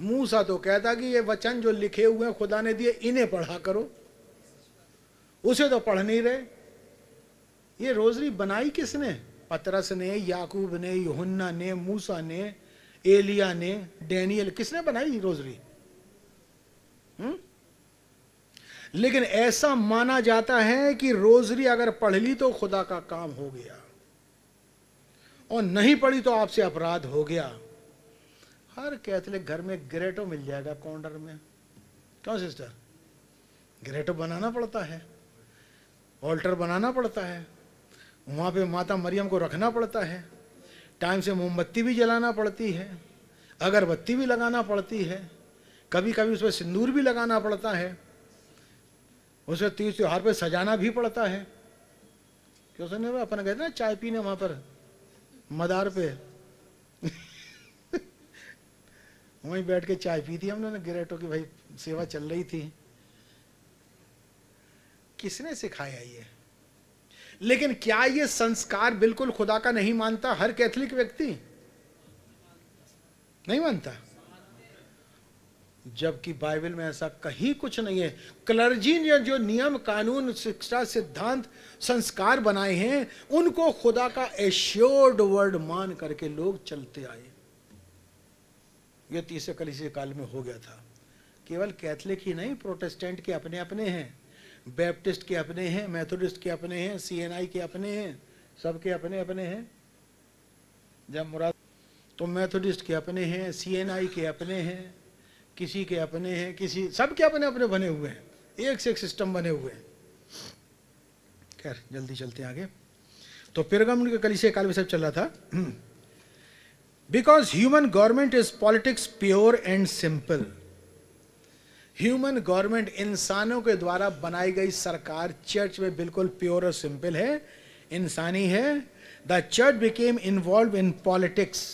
मूसा तो कहता कि ये वचन जो लिखे हुए हैं खुदा ने दिए इन्हें पढ़ा करो उसे तो पढ़ नहीं रहे ये रोजरी बनाई किसने पतरस ने याकूब ने योहन्ना ने मूसा ने एलिया ने डैनियल किसने बनाई रोजरी हुँ? हम्म? लेकिन ऐसा माना जाता है कि रोजरी अगर पढ़ ली तो खुदा का काम हो गया और नहीं पड़ी तो आपसे अपराध हो गया हर कैथलिक घर में ग्रेटो मिल जाएगा कॉर्नर में क्यों सिस्टर ग्रेटो बनाना पड़ता है ऑल्टर बनाना पड़ता है वहाँ पे माता मरियम को रखना पड़ता है टाइम से मोमबत्ती भी जलाना पड़ती है अगरबत्ती भी लगाना पड़ती है कभी कभी उसमें सिंदूर भी लगाना पड़ता है उसमें तीज त्यौहार पर सजाना भी पड़ता है क्यों सुनिए अपन गए ना चाय पीने वहाँ पर मदार पे वहीं बैठ के चाय पी थी हमने ग्रेटो की भाई सेवा चल रही थी किसने सिखाया ये लेकिन क्या ये संस्कार बिल्कुल खुदा का नहीं मानता हर कैथलिक व्यक्ति नहीं मानता जबकि बाइबल में ऐसा कहीं कुछ नहीं है क्लर्जी ने जो नियम कानून शिक्षा सिद्धांत संस्कार बनाए हैं उनको खुदा का एश्योर्ड वर्ड मान करके लोग चलते आए यह तीसरे कलिसी काल में हो गया था केवल कैथलिक ही नहीं प्रोटेस्टेंट के अपने अपने हैं बैप्टिस्ट के अपने हैं मैथोडिस्ट के अपने हैं सीएनआई के अपने हैं सबके अपने अपने हैं जब मुराद तो मैथोडिस्ट के अपने हैं सीएनआई के अपने हैं किसी के अपने हैं किसी सब के अपने अपने बने हुए हैं एक से एक सिस्टम बने हुए हैं खैर जल्दी चलते आगे तो पेरगम के कल से काल में सब चल रहा था because human government is politics pure and simple human government इंसानों के द्वारा बनाई गई सरकार चर्च में बिल्कुल प्योर और सिंपल है इंसानी है the church became involve in politics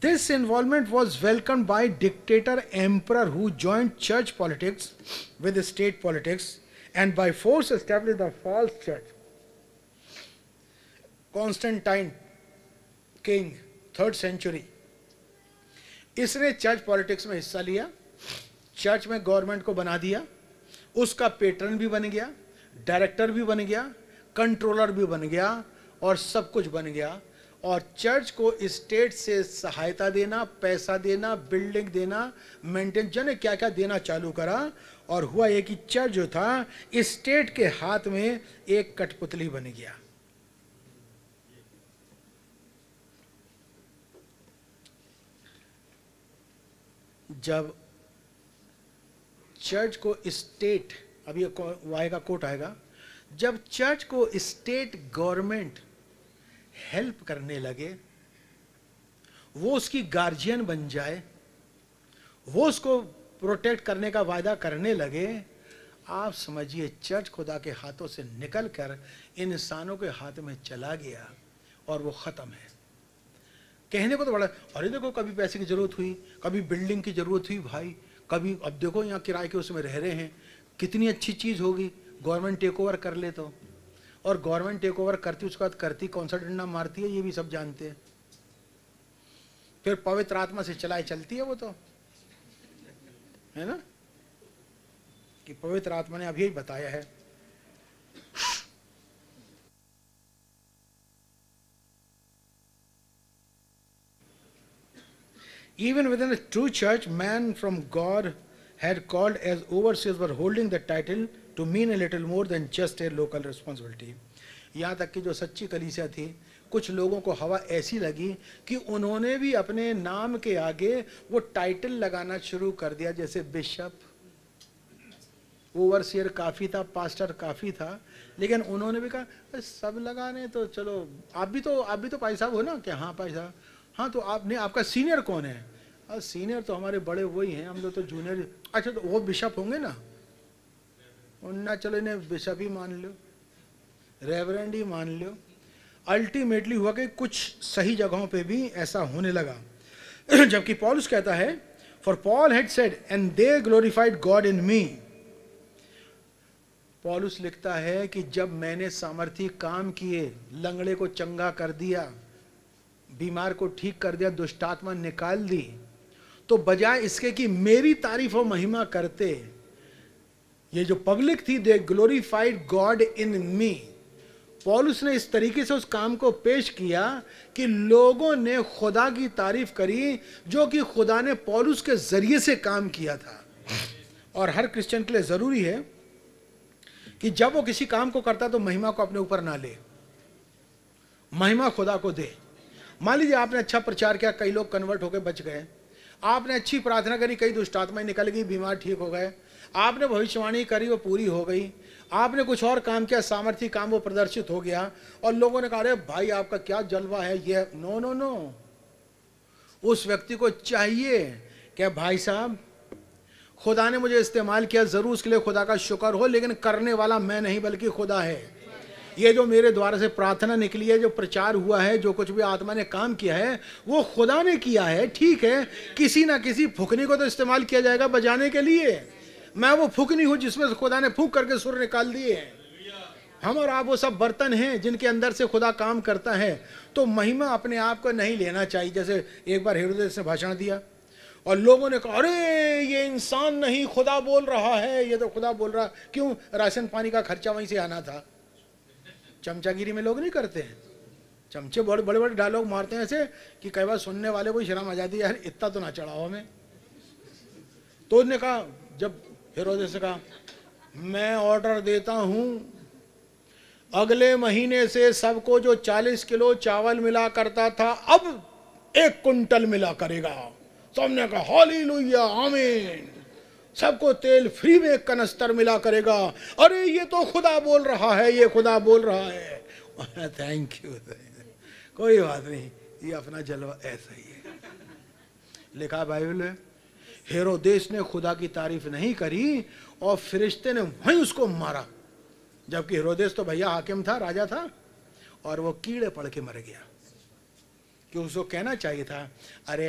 This involvement was welcomed by dictator emperor who joined church politics with state politics and by force established the false church. Constantine, king, third century इसने church politics में हिस्सा लिया church में government को बना दिया उसका pattern भी बन गया डायरेक्टर भी बन गया कंट्रोलर भी बन गया और सब कुछ बन गया और चर्च को स्टेट से सहायता देना पैसा देना बिल्डिंग देना मेंटेन जाने क्या क्या देना चालू करा और हुआ ये कि चर्च जो था स्टेट के हाथ में एक कठपुतली बन गया जब चर्च को स्टेट अभी वाई का कोट आएगा जब चर्च को स्टेट गवर्नमेंट हेल्प करने लगे वो उसकी गार्जियन बन जाए वो उसको प्रोटेक्ट करने का वायदा करने लगे आप समझिए चर्च खुदा के हाथों से निकल कर इंसानों के हाथ में चला गया और वो ख़त्म है कहने को तो बड़ा अरे देखो कभी पैसे की ज़रूरत हुई कभी बिल्डिंग की ज़रूरत हुई भाई कभी अब देखो यहाँ किराए के उसमें रह रहे हैं कितनी अच्छी चीज़ होगी गवर्नमेंट टेक ओवर कर ले तो और गवर्नमेंट टेक ओवर करती उसके बाद करती कौन सा डंडा मारती है ये भी सब जानते हैं फिर पवित्र आत्मा से चलाए चलती है वो तो है ना कि पवित्र आत्मा ने अभी बताया है even within true church man from God had called as overseers were holding the title to mean a little more than just a local responsibility यहाँ तक कि जो सच्ची कलीसिया थी कुछ लोगों को हवा ऐसी लगी कि उन्होंने भी अपने नाम के आगे वो टाइटल लगाना शुरू कर दिया जैसे बिशप ओवरसियर काफ़ी था पास्टर काफ़ी था लेकिन उन्होंने भी कहा सब लगाने तो चलो आप भी तो आप भी तो भाई साहब हो ना कि हाँ भाई साहब हाँ तो आपने आपका सीनियर कौन है सीनियर तो हमारे बड़े वही हैं हम लोग तो जूनियर अच्छा तो वो बिशप होंगे ना ना चलो इन्हें बिशप ही मान लो रेवरेंड ही मान लो अल्टीमेटली हुआ कि कुछ सही जगहों पे भी ऐसा होने लगा जबकि पॉलुस कहता है for Paul had said and they glorified God in me पॉलुस लिखता है कि जब मैंने सामर्थी काम किए लंगड़े को चंगा कर दिया बीमार को ठीक कर दिया दुष्टात्मा निकाल दी तो बजाय इसके कि मेरी तारीफ और महिमा करते ये जो पब्लिक थी दे ग्लोरीफाइड गॉड इन मी पॉलुस ने इस तरीके से उस काम को पेश किया कि लोगों ने खुदा की तारीफ करी जो कि खुदा ने पॉलुस के ज़रिए से काम किया था और हर क्रिश्चियन के लिए ज़रूरी है कि जब वो किसी काम को करता तो महिमा को अपने ऊपर ना ले महिमा खुदा को दे मान लीजिए आपने अच्छा प्रचार किया कई लोग कन्वर्ट होकर बच गए आपने अच्छी प्रार्थना करी कई दुष्टात्माएं निकल गई बीमार ठीक हो गए आपने भविष्यवाणी करी वो पूरी हो गई आपने कुछ और काम किया सामर्थ्य काम वो प्रदर्शित हो गया और लोगों ने कहा अरे भाई आपका क्या जलवा है ये नो नो नो उस व्यक्ति को चाहिए क्या भाई साहब खुदा ने मुझे इस्तेमाल किया ज़रूर उसके लिए खुदा का शुक्र हो लेकिन करने वाला मैं नहीं बल्कि खुदा है ये जो मेरे द्वारा से प्रार्थना निकली है जो प्रचार हुआ है जो कुछ भी आत्मा ने काम किया है वो खुदा ने किया है ठीक है किसी ना किसी फुकनी को तो इस्तेमाल किया जाएगा बजाने के लिए मैं वो फूकनी हूँ जिसमें से खुदा ने फूक करके सुर निकाल दिए हैं हम और आप वो सब बर्तन हैं जिनके अंदर से खुदा काम करता है तो महिमा अपने आप को नहीं लेना चाहिए जैसे एक बार हेरोदेस से भाषण दिया और लोगों ने कहा अरे ये इंसान नहीं खुदा बोल रहा है ये तो खुदा बोल रहा क्यों राशन पानी का खर्चा वहीं से आना था चमचागिरी में लोग नहीं करते हैं चमचे बड़े बड़े बड़े डायलॉग मारते हैं ऐसे कि कई बार सुनने वाले को शर्म आ जाती है यार इतना तो ना चढ़ाओ हमें तो उसने कहा जब फिर से कहा मैं ऑर्डर देता हूं अगले महीने से सबको जो 40 किलो चावल मिला करता था अब एक कुंटल मिला करेगा सबने तो कहा हॉली लोहिया आमीन सबको तेल फ्री में कनस्तर मिला करेगा अरे ये तो खुदा बोल रहा है ये खुदा बोल रहा है थैंक यू कोई बात नहीं ये अपना जलवा ऐसा ही है लिखा बाइबल में हेरोदेश ने खुदा की तारीफ नहीं करी और फिरिश्ते ने वहीं उसको मारा जबकि हेरोदेश तो भैया हाकिम था राजा था और वो कीड़े पड़ के मर गया कि उसको कहना चाहिए था अरे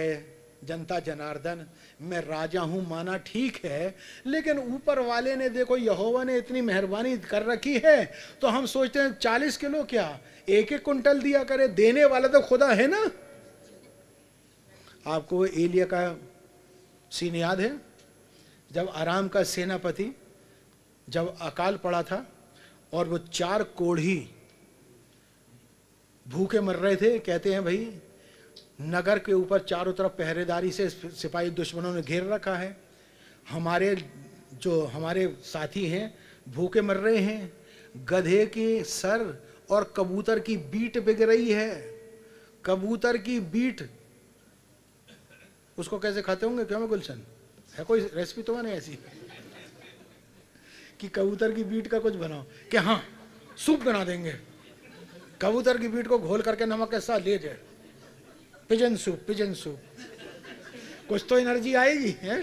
जनता जनार्दन मैं राजा हूं माना ठीक है लेकिन ऊपर वाले ने देखो यहोवा ने इतनी मेहरबानी कर रखी है तो हम सोचते हैं चालीस किलो क्या एक एक कुंटल दिया करे देने वाला तो खुदा है ना आपको एलिया का सीन याद है जब आराम का सेनापति जब अकाल पड़ा था और वो चार कोढ़ी भूखे मर रहे थे कहते हैं भाई नगर के ऊपर चारों तरफ पहरेदारी से सिपाही दुश्मनों ने घेर रखा है हमारे जो हमारे साथी हैं भूखे मर रहे हैं गधे के सर और कबूतर की बीट बिग रही है कबूतर की बीट उसको कैसे खाते होंगे क्यों मैं गुलशन है कोई रेसिपी तो मैंने ऐसी कि कबूतर की बीट का कुछ बनाओ कि हाँ सूप बना देंगे कबूतर की बीट को घोल करके नमक के साथ ले जाए पिजन सूप पिजन सूप कुछ तो एनर्जी आएगी है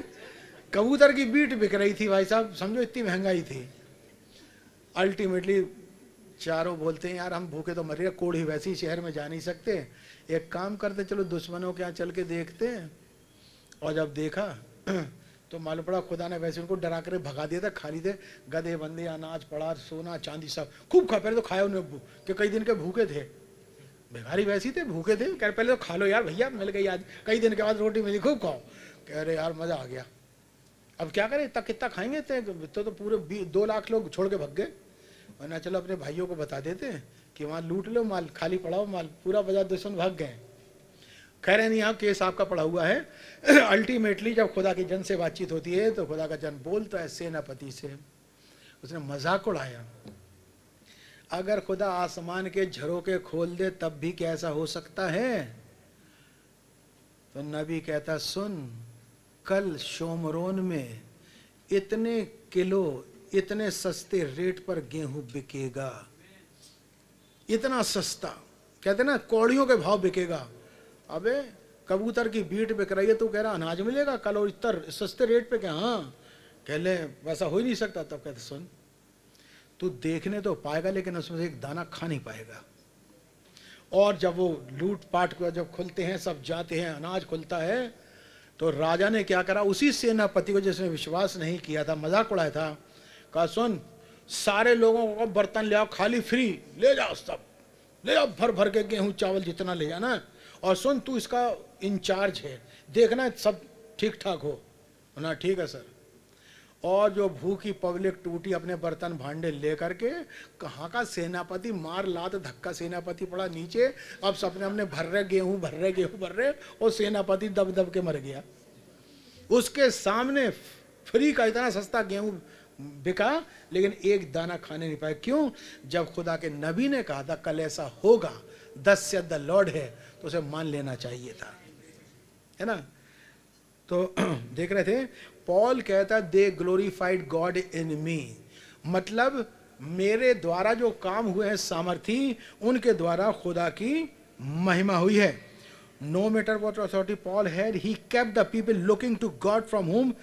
कबूतर की बीट बिक रही थी भाई साहब समझो इतनी महंगाई थी अल्टीमेटली चारों बोलते हैं यार हम भूखे तो मरिए रहे कोढ़ी वैसी शहर में जा नहीं सकते एक काम करते चलो दुश्मनों के यहाँ चल के देखते हैं और जब देखा तो मालूम पड़ा खुदा ने वैसे उनको डरा कर भगा दिया था खाली थे गधे बंदे अनाज पड़ा सोना चांदी सब खूब खा पहले तो खाया उन्होंने कि कई दिन के भूखे थे भिखारी वैसी थे भूखे थे कह रहे पहले तो खा लो यार भैया मिल गई आज कई दिन के बाद रोटी मिली खूब खाओ कह रहे यार मज़ा आ गया अब क्या करें इतना कितना खाएंगे थे तो, तो पूरे दो लाख लोग छोड़ के भग गए वरना चलो अपने भाइयों को बता देते कि वहाँ लूट लो माल खाली पड़ाओ माल पूरा बाजार दुश्मन भाग गए कह रहे नहीं हाँ केस आपका पड़ा हुआ है अल्टीमेटली जब खुदा की जन से बातचीत होती है तो खुदा का जन बोलता है सेनापति से उसने मजाक उड़ाया अगर खुदा आसमान के झरोके खोल दे तब भी कैसा हो सकता है तो नबी कहता सुन कल शोमरोन में इतने किलो इतने सस्ते रेट पर गेहूं बिकेगा इतना सस्ता कहते ना कौड़ियों के भाव बिकेगा अबे कबूतर की बीट बिक रही है तो कह रहा अनाज मिलेगा कल और इतर सस्ते रेट पे क्या हाँ कह ले वैसा हो ही नहीं सकता तब कहते सुन तू देखने तो पाएगा लेकिन उसमें से एक दाना खा नहीं पाएगा और जब वो लूट पाट को जब खुलते हैं सब जाते हैं अनाज खुलता है तो राजा ने क्या करा उसी सेनापति को जिसने विश्वास नहीं किया था मजाक उड़ाया था कहा सुन सारे लोगों को बर्तन ले आओ खाली फ्री ले जाओ सब ले जाओ भर भर के गेहूं चावल जितना ले जाना है और सुन तू इसका इंचार्ज है देखना सब ठीक ठाक हो ना ठीक है सर और जो भूखी पब्लिक टूटी अपने बर्तन भांडे लेकर के कहाँ का सेनापति मार लात धक्का सेनापति पड़ा नीचे अब सपने अपने भर रहे गेहूं भर रहे गेहूं भर रहे और सेनापति दब दब के मर गया उसके सामने फ्री का इतना सस्ता गेहूं बिका लेकिन एक दाना खाने नहीं पाया क्यों जब खुदा के नबी ने कहा था कल ऐसा होगा दस से द लॉर्ड है उसे मान लेना चाहिए था है ना तो देख रहे थे पॉल कहता दे ग्लोरीफाइड गॉड इन मी मतलब मेरे द्वारा जो काम हुए हैं सामर्थी उनके द्वारा खुदा की महिमा हुई है no matter what authority Paul had he kept the people looking to God from whom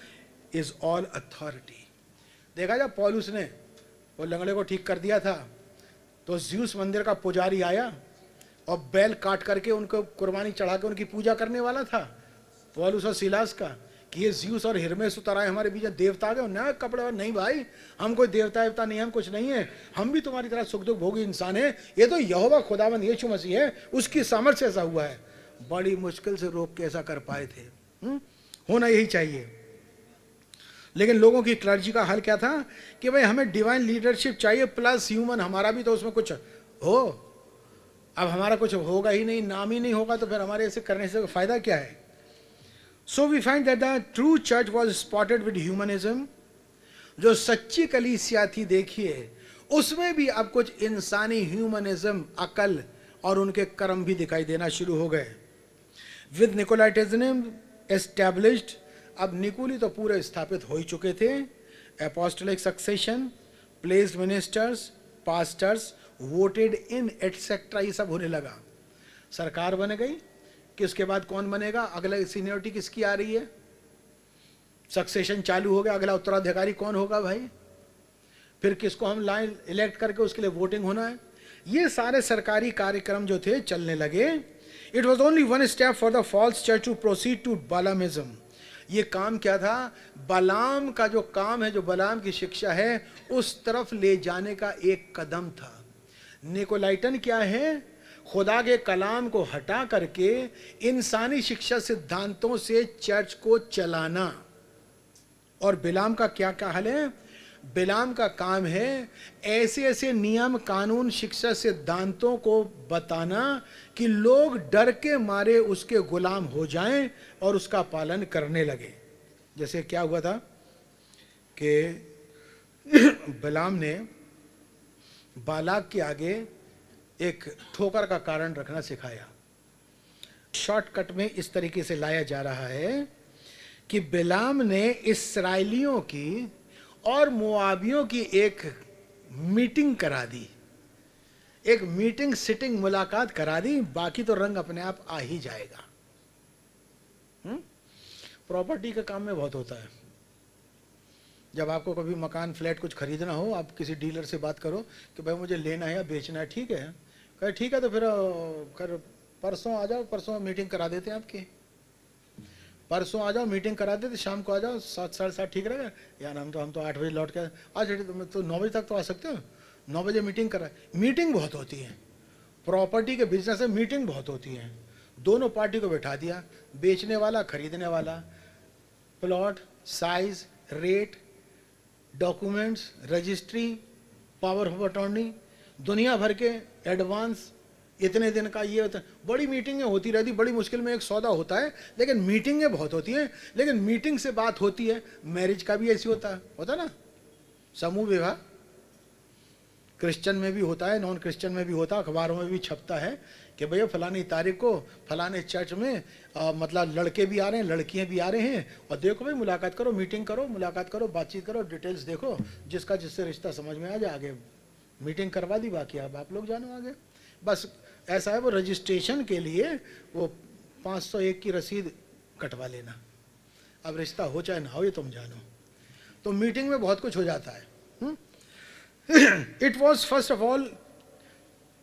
is all authority देखा जा पॉल उसने वो लंगड़े को ठीक कर दिया था तो ज्यूस मंदिर का पुजारी आया और बैल काट करके उनको कुर्बानी चढ़ा के उनकी पूजा करने वाला था पॉलुस और सिलास का कि ये जीवस और हिरमेस उतराए हमारे बीच देवता गए ना कपड़े और नहीं भाई हम कोई देवता देवता नहीं हम कुछ नहीं है हम भी तुम्हारी तरह सुख दुख भोगी इंसान है ये तो यहोवा खुदाबंद यीशु मसीह है उसकी सामर्थ्य ऐसा हुआ है बड़ी मुश्किल से रोक के ऐसा कर पाए थे हम्म? होना यही चाहिए लेकिन लोगों की क्लर्जी का हल क्या था कि भाई हमें डिवाइन लीडरशिप चाहिए प्लस ह्यूमन हमारा भी तो उसमें कुछ हो अब हमारा कुछ होगा ही नहीं नाम ही नहीं होगा तो फिर हमारे ऐसे करने से फायदा क्या है so we find that the true church was spotted with humanism जो सच्ची कलीसिया थी देखिए उसमें भी अब कुछ इंसानी ह्यूमनिज्म अकल और उनके कर्म भी दिखाई देना शुरू हो गए विद निकोलाइटिज्म एस्टेब्लिश्ड अब निकोली तो पूरे स्थापित हो ही चुके थे apostolic succession place ministers pastors voted in etcetera ये सब होने लगा सरकार बन गई किसके बाद कौन बनेगा अगला सीनियरिटी किसकी आ रही है सक्सेशन चालू हो गया अगला उत्तराधिकारी कौन होगा भाई फिर किसको हम लाइन इलेक्ट करके उसके लिए वोटिंग होना है ये सारे सरकारी कार्यक्रम जो थे चलने लगे it was only one step for the false church to proceed to Balaamism ये काम क्या था बलाम का जो काम है जो बलाम की शिक्षा है उस तरफ ले जाने का एक कदम था निकोलाइटन क्या है खुदा के कलाम को हटा करके इंसानी शिक्षा सिद्धांतों से चर्च को चलाना और बिलाम का क्या क्या हाल है बिलाम का काम है ऐसे ऐसे नियम कानून शिक्षा सिद्धांतों को बताना कि लोग डर के मारे उसके गुलाम हो जाएं और उसका पालन करने लगे जैसे क्या हुआ था कि बिलाम ने बालाक के आगे एक ठोकर का कारण रखना सिखाया शॉर्टकट में इस तरीके से लाया जा रहा है कि बिलाम ने इसराइलियों की और मुआवियों की एक मीटिंग करा दी एक मीटिंग सिटिंग मुलाकात करा दी बाकी तो रंग अपने आप आ ही जाएगा प्रॉपर्टी हम्म? का काम में बहुत होता है जब आपको कभी मकान फ्लैट कुछ खरीदना हो आप किसी डीलर से बात करो कि भाई मुझे लेना है या बेचना है ठीक है कहे ठीक है तो फिर कर परसों आ जाओ परसों मीटिंग करा देते हैं आपकी परसों आ जाओ मीटिंग करा देते शाम को आ जाओ सात साढ़े सात ठीक रहेगा यार हम तो हम तो आठ बजे लौट के आज तो, तो नौ बजे तक तो आ सकते हो नौ बजे मीटिंग करा मीटिंग बहुत होती है प्रॉपर्टी के बिजनेस में मीटिंग बहुत होती है दोनों पार्टी को बैठा दिया बेचने वाला खरीदने वाला plot size rate documents registry power of attorney दुनिया भर के एडवांस इतने दिन का ये होता है बड़ी मीटिंगें होती रहती बड़ी मुश्किल में एक सौदा होता है लेकिन मीटिंगें बहुत होती हैं लेकिन मीटिंग से बात होती है मैरिज का भी ऐसी होता है होता ना समूह विवाह क्रिश्चियन में भी होता है नॉन क्रिश्चियन में भी होता है अखबारों में भी छपता है कि भैया फलानी तारीख को फलाने चर्च में आ, मतलब लड़के भी आ रहे हैं लड़कियाँ भी आ रहे हैं और देखो भाई मुलाकात करो मीटिंग करो मुलाकात करो बातचीत करो डिटेल्स देखो जिसका जिससे रिश्ता समझ में आ जाए आगे मीटिंग करवा दी बाकी अब आप लोग जानो आगे बस ऐसा है वो रजिस्ट्रेशन के लिए वो 501 की रसीद कटवा लेना अब रिश्ता हो चाहे ना हो ये तुम जानो तो मीटिंग में बहुत कुछ हो जाता है it was first of all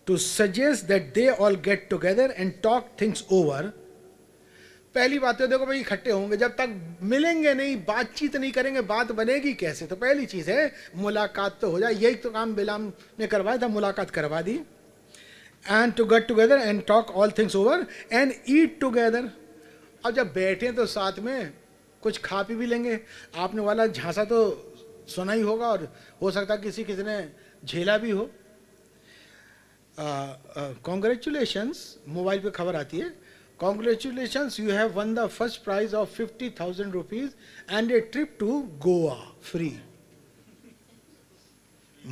to suggest that they all get together and talk things over पहली बात तो देखो भाई इकट्ठे होंगे जब तक मिलेंगे नहीं बातचीत नहीं करेंगे बात बनेगी कैसे तो पहली चीज़ है मुलाकात तो हो जाए यही तो काम बिलाम ने करवाया था मुलाकात करवा दी and to get together and talk all things over and eat together अब जब बैठे तो साथ में कुछ खा पी भी लेंगे आपने वाला झांसा तो सुना ही होगा और हो सकता किसी किसी ने झेला भी हो कॉन्ग्रेचुलेशंस मोबाइल पे खबर आती है congratulation you have won the first prize of fifty thousand rupees and a trip to Goa free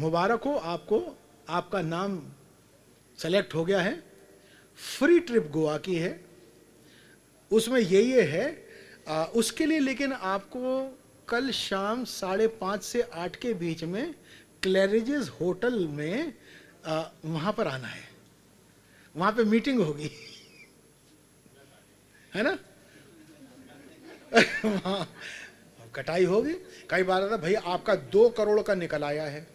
मुबारक हो आपको आपका नाम सेलेक्ट हो गया है फ्री ट्रिप गोवा की है उसमें ये ये है आ, उसके लिए लेकिन आपको कल शाम साढ़े पाँच से आठ के बीच में क्लैरिजेस होटल में आ, वहाँ पर आना है वहाँ पे मीटिंग होगी है ना हाँ। कटाई होगी कई बार आता भाई आपका दो करोड़ का निकल आया है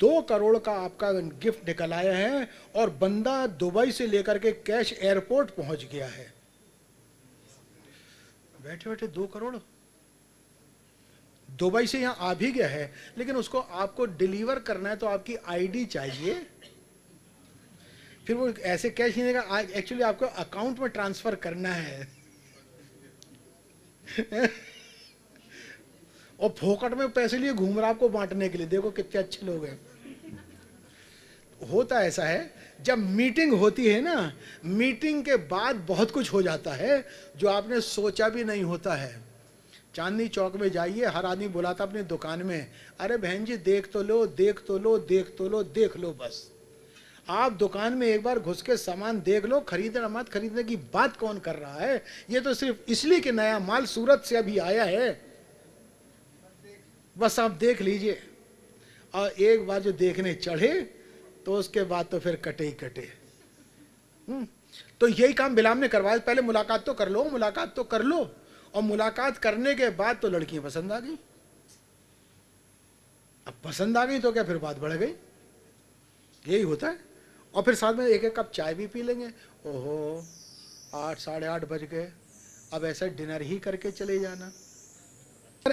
दो करोड़ का आपका गिफ्ट निकल आया है और बंदा दुबई से लेकर के कैश एयरपोर्ट पहुंच गया है बैठे बैठे दो करोड़ दुबई से यहां आ भी गया है लेकिन उसको आपको डिलीवर करना है तो आपकी आईडी चाहिए फिर वो ऐसे कैश नहीं देगा एक्चुअली आपको अकाउंट में ट्रांसफर करना है और फोकट में पैसे लिए घूम रहा आपको बांटने के लिए देखो कितने अच्छे लोग हैं होता ऐसा है जब मीटिंग होती है ना मीटिंग के बाद बहुत कुछ हो जाता है जो आपने सोचा भी नहीं होता है चांदनी चौक में जाइए हर आदमी बुलाता अपनी दुकान में अरे बहन जी देख तो लो देख तो लो देख तो लो देख लो बस आप दुकान में एक बार घुस के सामान देख लो खरीदना मत खरीदने की बात कौन कर रहा है ये तो सिर्फ इसलिए कि नया माल सूरत से अभी आया है बस आप देख लीजिए और एक बार जो देखने चढ़े तो उसके बाद तो फिर कटे ही कटे हम्म, तो यही काम बिलाम ने करवाया पहले मुलाकात तो कर लो मुलाकात तो कर लो और मुलाकात करने के बाद तो लड़कियां पसंद आ गई अब पसंद आ गई तो क्या फिर बात बढ़ गई यही होता है और फिर साथ में एक एक कप चाय भी पी लेंगे ओहो आठ साढ़े आठ बज गए अब ऐसा डिनर ही करके चले जाना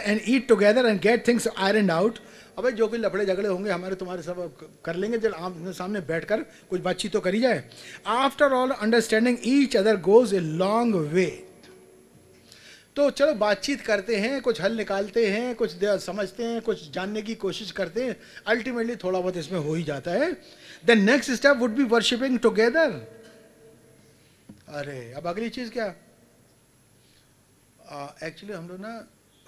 and eat together and get things iron out अबे जो कोई लफड़े झगड़े होंगे हमारे तुम्हारे सब कर लेंगे जब आमने सामने बैठ कर कुछ बातचीत तो करी जाए after all understanding each other goes a long way तो चलो बातचीत करते हैं कुछ हल निकालते हैं कुछ समझते हैं कुछ जानने की कोशिश करते हैं अल्टीमेटली थोड़ा बहुत इसमें हो ही जाता है then next step would be worshipping together अरे अब अगली चीज़ क्या एक्चुअली uh, हम लोग ना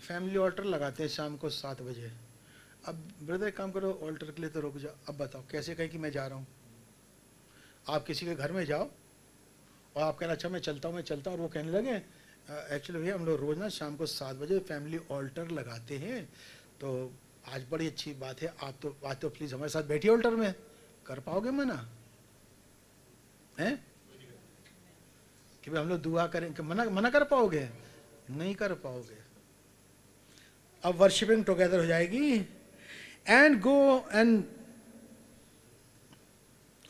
फैमिली ऑल्टर लगाते हैं शाम को सात बजे अब ब्रदर काम करो ऑल्टर के लिए तो रुक जाओ अब बताओ कैसे कहें कि मैं जा रहा हूँ आप किसी के घर में जाओ और आप कहना अच्छा मैं चलता हूँ मैं चलता हूँ और वो कहने लगे एक्चुअली भैया हम लोग रोज़ ना शाम को सात बजे फैमिली ऑल्टर लगाते हैं तो आज बड़ी अच्छी बात है आप तो आज तो प्लीज़ हमारे साथ बैठिए ऑल्टर में कर पाओगे मना है कि हम लोग दुआ करें कि मना मना कर पाओगे नहीं कर पाओगे अब वर्शिपिंग टुगेदर हो जाएगी and go and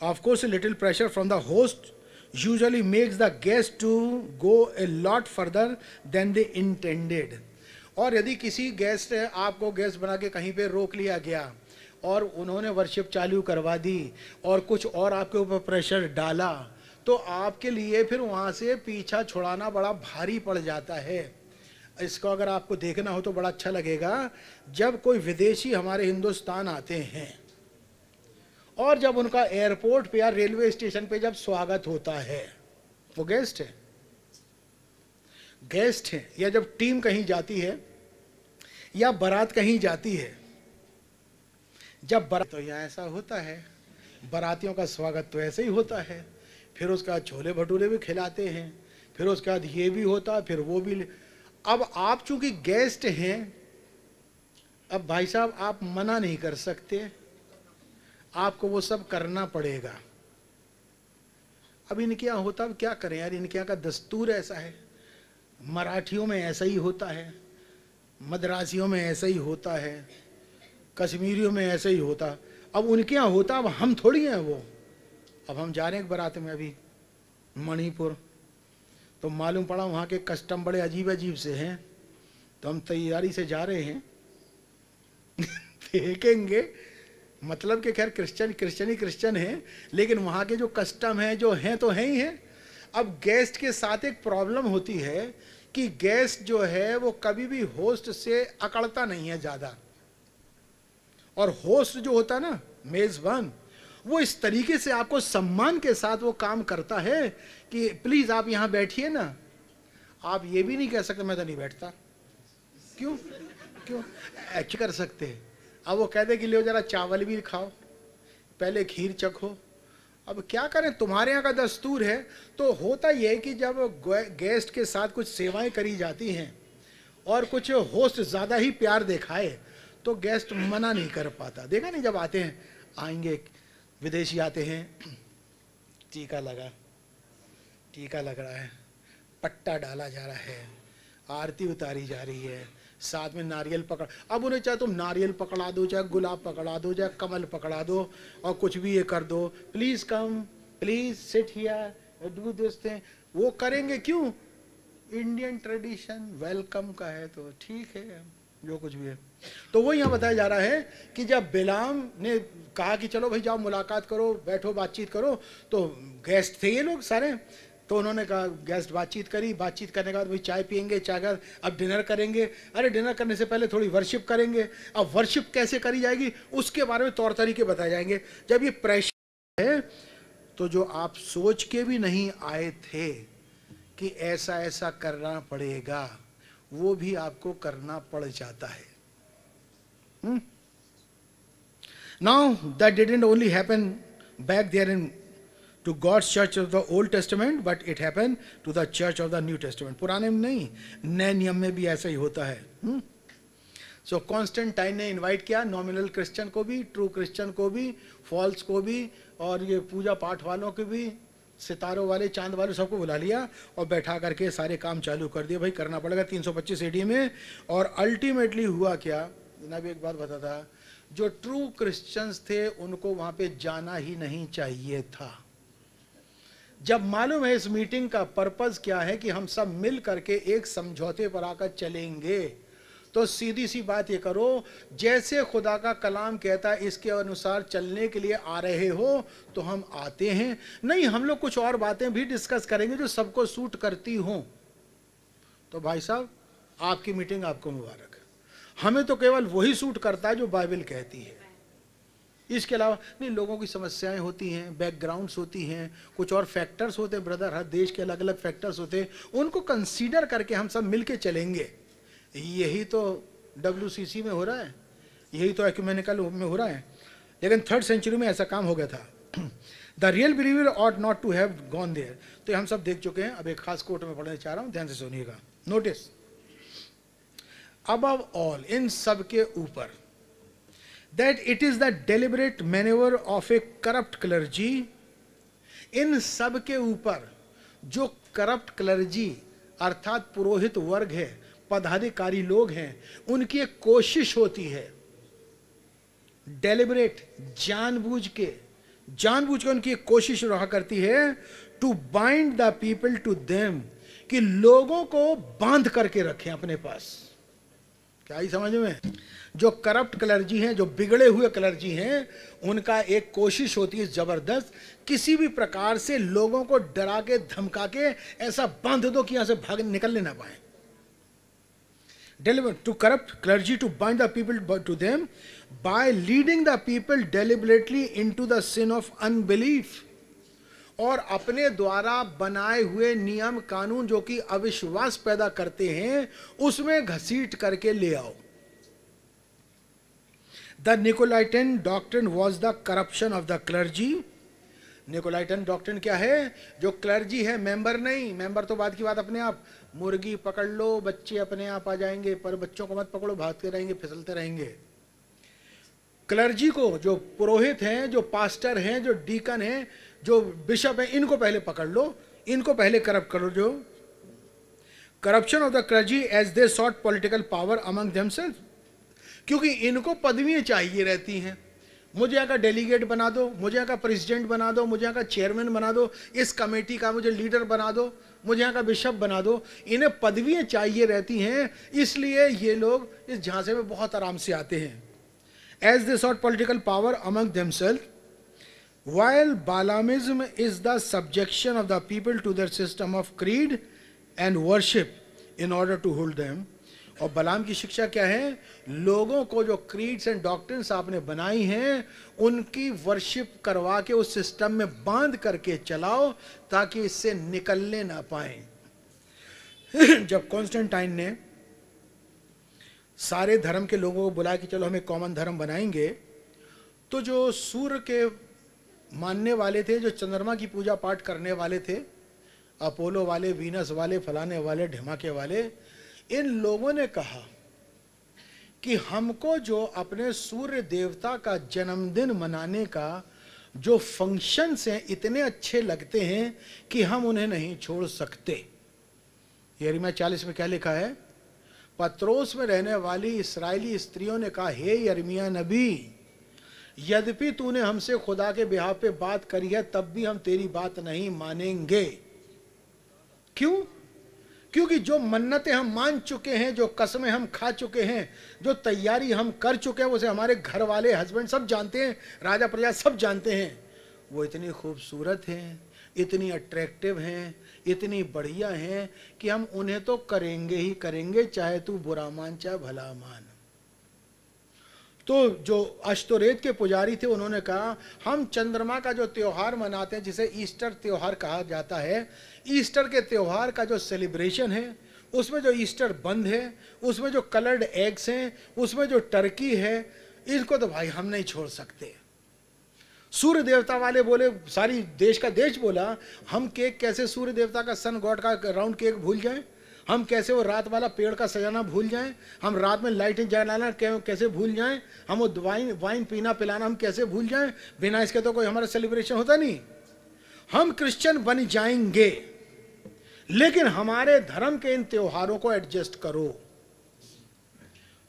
of course little pressure from the host usually makes the guest to go a lot further than they intended और यदि किसी गेस्ट आपको गेस्ट बना के कहीं पे रोक लिया गया और उन्होंने वर्शिप चालू करवा दी और कुछ और आपके ऊपर प्रेशर डाला तो आपके लिए फिर वहाँ से पीछा छुड़ाना बड़ा भारी पड़ जाता है इसको अगर आपको देखना हो तो बड़ा अच्छा लगेगा जब कोई विदेशी हमारे हिंदुस्तान आते हैं और जब उनका एयरपोर्ट पे या रेलवे स्टेशन पे जब स्वागत होता है वो गेस्ट है गेस्ट है या जब टीम कहीं जाती है या बारात कहीं जाती है जब बारात तो यहाँ ऐसा होता है बारातियों का स्वागत तो ऐसे ही होता है फिर उसके बाद छोले भटूरे भी खिलाते हैं फिर उसके बाद ये भी होता है फिर वो भी अब आप चूंकि गेस्ट हैं अब भाई साहब आप मना नहीं कर सकते आपको वो सब करना पड़ेगा अब इनके यहाँ होता अब क्या करें यार इनके यहाँ का दस्तूर ऐसा है मराठियों में ऐसा ही होता है मद्रासियों में ऐसा ही होता है कश्मीरियों में ऐसा ही होता अब उनके यहाँ होता अब हम थोड़ी हैं वो अब हम जा रहे हैं बारात में अभी मणिपुर तो मालूम पड़ा वहाँ के कस्टम बड़े अजीब अजीब से हैं तो हम तैयारी से जा रहे हैं देखेंगे मतलब कि खैर क्रिश्चियन क्रिश्चियन ही क्रिश्चियन हैं लेकिन वहाँ के जो कस्टम हैं जो हैं तो हैं ही हैं अब गेस्ट के साथ एक प्रॉब्लम होती है कि गेस्ट जो है वो कभी भी होस्ट से अकड़ता नहीं है ज़्यादा और होस्ट जो होता है ना मेज़बान वो इस तरीके से आपको सम्मान के साथ वो काम करता है कि प्लीज़ आप यहाँ बैठिए ना आप ये भी नहीं कह सकते मैं तो नहीं बैठता क्यों क्यों एच कर सकते हैं अब वो कहते कि लो जरा चावल भी खाओ पहले खीर चखो अब क्या करें तुम्हारे यहाँ का दस्तूर है तो होता यह कि जब गेस्ट के साथ कुछ सेवाएं करी जाती हैं और कुछ होस्ट ज़्यादा ही प्यार दिखाए तो गेस्ट मना नहीं कर पाता देखा नहीं जब आते हैं आएंगे विदेशी आते हैं टीका लगा टीका लग रहा है पट्टा डाला जा रहा है आरती उतारी जा रही है साथ में नारियल पकड़ अब उन्हें चाहे तुम नारियल पकड़ा दो चाहे गुलाब पकड़ा दो चाहे कमल पकड़ा दो और कुछ भी ये कर दो please come please sit here do this thing वो करेंगे क्यों इंडियन ट्रेडिशन वेलकम का है तो ठीक है जो कुछ भी है तो वो यहाँ बताया जा रहा है कि जब बेलाम ने कहा कि चलो भाई जाओ मुलाकात करो बैठो बातचीत करो तो गेस्ट थे ये लोग सारे तो उन्होंने कहा गेस्ट बातचीत करी बातचीत करने के बाद भाई चाय पियेंगे चाय का अब डिनर करेंगे अरे डिनर करने से पहले थोड़ी वर्शिप करेंगे अब वर्शिप कैसे करी जाएगी उसके बारे में तौर तरीके बताए जाएंगे जब ये प्रेशर है तो जो आप सोच के भी नहीं आए थे कि ऐसा ऐसा करना पड़ेगा वो भी आपको करना पड़ जाता है now that didn't only happen back there in to God's church of the Old Testament but it happen to the church of the New Testament पुराने में नहीं नए नियम में भी ऐसा ही होता है सो कॉन्स्टेंट टाइम ने इन्वाइट किया नॉमिनल क्रिश्चियन को भी ट्रू क्रिश्चियन को भी फॉल्स को भी और ये पूजा पाठ वालों को भी सितारों वाले चांद वाले सबको बुला लिया और बैठा करके सारे काम चालू कर दिए भाई करना पड़ेगा 325 एडी में और अल्टीमेटली हुआ क्या भी एक बात बता था जो ट्रू क्रिश्चियंस थे उनको वहाँ पे जाना ही नहीं चाहिए था जब मालूम है इस मीटिंग का पर्पज क्या है कि हम सब मिल करके एक समझौते पर आकर चलेंगे तो सीधी सी बात ये करो जैसे खुदा का कलाम कहता है इसके अनुसार चलने के लिए आ रहे हो तो हम आते हैं नहीं हम लोग कुछ और बातें भी डिस्कस करेंगे जो सबको सूट करती हो तो भाई साहब आपकी मीटिंग आपको मुबारक हमें तो केवल वही सूट करता है जो बाइबल कहती है इसके अलावा नहीं लोगों की समस्याएं होती हैं बैकग्राउंड्स होती हैं कुछ और फैक्टर्स होते हैं ब्रदर हर देश के अलग अलग फैक्टर्स होते हैं उनको कंसीडर करके हम सब मिल चलेंगे यही तो डब्ल्यू में हो रहा है यही तो एक्यूमेनिकल में हो रहा है लेकिन थर्ड सेंचुरी में ऐसा काम हो गया था the real believer ought not to have gone there तो हम सब देख चुके हैं अब एक खास कोर्ट में पढ़ना चाह रहा हूँ ध्यान से सुनिएगा नोटिस अब ऑल इन सब के ऊपर that it is the deliberate maneuver of a corrupt clergy इन सब के ऊपर जो करप्ट clergy अर्थात पुरोहित वर्ग है पदाधिकारी लोग हैं उनकी एक कोशिश होती है डेलिबरेट जानबूझ के जानबूझ के उनकी एक कोशिश रहा करती है to bind the people to them कि लोगों को बांध करके रखें अपने पास क्या ही समझ में जो करप्ट कलर्जी हैं जो बिगड़े हुए कलर्जी हैं उनका एक कोशिश होती है ज़बरदस्त किसी भी प्रकार से लोगों को डरा के धमका के ऐसा बांध दो कि यहाँ से भाग निकलने ना पाए to corrupt corrupt to to bind the to them by leading the people people into the sin of unbelief और अपने द्वारा बनाए हुए नियम कानून जो कि अविश्वास पैदा करते हैं उसमें घसीट करके ले आओ the Nicolaitan doctrine was the corruption of the clergy Nicolaitan doctrine क्या है जो क्लर्जी है मेंबर नहीं मेंबर तो बाद की बात अपने आप मुर्गी पकड़ लो बच्चे अपने आप आ जाएंगे पर बच्चों को मत पकड़ो भागते रहेंगे फिसलते रहेंगे क्लर्जी को जो पुरोहित हैं जो पास्टर हैं जो डीकन हैं जो बिशप हैं इनको पहले पकड़ लो इनको पहले करप्ट करो जो corruption of the clergy as they sought political power among themselves क्योंकि इनको पदवियाँ चाहिए रहती हैं मुझे यहाँ का डेलीगेट बना दो मुझे यहाँ का प्रेसिडेंट बना दो मुझे यहाँ का चेयरमैन बना दो इस कमेटी का मुझे लीडर बना दो मुझे यहाँ का बिशप बना दो इन्हें पदवियाँ चाहिए रहती हैं इसलिए ये लोग इस झांसे में बहुत आराम से आते हैं as they sought political power among themselves while Balaamism is the subjection of the people to their system of creed and worship in order to hold them और बलाम की शिक्षा क्या है लोगों को जो क्रीड्स एंड डॉक्ट्रिन्स आपने बनाई हैं उनकी वर्शिप करवा के उस सिस्टम में बांध करके चलाओ ताकि इससे निकलने ना पाए जब कॉन्स्टेंटाइन ने सारे धर्म के लोगों को बुला के चलो हमें कॉमन धर्म बनाएंगे तो जो सूर्य के मानने वाले थे जो चंद्रमा की पूजा पाठ करने वाले थे अपोलो वाले वीनस वाले फलाने वाले ढिमाके वाले इन लोगों ने कहा कि हमको जो अपने सूर्य देवता का जन्मदिन मनाने का जो फंक्शंस हैं इतने अच्छे लगते हैं कि हम उन्हें नहीं छोड़ सकते यरिमा चालीस में क्या लिखा है पत्रोस में रहने वाली इसराइली स्त्रियों ने कहा हे यरमिया नबी यद्यपि तूने हमसे खुदा के बिहाव पे बात करी है तब भी हम तेरी बात नहीं मानेंगे क्यों क्योंकि जो मन्नतें हम मान चुके हैं जो कस्में हम खा चुके हैं जो तैयारी हम कर चुके हैं उसे हमारे घर वाले हस्बैंड सब जानते हैं राजा प्रजा सब जानते हैं वो इतनी खूबसूरत हैं इतनी अट्रैक्टिव हैं इतनी बढ़िया हैं कि हम उन्हें तो करेंगे ही करेंगे चाहे तू बुरा मान चाहे भला मान तो जो अश्तोरेत के पुजारी थे उन्होंने कहा हम चंद्रमा का जो त्यौहार मनाते हैं जिसे ईस्टर त्यौहार कहा जाता है ईस्टर के त्यौहार का जो सेलिब्रेशन है उसमें जो ईस्टर बंद है उसमें जो कलर्ड एग्स हैं उसमें जो टर्की है इसको तो भाई हम नहीं छोड़ सकते सूर्य देवता वाले बोले सारी देश का देश बोला हम केक कैसे सूर्य देवता का सन गॉड का राउंड केक भूल जाएं हम कैसे वो रात वाला पेड़ का सजाना भूल जाएं हम रात में लाइटें जलाना कैसे भूल जाएं हम वो वाइन वाइन पीना पिलाना हम कैसे भूल जाएं बिना इसके तो कोई हमारा सेलिब्रेशन होता नहीं हम क्रिश्चियन बन जाएंगे लेकिन हमारे धर्म के इन त्योहारों को एडजस्ट करो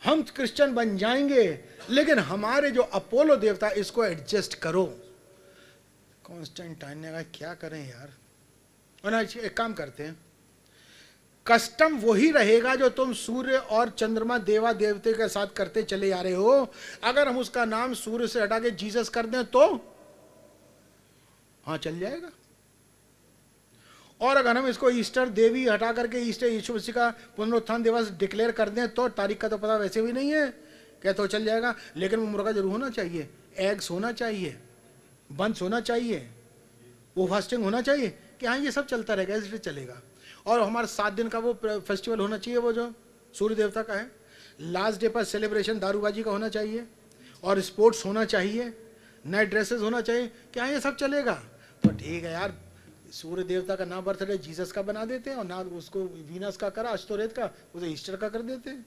हम क्रिश्चियन बन जाएंगे लेकिन हमारे जो अपोलो देवता इसको एडजस्ट करो कॉन्स्टेंटाइन ने कहा क्या करें यार एक काम करते हैं कस्टम वही रहेगा जो तुम सूर्य और चंद्रमा देवा देवते के साथ करते चले जा रहे हो अगर हम उसका नाम सूर्य से हटा के जीसस कर दें तो हाँ चल जाएगा और अगर हम इसको ईस्टर देवी हटा करके ईस्टर यीशु मसीह का पुनरुत्थान दिवस डिक्लेयर कर दें तो तारीख का तो पता वैसे भी नहीं है क्या तो चल जाएगा लेकिन वो मुर्गा जरूर होना चाहिए एग्स होना चाहिए बंस होना चाहिए वो फास्टिंग होना चाहिए कि हाँ ये सब चलता रहेगा इसलिए चलेगा और हमारा सात दिन का वो फेस्टिवल होना चाहिए वो जो सूर्य देवता का है लास्ट डे पर सेलिब्रेशन दारूबाजी का होना चाहिए और स्पोर्ट्स होना चाहिए नए ड्रेसेस होना चाहिए क्या ये सब चलेगा ठीक है यार सूर्य देवता का ना बर्थडे जीसस का बना देते हैं और ना उसको वीनस का करा अश्तोरेत का उसे ईस्टर का कर देते हैं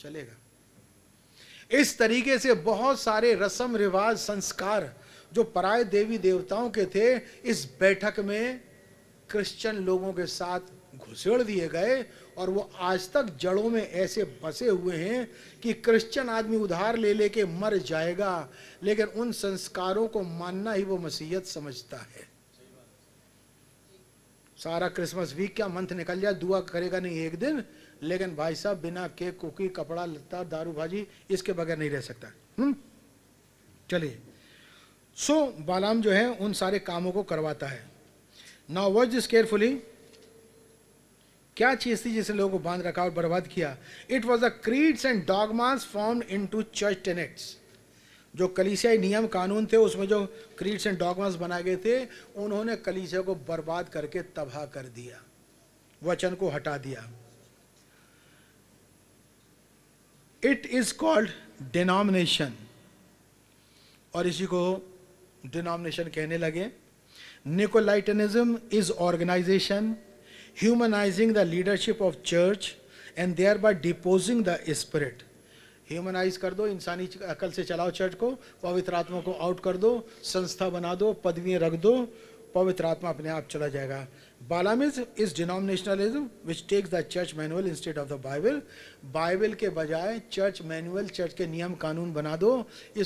चलेगा इस तरीके से बहुत सारे रसम रिवाज संस्कार जो पराय देवी देवताओं के थे इस बैठक में क्रिश्चियन लोगों के साथ घुसेड़ दिए गए और वो आज तक जड़ों में ऐसे बसे हुए हैं कि क्रिश्चियन आदमी उधार ले लेके मर जाएगा लेकिन उन संस्कारों को मानना ही वो मसीहत समझता है सारा क्रिसमस वीक क्या मंथ निकल जाए दुआ करेगा नहीं एक दिन लेकिन भाई साहब बिना केक कुकी कपड़ा लता दारू भाजी इसके बगैर नहीं रह सकता हम्म? चलिए सो so, बालाम जो है उन सारे कामों को करवाता है नाउ वॉच दिस केयरफुली क्या चीज थी जिसे लोगों को बांध रखा और बर्बाद किया it was the creeds and dogmas form into church tenets जो कलीसियाई नियम कानून थे उसमें जो क्रीड्स एंड डॉगमास बनाए गए थे उन्होंने कलीसिया को बर्बाद करके तबाह कर दिया वचन को हटा दिया इट इज कॉल्ड डिनोमिनेशन और इसी को डिनोमिनेशन कहने लगे Nicolaitanism is organisation humanising the leadership of church and thereby deposing the spirit humanise कर दो इंसानी अकल से चलाओ चर्च को पवित्र आत्मा को आउट कर दो संस्था बना दो पदवियाँ रख दो पवित्र आत्मा अपने आप चला जाएगा Balaamism is denominationalism which takes the church manual instead of the Bible Bible के बजाय चर्च मैनुअल चर्च के नियम कानून बना दो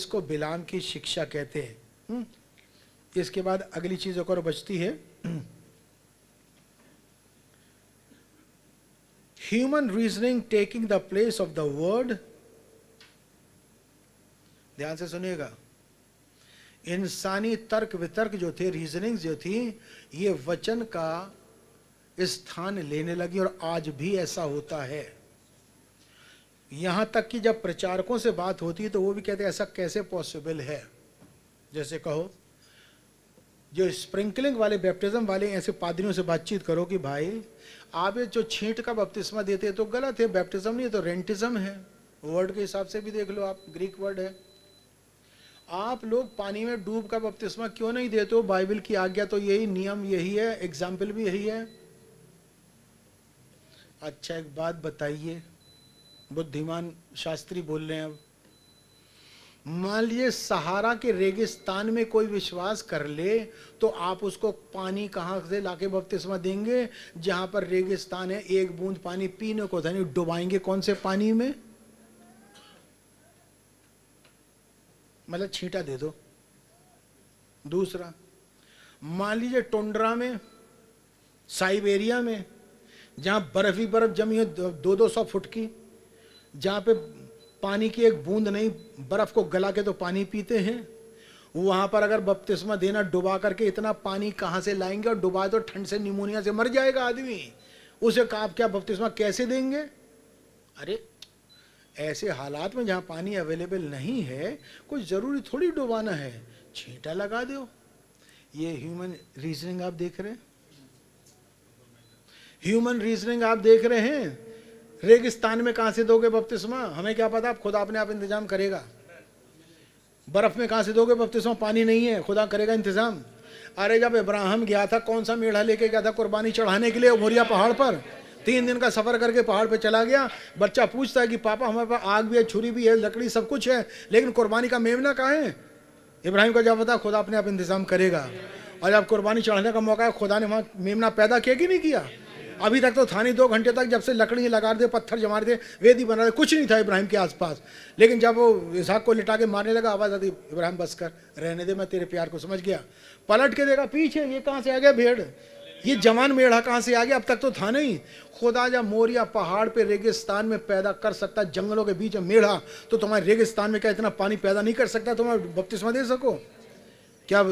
इसको बिलाम की शिक्षा कहते हैं हम्म? इसके बाद अगली चीज़ एक और बचती है human reasoning taking the place of the word ध्यान से सुनिएगा इंसानी तर्क वितर्क जो थे रीजनिंग जो थी ये वचन का स्थान लेने लगी और आज भी ऐसा होता है यहां तक कि जब प्रचारकों से बात होती है तो वो भी कहते ऐसा कैसे पॉसिबल है जैसे कहो जो स्प्रिंकलिंग वाले बैप्टिज्म वाले ऐसे पादरियों से बातचीत करो कि भाई आप ये जो छींट का बपतिस्मा देते हैं तो गलत है बैप्टिज्म नहीं तो रेंटिज्म है वर्ड के हिसाब से भी देख लो आप ग्रीक वर्ड है आप लोग पानी में डूब का बपतिस्मा क्यों नहीं देते हो बाइबल की आज्ञा तो यही नियम यही है एग्जाम्पल भी यही है अच्छा एक बात बताइए बुद्धिमान शास्त्री बोल रहे हैं अब मान लीजिए सहारा के रेगिस्तान में कोई विश्वास कर ले तो आप उसको पानी कहाँ से लाके बपतिस्मा देंगे जहां पर रेगिस्तान है एक बूंद पानी पीने को था डुबाएंगे कौन से पानी में मतलब छीटा दे दो दूसरा मान लीजिए टोंड्रा में साइबेरिया में जहाँ बर्फ ही बर्फ जमी है दो दो सौ फुट की जहाँ पे पानी की एक बूंद नहीं बर्फ को गला के तो पानी पीते हैं वहाँ पर अगर बपतिस्मा देना डुबा करके इतना पानी कहाँ से लाएंगे और डुबा तो ठंड से निमोनिया से मर जाएगा आदमी उसे आप क्या बपतिस्मा कैसे देंगे अरे ऐसे हालात में जहाँ पानी अवेलेबल नहीं है कोई ज़रूरी थोड़ी डुबाना है छींटा लगा दो ये ह्यूमन रीजनिंग आप देख रहे हैं ह्यूमन रीजनिंग आप देख रहे हैं रेगिस्तान में कहाँ से दोगे बपतिस्मा हमें क्या पता आप खुदा अपने आप इंतजाम करेगा बर्फ में कहाँ से दोगे बपतिस्मा पानी नहीं है खुदा करेगा इंतजाम अरे जब इब्राहिम गया था कौन सा मेढ़ा लेके गया था कुर्बानी चढ़ाने के लिए मोरिया पहाड़ पर तीन दिन का सफ़र करके पहाड़ पे चला गया बच्चा पूछता है कि पापा हमारे पास आग भी है छुरी भी है लकड़ी सब कुछ है लेकिन कुर्बानी का मेमना कहाँ है इब्राहिम का जब पता खुदा अपने आप इंतज़ाम करेगा और जब कुर्बानी चढ़ने का मौका है खुदा ने वहाँ मेमना पैदा किया कि नहीं किया अभी तक तो नहीं दो घंटे तक जब से लकड़ी लगा दे पत्थर जमा दे वेदी बना दे कुछ नहीं था इब्राहिम के आसपास लेकिन जब वो इसहाक को लिटा के मारने लगा आवाज़ आती इब्राहिम बस कर रहने दे मैं तेरे प्यार को समझ गया पलट के देखा पीछे ये कहाँ से आ गया भेड़ ये जवान मेढ़ा कहाँ से आ गया अब तक तो था नहीं खुदा जब मोरिया पहाड़ पे रेगिस्तान में पैदा कर सकता जंगलों के बीच में मेढ़ा तो तुम्हारे रेगिस्तान में क्या इतना पानी पैदा नहीं कर सकता तुम्हारा बपतिस्मा दे सको क्या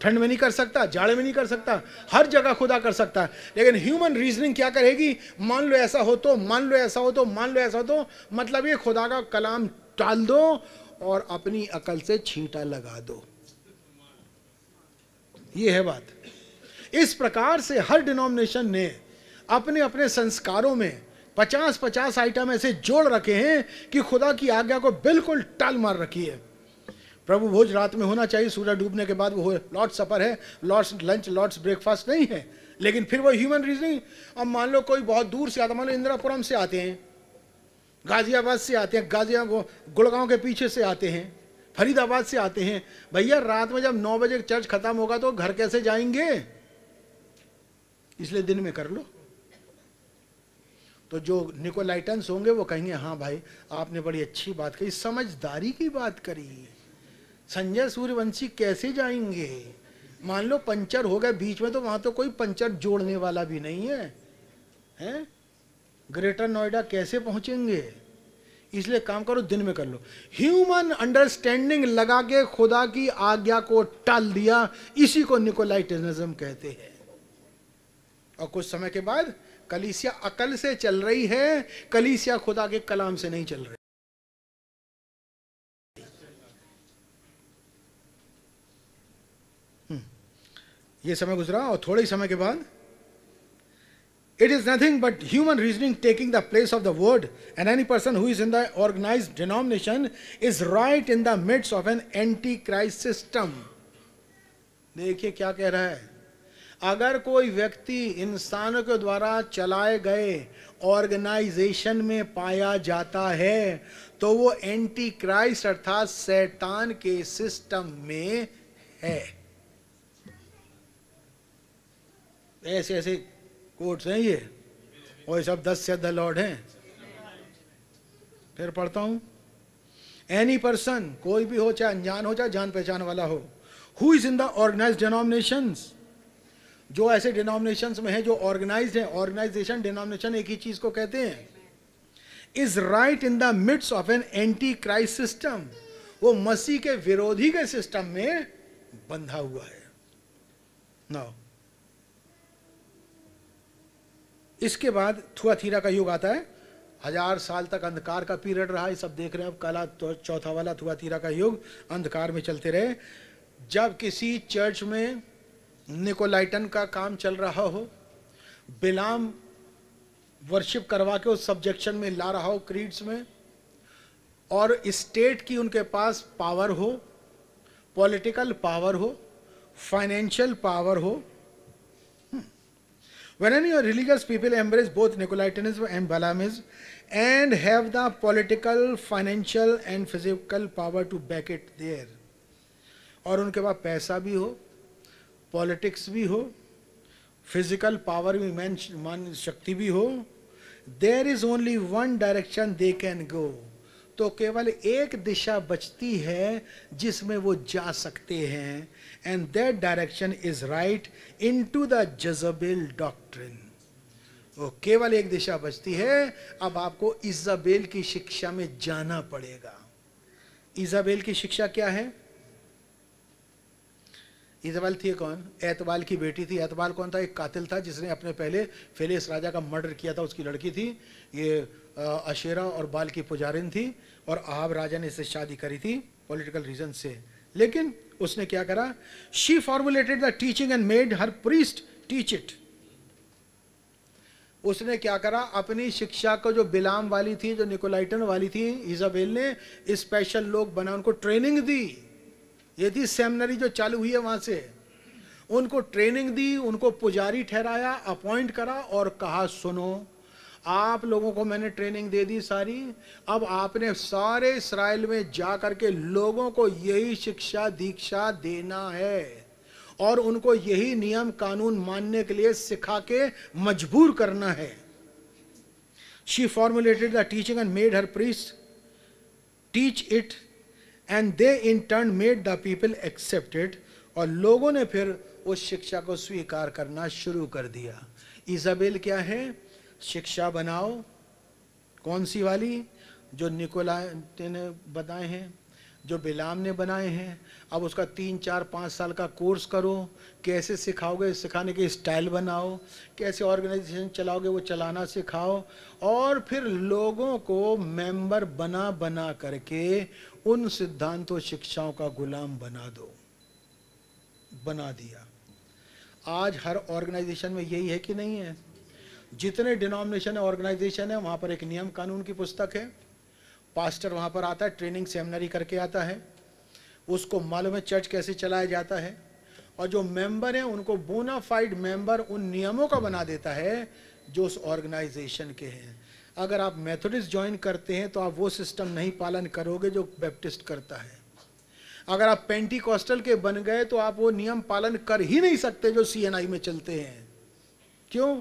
ठंड में नहीं कर सकता जाड़े में नहीं कर सकता हर जगह खुदा कर सकता है लेकिन ह्यूमन रीजनिंग क्या करेगी मान लो ऐसा हो तो मान लो ऐसा हो तो मान लो ऐसा हो तो मतलब ये खुदा का कलाम टाल दो और अपनी अकल से छींटा लगा दो ये है बात इस प्रकार से हर डिनोमिनेशन ने अपने अपने संस्कारों में पचास पचास आइटम ऐसे जोड़ रखे हैं कि खुदा की आज्ञा को बिल्कुल टाल मार रखी है प्रभु भोज रात में होना चाहिए सूरज डूबने के बाद वो लॉर्ड सफर है लॉर्ड्स लंच लॉर्ड्स ब्रेकफास्ट नहीं है लेकिन फिर वो ह्यूमन रीजनिंग अब मान लो कोई बहुत दूर से आता मान लो इंदिरापुरम से आते हैं गाजियाबाद से आते हैं गाजिया गुड़गांव के पीछे से आते हैं फरीदाबाद से आते हैं भैया रात में जब नौ बजे चर्च खत्म होगा तो घर कैसे जाएंगे इसलिए दिन में कर लो तो जो निकोलाइटन्स होंगे वो कहेंगे हाँ भाई आपने बड़ी अच्छी बात कही समझदारी की बात करी संजय सूर्यवंशी कैसे जाएंगे मान लो पंचर हो गए बीच में तो वहां तो कोई पंचर जोड़ने वाला भी नहीं है हैं ग्रेटर नोएडा कैसे पहुंचेंगे इसलिए काम करो दिन में कर लो ह्यूमन अंडरस्टैंडिंग लगा के खुदा की आज्ञा को टाल दिया इसी को निकोलाइटनिज्म कहते हैं और कुछ समय के बाद कलीसिया अकल से चल रही है कलीसिया खुदा के कलाम से नहीं चल रही हम्म, ये समय गुजरा और थोड़े ही समय के बाद it is nothing but human reasoning taking the place of the word and any person who is in the organised denomination is right in the midst of an antichrist system देखिए क्या कह रहा है अगर कोई व्यक्ति इंसानों के द्वारा चलाए गए ऑर्गेनाइजेशन में पाया जाता है तो वो एंटी क्राइस्ट अर्थात सैतान के सिस्टम में है ऐसे ऐसे कोट्स हैं ये और सब दस से द लॉर्ड हैं फिर पढ़ता हूं एनी पर्सन कोई भी हो चाहे अनजान हो चाहे जान पहचान वाला हो who is in the organised denominations जो ऐसे डिनोमिनेशंस में है जो ऑर्गेनाइज है ऑर्गेनाइजेशन डिनोमिनेशन एक ही चीज को कहते हैं is right in the midst of an antichrist system वो मसीह के विरोधी के सिस्टम में बंधा हुआ है नाउ इसके बाद थीरा का युग आता है हजार साल तक अंधकार का पीरियड रहा ये सब देख रहे हैं अब काला तो चौथा वाला थुआ थीरा का युग अंधकार में चलते रहे जब किसी चर्च में निकोलाइटन का काम चल रहा हो बिलाम वर्शिप करवा के उस सब्जेक्शन में ला रहा हो क्रीड्स में और स्टेट की उनके पास पावर हो पॉलिटिकल पावर हो फाइनेंशियल पावर हो when an your religious people embrace both Nicolaitanism and Balaamism and have the political financial and physical power to back it there और उनके पास पैसा भी हो पॉलिटिक्स भी हो फिजिकल पावर भी मैन मान शक्ति भी हो there is only one direction they can go तो केवल एक दिशा बचती है जिसमें वो जा सकते हैं and that direction is right into the Jezebel doctrine वो केवल एक दिशा बचती है अब आपको इजाबेल की शिक्षा में जाना पड़ेगा इजाबेल की शिक्षा क्या है इजबाल थी कौन एतबाल की बेटी थी एतबाल कौन था एक कातिल था जिसने अपने पहले इस राजा का मर्डर किया था उसकी लड़की थी ये अशेरा और बाल की पुजारिन थी और अहाब राजा ने इससे शादी करी थी पॉलिटिकल रीजन से लेकिन उसने क्या करा she formulated the teaching and made her priest teach it उसने क्या करा अपनी शिक्षा को जो बिलाम वाली थी जो निकोलाइटन वाली थी इजाबेल ने स्पेशल लोग बना उनको ट्रेनिंग दी यदि सेमिनरी जो चालू हुई है वहां से उनको ट्रेनिंग दी उनको पुजारी ठहराया अपॉइंट करा और कहा सुनो आप लोगों को मैंने ट्रेनिंग दे दी सारी अब आपने सारे इसराइल में जा करके लोगों को यही शिक्षा दीक्षा देना है और उनको यही नियम कानून मानने के लिए सिखा के मजबूर करना है she formulated the teaching and made her priest teach it and they in turn made the people accept it और लोगों ने फिर उस शिक्षा को स्वीकार करना शुरू कर दिया इजाबेल क्या है शिक्षा बनाओ कौन सी वाली जो निकोला ने बताए हैं जो बिलाम ने बनाए हैं अब उसका तीन चार पाँच साल का कोर्स करो कैसे सिखाओगे सिखाने के स्टाइल बनाओ कैसे ऑर्गेनाइजेशन चलाओगे वो चलाना सिखाओ और फिर लोगों को मेंबर बना बना करके उन सिद्धांतों शिक्षाओं का गुलाम बना दो बना दिया आज हर ऑर्गेनाइजेशन में यही है कि नहीं है जितने डिनोमिनेशन ऑर्गेनाइजेशन है वहाँ पर एक नियम कानून की पुस्तक है पास्टर वहाँ पर आता है ट्रेनिंग सेमिनरी करके आता है उसको मालूम है चर्च कैसे चलाया जाता है और जो मेंबर हैं उनको बोनाफाइड मेंबर उन नियमों का बना देता है जो उस ऑर्गेनाइजेशन के हैं अगर आप मेथोडिस्ट ज्वाइन करते हैं तो आप वो सिस्टम नहीं पालन करोगे जो बैप्टिस्ट करता है अगर आप पेंटी के बन गए तो आप वो नियम पालन कर ही नहीं सकते जो सी में चलते हैं क्यों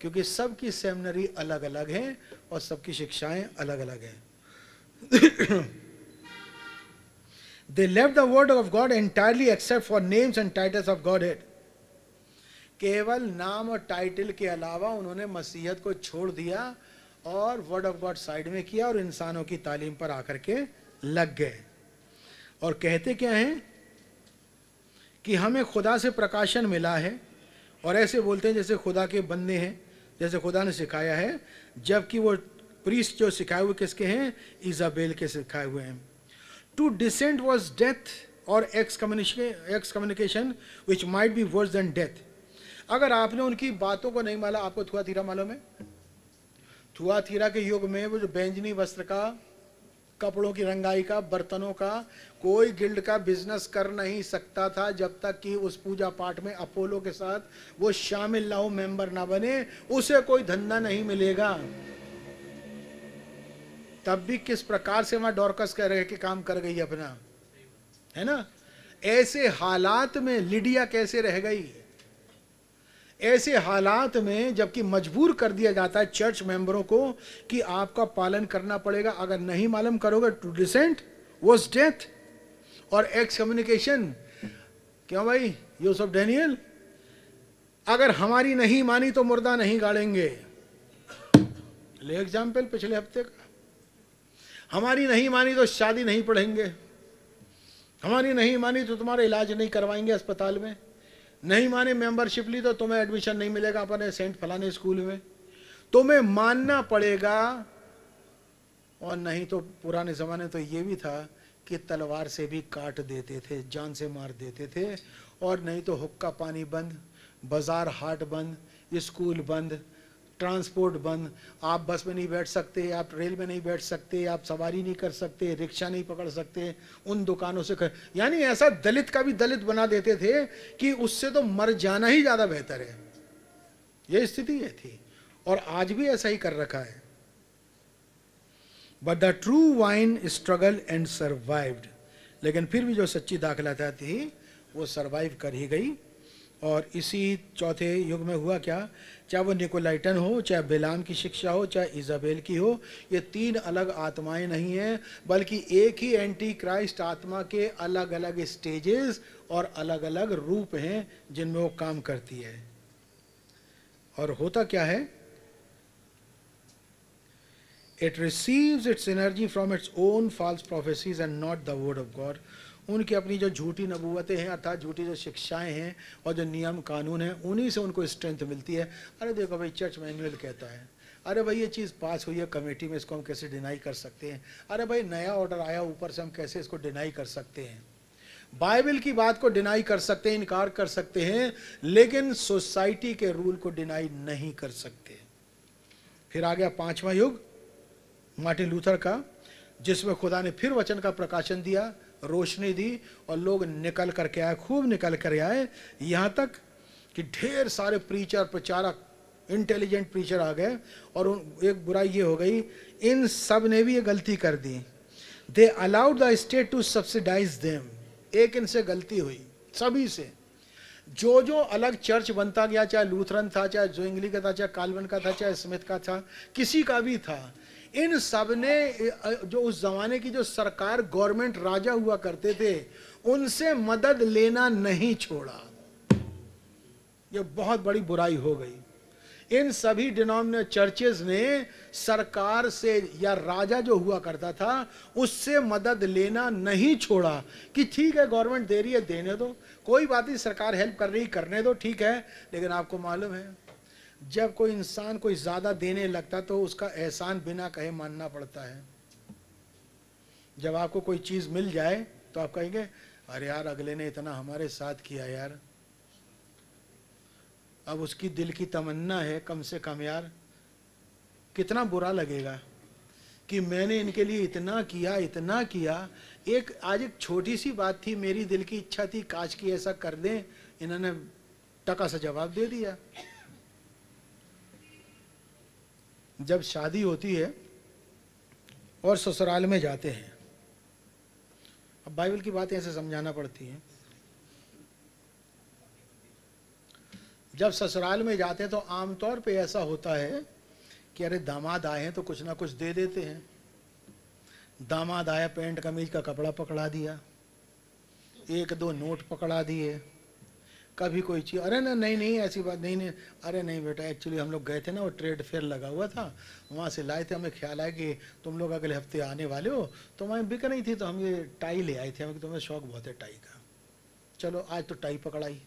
क्योंकि सबकी सेमिनरी अलग अलग हैं और सबकी शिक्षाएं अलग अलग हैं leave the word of God entirely except for names and titles of Godhead केवल नाम और टाइटल के अलावा उन्होंने मसीहत को छोड़ दिया और वर्ड ऑफ गॉड साइड में किया और इंसानों की तालीम पर आकर के लग गए और कहते क्या हैं कि हमें खुदा से प्रकाशन मिला है और ऐसे बोलते हैं जैसे खुदा के बंदे हैं जैसे खुदा ने सिखाया है जबकि वो प्रीस्ट जो सिखाए हुए किसके हैं इजाबेल के सिखाए हुए हैं to dissent was death or excommunication excommunication which might be worse than death अगर आपने उनकी बातों को नहीं माना आपको थुआ थीरा मालूम है थुआ थीरा के युग में वो जो बैंजनी वस्त्र का कपड़ों की रंगाई का बर्तनों का कोई गिल्ड का बिजनेस कर नहीं सकता था जब तक कि उस पूजा पाठ में अपोलो के साथ वो शामिल ना हो मेंबर ना बने उसे कोई धंधा नहीं मिलेगा तब भी किस प्रकार से वहां डोरकस कह रहे कि काम कर गई अपना है ना ऐसे हालात में लिडिया कैसे रह गई ऐसे हालात में जबकि मजबूर कर दिया जाता है चर्च मेंबरों को कि आपका पालन करना पड़ेगा अगर नहीं मालूम करोगे to dissent was death or excommunication क्यों भाई यूसुफ डेनियल अगर हमारी नहीं मानी तो मुर्दा नहीं गाड़ेंगे ले एग्जाम्पल पिछले हफ्ते का हमारी नहीं मानी तो शादी नहीं पढ़ेंगे हमारी नहीं मानी तो तुम्हारा इलाज नहीं करवाएंगे अस्पताल में नहीं माने मेंबरशिप ली तो तुम्हें एडमिशन नहीं मिलेगा अपने सेंट फलाने स्कूल में तुम्हें मानना पड़ेगा और नहीं तो पुराने ज़माने तो ये भी था कि तलवार से भी काट देते थे जान से मार देते थे और नहीं तो हुक्का पानी बंद बाज़ार हाट बंद स्कूल बंद ट्रांसपोर्ट बंद आप बस में नहीं बैठ सकते आप रेल में नहीं बैठ सकते आप सवारी नहीं कर सकते रिक्शा नहीं पकड़ सकते उन दुकानों से कर यानी ऐसा दलित का भी दलित बना देते थे कि उससे तो मर जाना ही ज़्यादा बेहतर है ये स्थिति है थी और आज भी ऐसा ही कर रखा है but the true vine struggle and survived लेकिन फिर भी जो सच्ची दाखिला थी वो सर्वाइव कर ही गई और इसी चौथे युग में हुआ क्या चाहे वो निकोलाइटन हो चाहे बेलाम की शिक्षा हो चाहे इजाबेल की हो ये तीन अलग आत्माएं नहीं हैं बल्कि एक ही एंटी क्राइस्ट आत्मा के अलग अलग स्टेजेस और अलग अलग रूप हैं जिनमें वो काम करती है और होता क्या है it receives its energy from its own false prophecies and not the word of God उनकी अपनी जो झूठी नबूवतें हैं अर्थात झूठी जो शिक्षाएं हैं और जो नियम कानून हैं उन्हीं से उनको स्ट्रेंथ मिलती है अरे देखो भाई चर्च मैनुअल कहता है अरे भाई ये चीज़ पास हुई है कमेटी में इसको हम कैसे डिनाई कर सकते हैं अरे भाई नया ऑर्डर आया ऊपर से हम कैसे इसको डिनाई कर सकते हैं बाइबल की बात को डिनाई कर सकते हैं इनकार कर सकते हैं लेकिन सोसाइटी के रूल को डिनाई नहीं कर सकते फिर आ गया पांचवा युग मार्टिन लूथर का जिसमें खुदा ने फिर वचन का प्रकाशन दिया रोशनी दी और लोग निकल करके आए खूब निकल कर आए यहाँ तक कि ढेर सारे प्रीचर प्रचारक इंटेलिजेंट प्रीचर आ गए और उन एक बुराई ये हो गई इन सब ने भी ये गलती कर दी they allowed the state to subsidise them एक इनसे गलती हुई सभी से जो जो अलग चर्च बनता गया चाहे लूथरन था चाहे जोइंगली का था चाहे कालवन का था चाहे स्मिथ का था किसी का भी था इन सब ने जो उस जमाने की जो सरकार गवर्नमेंट राजा हुआ करते थे उनसे मदद लेना नहीं छोड़ा ये बहुत बड़ी बुराई हो गई इन सभी डिनोम चर्चेज ने सरकार से या राजा जो हुआ करता था उससे मदद लेना नहीं छोड़ा कि ठीक है गवर्नमेंट दे रही है देने दो कोई बात नहीं सरकार हेल्प कर रही करने दो ठीक है लेकिन आपको मालूम है जब कोई इंसान कोई ज़्यादा देने लगता तो उसका एहसान बिना कहे मानना पड़ता है जब आपको कोई चीज़ मिल जाए तो आप कहेंगे अरे यार अगले ने इतना हमारे साथ किया यार अब उसकी दिल की तमन्ना है कम से कम यार कितना बुरा लगेगा कि मैंने इनके लिए इतना किया इतना किया एक आज एक छोटी सी बात थी मेरी दिल की इच्छा थी काश की ऐसा कर दें इन्होंने टका सा जवाब दे दिया जब शादी होती है और ससुराल में जाते हैं अब बाइबल की बातें ऐसे समझाना पड़ती हैं जब ससुराल में जाते हैं तो आमतौर पे ऐसा होता है कि अरे दामाद आए हैं तो कुछ ना कुछ दे देते हैं दामाद आया पैंट कमीज का कपड़ा पकड़ा दिया एक दो नोट पकड़ा दिए कभी कोई चीज़ अरे ना नहीं नहीं ऐसी बात नहीं नहीं अरे नहीं बेटा एक्चुअली हम लोग गए थे ना वो ट्रेड फेयर लगा हुआ था वहाँ से लाए थे हमें ख्याल आया कि तुम लोग अगले हफ्ते आने वाले हो तो वहाँ बिक नहीं थी तो हम ये टाई ले आए थे हमें तुम्हें शौक बहुत है टाई का चलो आज तो टाई पकड़ाई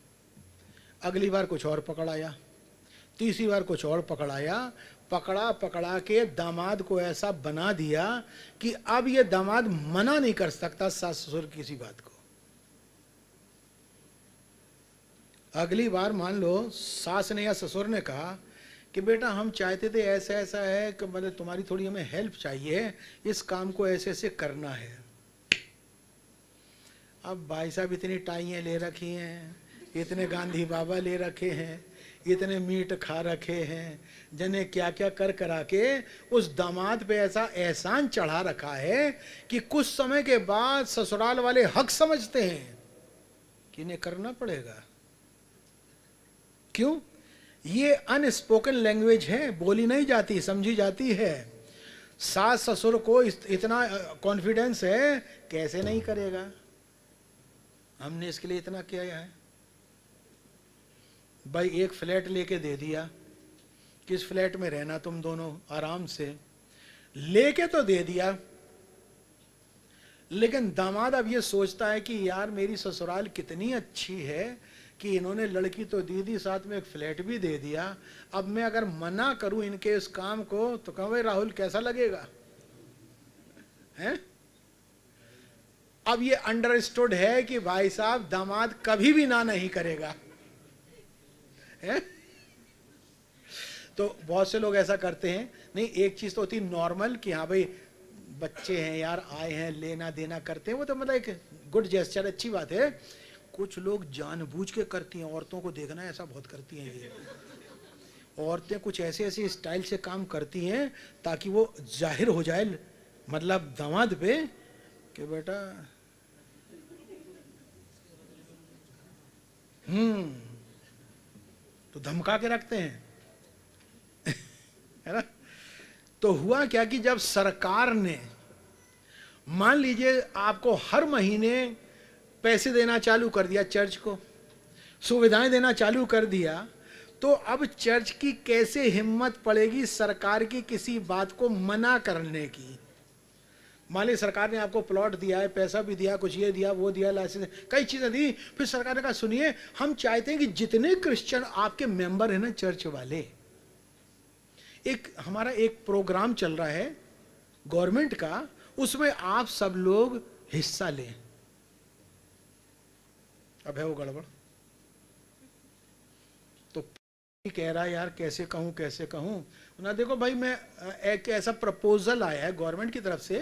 अगली बार कुछ और पकड़ाया तीसरी बार कुछ और पकड़ाया पकड़ा पकड़ा के दामाद को ऐसा बना दिया कि अब ये दामाद मना नहीं कर सकता सास ससुर किसी बात को अगली बार मान लो सास ने या ससुर ने कहा कि बेटा हम चाहते थे ऐसा ऐसा है कि मतलब तुम्हारी थोड़ी हमें हेल्प चाहिए इस काम को ऐसे ऐसे करना है अब भाई साहब इतनी टाइयाँ ले रखी हैं इतने गांधी बाबा ले रखे हैं इतने मीट खा रखे हैं जने क्या क्या कर करा के उस दामाद पे ऐसा एहसान चढ़ा रखा है कि कुछ समय के बाद ससुराल वाले हक समझते हैं कि इन्हें करना पड़ेगा क्यों ये अनस्पोकन लैंग्वेज है बोली नहीं जाती समझी जाती है सास ससुर को इतना कॉन्फिडेंस है कैसे नहीं करेगा हमने इसके लिए इतना किया है भाई एक फ्लैट लेके दे दिया किस फ्लैट में रहना तुम दोनों आराम से लेके तो दे दिया लेकिन दामाद अब ये सोचता है कि यार मेरी ससुराल कितनी अच्छी है कि इन्होंने लड़की तो दी दी साथ में एक फ्लैट भी दे दिया अब मैं अगर मना करूं इनके इस काम को तो कहो भाई राहुल कैसा लगेगा हैं अब ये अंडरस्टूड है कि भाई साहब दामाद कभी भी ना नहीं करेगा है तो बहुत से लोग ऐसा करते हैं नहीं एक चीज़ तो होती नॉर्मल कि हाँ भाई बच्चे हैं यार आए हैं लेना देना करते हैं वो तो मतलब एक गुड जेस्चर अच्छी बात है कुछ लोग जानबूझ के करती हैं औरतों को देखना ऐसा बहुत करती हैं ये औरतें कुछ ऐसे ऐसे स्टाइल से काम करती हैं ताकि वो जाहिर हो जाए मतलब दामाद पे कि बेटा हम्म तो धमका के रखते हैं है ना तो हुआ क्या कि जब सरकार ने मान लीजिए आपको हर महीने पैसे देना चालू कर दिया चर्च को सुविधाएं देना चालू कर दिया तो अब चर्च की कैसे हिम्मत पड़ेगी सरकार की किसी बात को मना करने की मान ली सरकार ने आपको प्लॉट दिया है पैसा भी दिया कुछ ये दिया वो दिया लाइसेंस कई चीज़ें दी फिर सरकार ने कहा सुनिए हम चाहते हैं कि जितने क्रिश्चियन आपके मेंबर हैं ना चर्च वाले एक हमारा एक प्रोग्राम चल रहा है गवर्नमेंट का उसमें आप सब लोग हिस्सा लें अब है वो गड़बड़ तो कह रहा यार कैसे कहूँ कैसे कहूँ उन्होंने देखो भाई मैं एक ऐसा प्रपोजल आया है गवर्नमेंट की तरफ से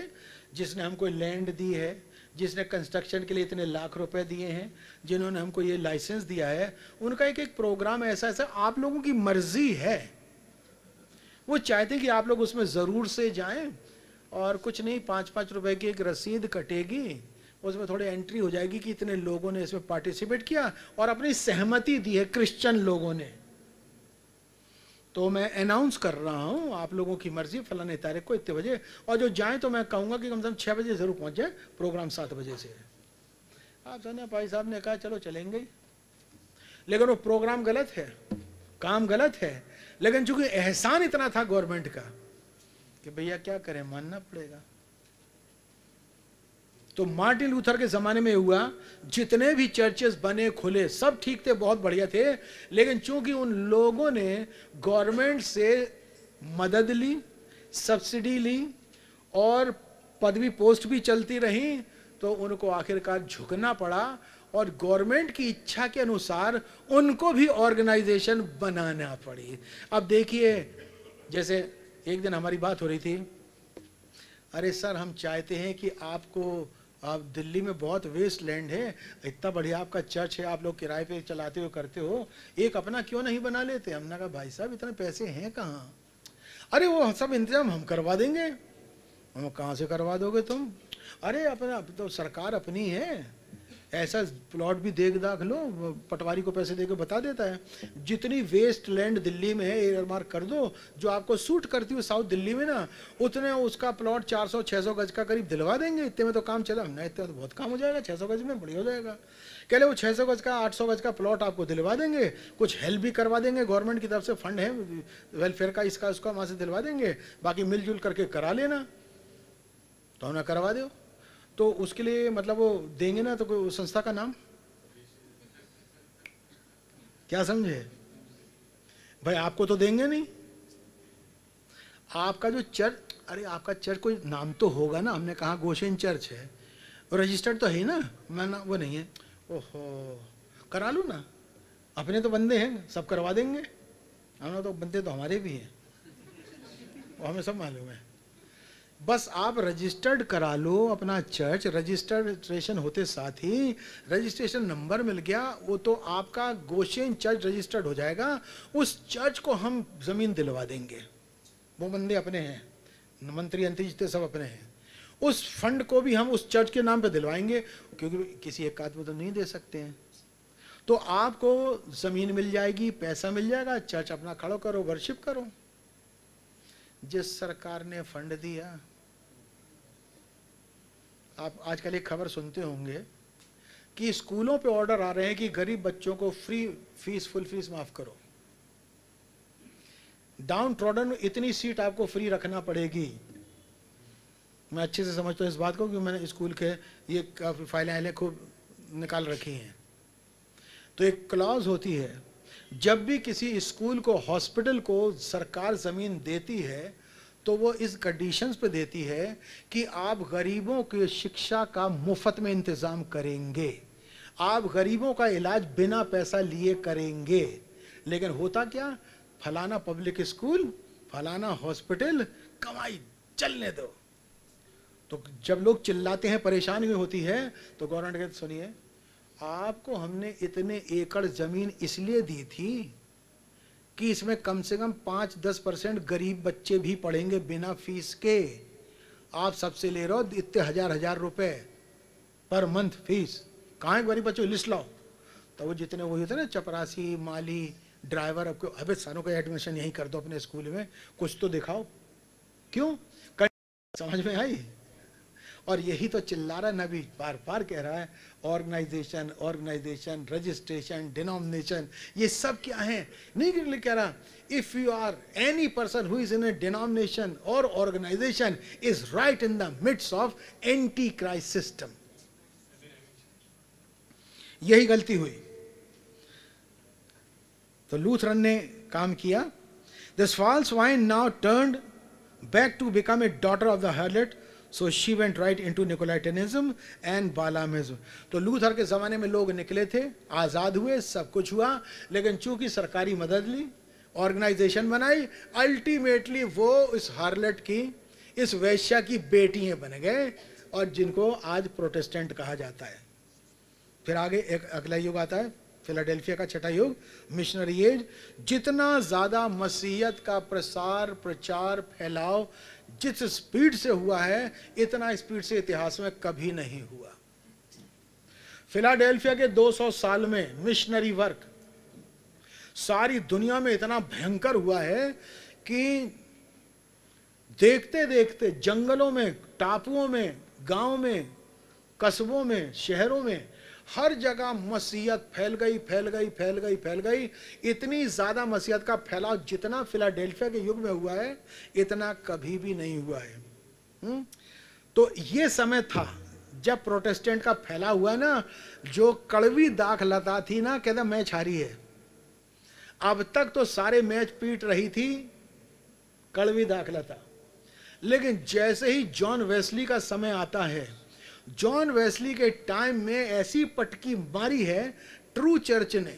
जिसने हमको लैंड दी है जिसने कंस्ट्रक्शन के लिए इतने लाख रुपए दिए हैं जिन्होंने हमको ये लाइसेंस दिया है उनका एक एक प्रोग्राम ऐसा ऐसा आप लोगों की मर्जी है वो चाहते कि आप लोग उसमें ज़रूर से जाएं और कुछ नहीं पाँच पाँच रुपए की एक रसीद कटेगी उसमें थोड़ी एंट्री हो जाएगी कि इतने लोगों ने इसमें पार्टिसिपेट किया और अपनी सहमति दी है क्रिश्चियन लोगों ने तो मैं अनाउंस कर रहा हूं आप लोगों की मर्जी फलाने तारीख को इतने बजे और जो जाए तो मैं कहूंगा कि कम से कम छह बजे ज़रूर पहुंच जाए प्रोग्राम सात बजे से आप सोने भाई साहब ने कहा चलो चलेंगे लेकिन वो प्रोग्राम गलत है काम गलत है लेकिन चूंकि एहसान इतना था गवर्नमेंट का कि भैया क्या करें मानना पड़ेगा तो मार्टिन लूथर के ज़माने में हुआ जितने भी चर्चेस बने खुले सब ठीक थे बहुत बढ़िया थे लेकिन चूंकि उन लोगों ने गवर्नमेंट से मदद ली सब्सिडी ली और पदवी पोस्ट भी चलती रही तो उनको आखिरकार झुकना पड़ा और गवर्नमेंट की इच्छा के अनुसार उनको भी ऑर्गेनाइजेशन बनाना पड़ी अब देखिए जैसे एक दिन हमारी बात हो रही थी अरे सर हम चाहते हैं कि आपको आप दिल्ली में बहुत वेस्ट लैंड है इतना बढ़िया आपका चर्च है आप लोग किराए पे चलाते हो करते हो एक अपना क्यों नहीं बना लेते हमने कहा भाई साहब इतने पैसे हैं कहाँ अरे वो सब इंतजाम हम करवा देंगे हम कहाँ से करवा दोगे तुम अरे अपना तो सरकार अपनी है ऐसा प्लॉट भी देख दाख लो पटवारी को पैसे देकर बता देता है जितनी वेस्ट लैंड दिल्ली में है एयर मार्क कर दो जो आपको सूट करती हो साउथ दिल्ली में ना उतने उसका प्लॉट 400 600 गज का करीब दिलवा देंगे इतने में तो काम चला ना इतना तो बहुत काम हो जाएगा 600 गज में बढ़िया हो जाएगा कह ले वो 600 गज का 800 गज का प्लॉट आपको दिलवा देंगे कुछ हेल्प भी करवा देंगे गवर्नमेंट की तरफ से फंड है वेलफेयर का इसका उसका वहाँ से दिलवा देंगे बाकी मिलजुल करके करा लेना तो ना करवा दो तो उसके लिए मतलब वो देंगे ना तो कोई संस्था का नाम क्या समझे भाई आपको तो देंगे नहीं आपका जो चर्च अरे आपका चर्च कोई नाम तो होगा ना हमने कहा गोशेन चर्च है रजिस्टर्ड तो है ही ना मैं ना वो नहीं है ओहो करा लू ना अपने तो बंदे हैं सब करवा देंगे हम तो बंदे तो हमारे भी हैं वो हमें सब मालूम है बस आप रजिस्टर्ड करा लो अपना चर्च रजिस्ट्रेशन होते साथ ही रजिस्ट्रेशन नंबर मिल गया वो तो आपका गोशेन चर्च रजिस्टर्ड हो जाएगा उस चर्च को हम ज़मीन दिलवा देंगे वो बंदे अपने हैं मंत्री अंतरी जितने सब अपने हैं उस फंड को भी हम उस चर्च के नाम पे दिलवाएंगे क्योंकि किसी एक आदमी तो नहीं दे सकते हैं तो आपको ज़मीन मिल जाएगी पैसा मिल जाएगा चर्च अपना खड़ो करो वर्शिप करो जिस सरकार ने फंड दिया आप आजकल एक खबर सुनते होंगे कि स्कूलों पे ऑर्डर आ रहे हैं कि गरीब बच्चों को फ्री फीस फुल फीस माफ करो डाउन ट्रॉडन इतनी सीट आपको फ्री रखना पड़ेगी मैं अच्छे से समझता हूँ इस बात को क्योंकि मैंने स्कूल के ये काफ़ी फाइलें आइलें खूब निकाल रखी हैं तो एक क्लॉज होती है जब भी किसी स्कूल को हॉस्पिटल को सरकार ज़मीन देती है तो वो इस कंडीशंस पे देती है कि आप गरीबों की शिक्षा का मुफ्त में इंतज़ाम करेंगे आप गरीबों का इलाज बिना पैसा लिए करेंगे लेकिन होता क्या फलाना पब्लिक स्कूल फलाना हॉस्पिटल कमाई चलने दो तो जब लोग चिल्लाते हैं परेशानी भी होती है तो गवर्नमेंट कहते सुनिए आपको हमने इतने एकड़ ज़मीन इसलिए दी थी कि इसमें कम से कम पाँच दस परसेंट गरीब बच्चे भी पढ़ेंगे बिना फीस के आप सबसे ले रहे हो इतने हजार हजार रुपए पर मंथ फीस कहाँ एक बारी बच्चों लिस्ट लाओ तो वो जितने वही होते ना चपरासी माली ड्राइवर आपको अभी सारों का एडमिशन यहीं कर दो अपने स्कूल में कुछ तो दिखाओ क्यों समझ में आई और यही तो चिल्ला रहा नबी बार बार कह रहा है ऑर्गेनाइजेशन ऑर्गेनाइजेशन रजिस्ट्रेशन डिनोमिनेशन ये सब क्या है नहीं कह रहा if you are any person who is in a denomination or organisation is right in the midst of antichrist system यही गलती हुई तो लूथरन ने काम किया this false vine now turn back to become a daughter of the harlot so she went right into Nicolaitanism and Balaamism तो Luther के ज़माने में लोग निकले थे आज़ाद हुए सब कुछ हुआ लेकिन चूंकि सरकारी मदद ली ऑर्गेनाइजेशन बनाई अल्टीमेटली वो इस हार्लेट की इस वैश्या की बेटियाँ बन गए और जिनको आज प्रोटेस्टेंट कहा जाता है फिर आगे एक अगला युग आता है फिलाडेल्फिया का छठा युग मिशनरी एज जितना ज़्यादा मसीहत का प्रसार प्रचार फैलाव जिस स्पीड से हुआ है इतना स्पीड से इतिहास में कभी नहीं हुआ फिलाडेल्फिया के 200 साल में मिशनरी वर्क सारी दुनिया में इतना भयंकर हुआ है कि देखते देखते जंगलों में टापुओं में गांव में कस्बों में शहरों में हर जगह मसीहत फैल गई फैल गई फैल गई फैल गई इतनी ज़्यादा मसीहत का फैलाव जितना फिलाडेल्फिया के युग में हुआ है इतना कभी भी नहीं हुआ है हुँ? हम्म? तो ये समय था जब प्रोटेस्टेंट का फैला हुआ ना जो कड़वी दाख लता थी ना कहता मैच हारी है अब तक तो सारे मैच पीट रही थी कड़वी दाख लता लेकिन जैसे ही जॉन वेस्ली का समय आता है जॉन वेस्ली के टाइम में ऐसी पटकी मारी है ट्रू चर्च ने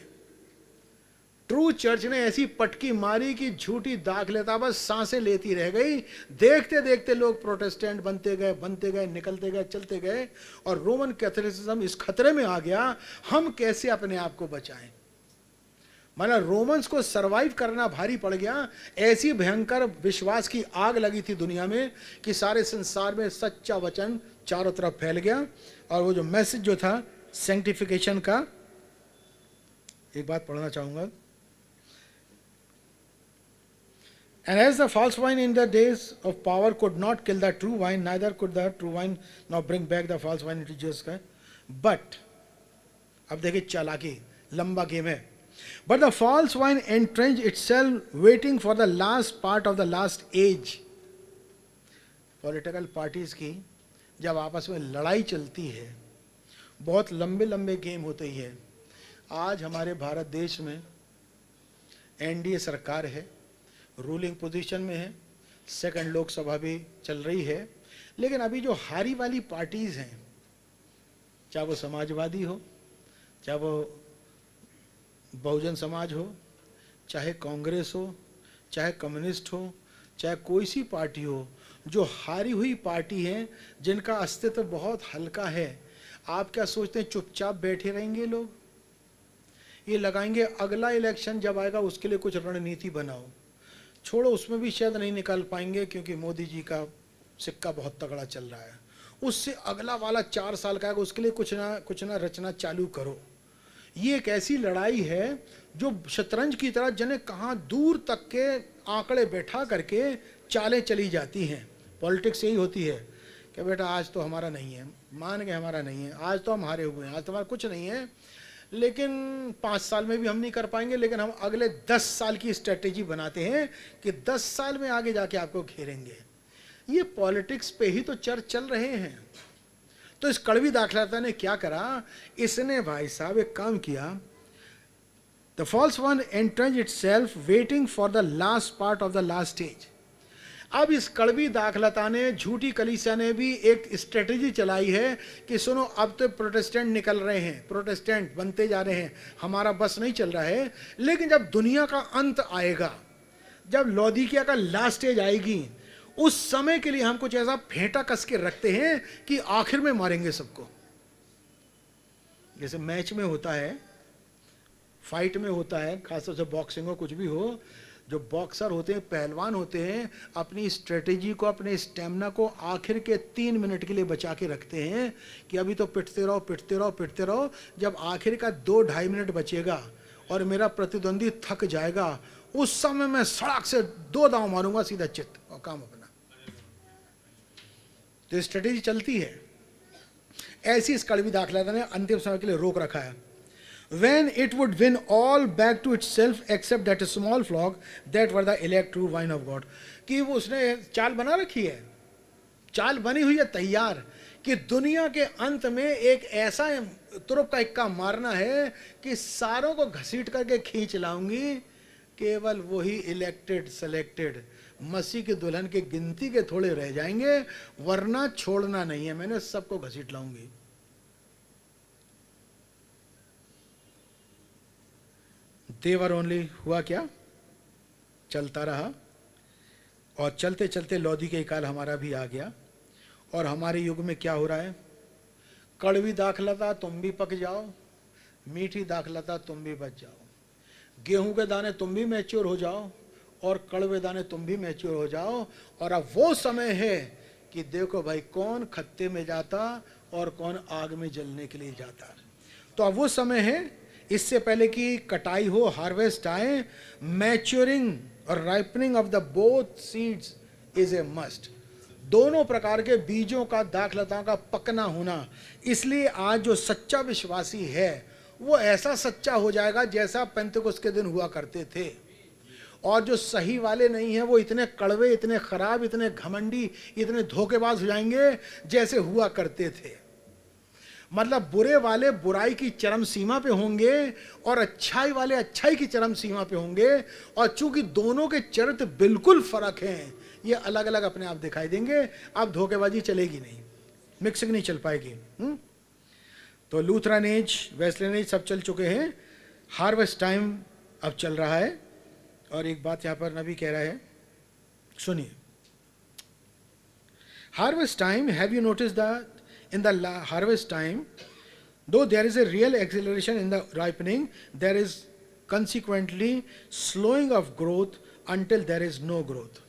ट्रू चर्च ने ऐसी पटकी मारी कि झूठी दाखलता बस सांसें लेती रह गई देखते देखते लोग प्रोटेस्टेंट बनते गए बनते गए निकलते गए चलते गए और रोमन कैथोलिसिज्म इस खतरे में आ गया हम कैसे अपने आप को बचाएं माना रोमन्स को सरवाइव करना भारी पड़ गया ऐसी भयंकर विश्वास की आग लगी थी दुनिया में कि सारे संसार में सच्चा वचन चारों तरफ फैल गया और वो जो मैसेज जो था सेंटिफिकेशन का एक बात पढ़ना चाहूंगा and as the false vine in the days of power could not kill the true vine neither could the true vine not bring back the false vine it to का but अब देखिए चालाकी लंबा गेम है but the false vine entrenched itself waiting for the last part of the last age political parties की जब आपस में लड़ाई चलती है बहुत लंबे लंबे गेम होते ही है आज हमारे भारत देश में एनडीए सरकार है रूलिंग पोजीशन में है सेकंड लोकसभा भी चल रही है लेकिन अभी जो हारी वाली पार्टीज़ हैं चाहे वो समाजवादी हो चाहे वो बहुजन समाज हो चाहे कांग्रेस हो चाहे कम्युनिस्ट हो चाहे कोई सी पार्टी हो जो हारी हुई पार्टी है जिनका अस्तित्व बहुत हल्का है आप क्या सोचते हैं चुपचाप बैठे रहेंगे लोग ये लगाएंगे अगला इलेक्शन जब आएगा उसके लिए कुछ रणनीति बनाओ छोड़ो उसमें भी शायद नहीं निकाल पाएंगे क्योंकि मोदी जी का सिक्का बहुत तगड़ा चल रहा है उससे अगला वाला चार साल का आएगा उसके लिए कुछ ना कुछ ना रचना चालू करो ये एक ऐसी लड़ाई है जो शतरंज की तरह जने कहाँ दूर तक के आंकड़े बैठा करके चालें चली जाती हैं पॉलिटिक्स यही होती है कि बेटा आज तो हमारा नहीं है मान के हमारा नहीं है आज तो हम हारे हुए हैं आज तो हमारा कुछ नहीं है लेकिन पाँच साल में भी हम नहीं कर पाएंगे लेकिन हम अगले दस साल की स्ट्रेटेजी बनाते हैं कि दस साल में आगे जाके आपको घेरेंगे ये पॉलिटिक्स पे ही तो चर्च चल रहे हैं तो इस कड़वी दाखिलता ने क्या करा इसने भाई साहब एक काम किया the false vine entrenched itself waiting for the last part of the last stage अब इस कड़वी दाखलता ने झूठी कलीसिया ने भी एक स्ट्रेटजी चलाई है कि सुनो अब तो प्रोटेस्टेंट निकल रहे हैं प्रोटेस्टेंट बनते जा रहे हैं हमारा बस नहीं चल रहा है लेकिन जब दुनिया का अंत आएगा जब लौदिकिया का लास्ट स्टेज आएगी उस समय के लिए हम कुछ ऐसा फेंटा कस के रखते हैं कि आखिर में मारेंगे सबको जैसे मैच में होता है फाइट में होता है खासतौर से बॉक्सिंग हो कुछ भी हो जो बॉक्सर होते हैं पहलवान होते हैं अपनी स्ट्रेटेजी को अपने स्टेमिना को आखिर के तीन मिनट के लिए बचा के रखते हैं कि अभी तो पिटते रहो पिटते रहो पिटते रहो जब आखिर का दो ढाई मिनट बचेगा और मेरा प्रतिद्वंदी थक जाएगा उस समय मैं सड़क से दो दाव मारूंगा सीधा चित्त और काम अपना तो स्ट्रेटेजी चलती है ऐसी इस कड़वी दाखिला ने अंतिम समय के लिए रोक रखा है when it would win all back to itself except that a small flock that were the elect true wine of God कि वो उसने चाल बना रखी है चाल बनी हुई है तैयार कि दुनिया के अंत में एक ऐसा तुरप का इक्का मारना है कि सारों को घसीट करके खींच लाऊंगी केवल वही इलेक्टेड सेलेक्टेड मसीह के दुल्हन के गिनती के थोड़े रह जाएंगे वरना छोड़ना नहीं है मैंने सबको घसीट लाऊंगी देवर ओनली हुआ क्या चलता रहा और चलते चलते लोधी के काल हमारा भी आ गया और हमारे युग में क्या हो रहा है कड़वी दाखलता तुम भी पक जाओ मीठी दाखलता तुम भी बच जाओ गेहूं के दाने तुम भी मैच्योर हो जाओ और कड़वे दाने तुम भी मैच्योर हो जाओ और अब वो समय है कि देखो भाई कौन खत्ते में जाता और कौन आग में जलने के लिए जाता तो अब वो समय है इससे पहले कि कटाई हो हार्वेस्ट आए मैच्योरिंग और ripening of the both seeds is a must दोनों प्रकार के बीजों का दाखलताओं का पकना होना इसलिए आज जो सच्चा विश्वासी है वो ऐसा सच्चा हो जाएगा जैसा पेंतकुस के दिन हुआ करते थे और जो सही वाले नहीं हैं वो इतने कड़वे इतने खराब इतने घमंडी इतने धोखेबाज हो जाएंगे जैसे हुआ करते थे मतलब बुरे वाले बुराई की चरम सीमा पे होंगे और अच्छाई वाले अच्छाई की चरम सीमा पे होंगे और चूंकि दोनों के चरित्र बिल्कुल फर्क हैं ये अलग अलग अपने आप दिखाई देंगे अब धोखेबाजी चलेगी नहीं मिक्सिंग नहीं चल पाएगी हम्म? तो लूथरन एज सब चल चुके हैं हार्वेस्ट टाइम अब चल रहा है और एक बात यहाँ पर नबी कह रहा है सुनिए harvest time have you notice the in the la- harvest time, though there is a real acceleration in the ripening, there is consequently slowing of growth until there is no growth.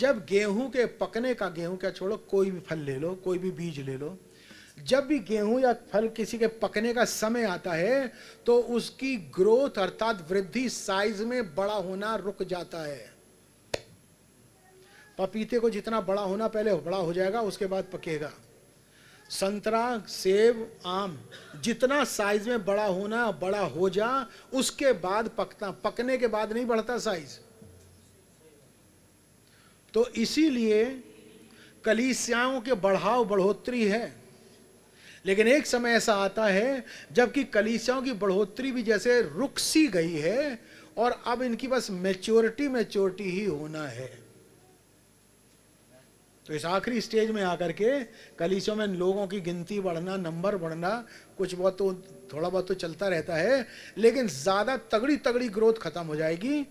जब गेहूं के पकने का गेहूं क्या छोड़ो कोई भी फल ले लो कोई भी बीज ले लो जब भी गेहूं या फल किसी के पकने का समय आता है तो उसकी ग्रोथ अर्थात वृद्धि साइज में बड़ा होना रुक जाता है पपीते को जितना बड़ा होना पहले बड़ा हो जाएगा उसके बाद पकेगा संतरा सेब आम जितना साइज में बड़ा होना बड़ा हो जा उसके बाद पकता पकने के बाद नहीं बढ़ता साइज तो इसीलिए कलीसियाओं के बढ़ाव बढ़ोतरी है लेकिन एक समय ऐसा आता है जबकि कलीसियाओं की बढ़ोतरी भी जैसे रुक सी गई है और अब इनकी बस मेच्योरिटी मेच्योरिटी ही होना है तो इस आखिरी स्टेज में आकर के कलीसियों में लोगों की गिनती बढ़ना नंबर बढ़ना कुछ बहुत तो थोड़ा बहुत तो चलता रहता है लेकिन ज़्यादा तगड़ी तगड़ी ग्रोथ ख़त्म हो जाएगी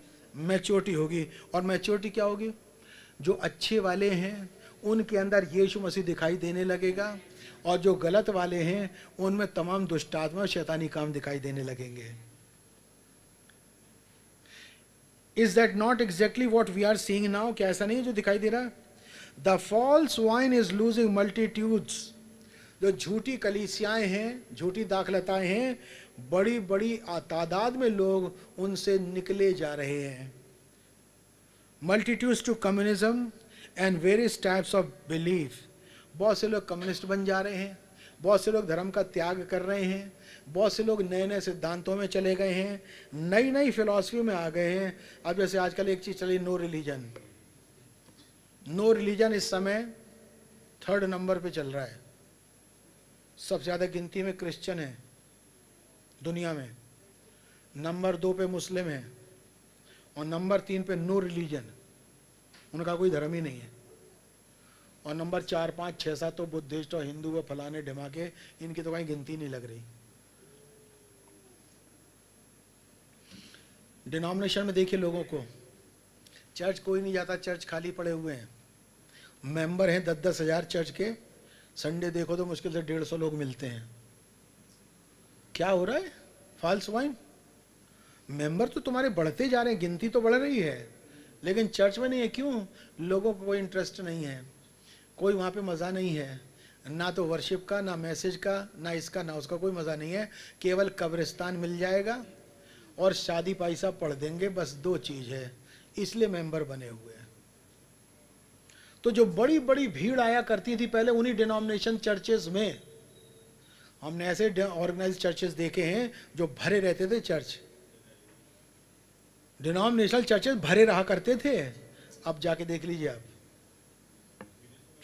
मैच्योरिटी होगी और मैच्योरिटी क्या होगी जो अच्छे वाले हैं उनके अंदर यीशु मसीह दिखाई देने लगेगा और जो गलत वाले हैं उनमें तमाम दुष्टात्मा और शैतानी काम दिखाई देने लगेंगे is that not exactly what we are seeing now क्या ऐसा नहीं है जो दिखाई दे रहा है the false vine is losing multitudes जो झूठी कलीसियाएं हैं झूठी दाखलताएं हैं बड़ी बड़ी तादाद में लोग उनसे निकले जा रहे हैं multitudes to communism and various types of belief बहुत से लोग कम्युनिस्ट बन जा रहे हैं बहुत से लोग धर्म का त्याग कर रहे हैं बहुत से लोग नए नए सिद्धांतों में चले गए हैं नई नई फिलॉसफी में आ गए हैं अब जैसे आजकल एक चीज़ चली नो रिलीजन नो रिलीजन इस समय थर्ड नंबर पे चल रहा है सबसे ज़्यादा गिनती में क्रिश्चियन है दुनिया में नंबर दो पे मुस्लिम है और नंबर तीन पे नो रिलीजन उनका कोई धर्म ही नहीं है और नंबर चार पाँच छः सात तो बुद्धिस्ट और हिंदू व फलाने ढमाके इनकी तो कहीं गिनती नहीं लग रही डिनोमिनेशन में देखिए लोगों को चर्च कोई नहीं जाता चर्च खाली पड़े हुए हैं मेंबर हैं दस दस हज़ार चर्च के संडे देखो तो मुश्किल से डेढ़ सौ लोग मिलते हैं क्या हो रहा है फॉल्स वाइन मेंबर तो तुम्हारे बढ़ते जा रहे हैं गिनती तो बढ़ रही है लेकिन चर्च में नहीं है क्यों लोगों को कोई इंटरेस्ट नहीं है कोई वहाँ पे मज़ा नहीं है ना तो वर्शिप का ना मैसेज का ना इसका ना उसका कोई मज़ा नहीं है केवल कब्रिस्तान मिल जाएगा और शादी पाइसा पढ़ देंगे बस दो चीज़ है इसलिए मेंबर बने हुए तो जो बड़ी बड़ी भीड़ आया करती थी पहले उन्हीं डिनोमिनेशन चर्चेज में हमने ऐसे ऑर्गेनाइज चर्चेज देखे हैं जो भरे रहते थे चर्च डिनोमिनेशनल चर्चेज भरे रहा करते थे अब जाके देख लीजिए आप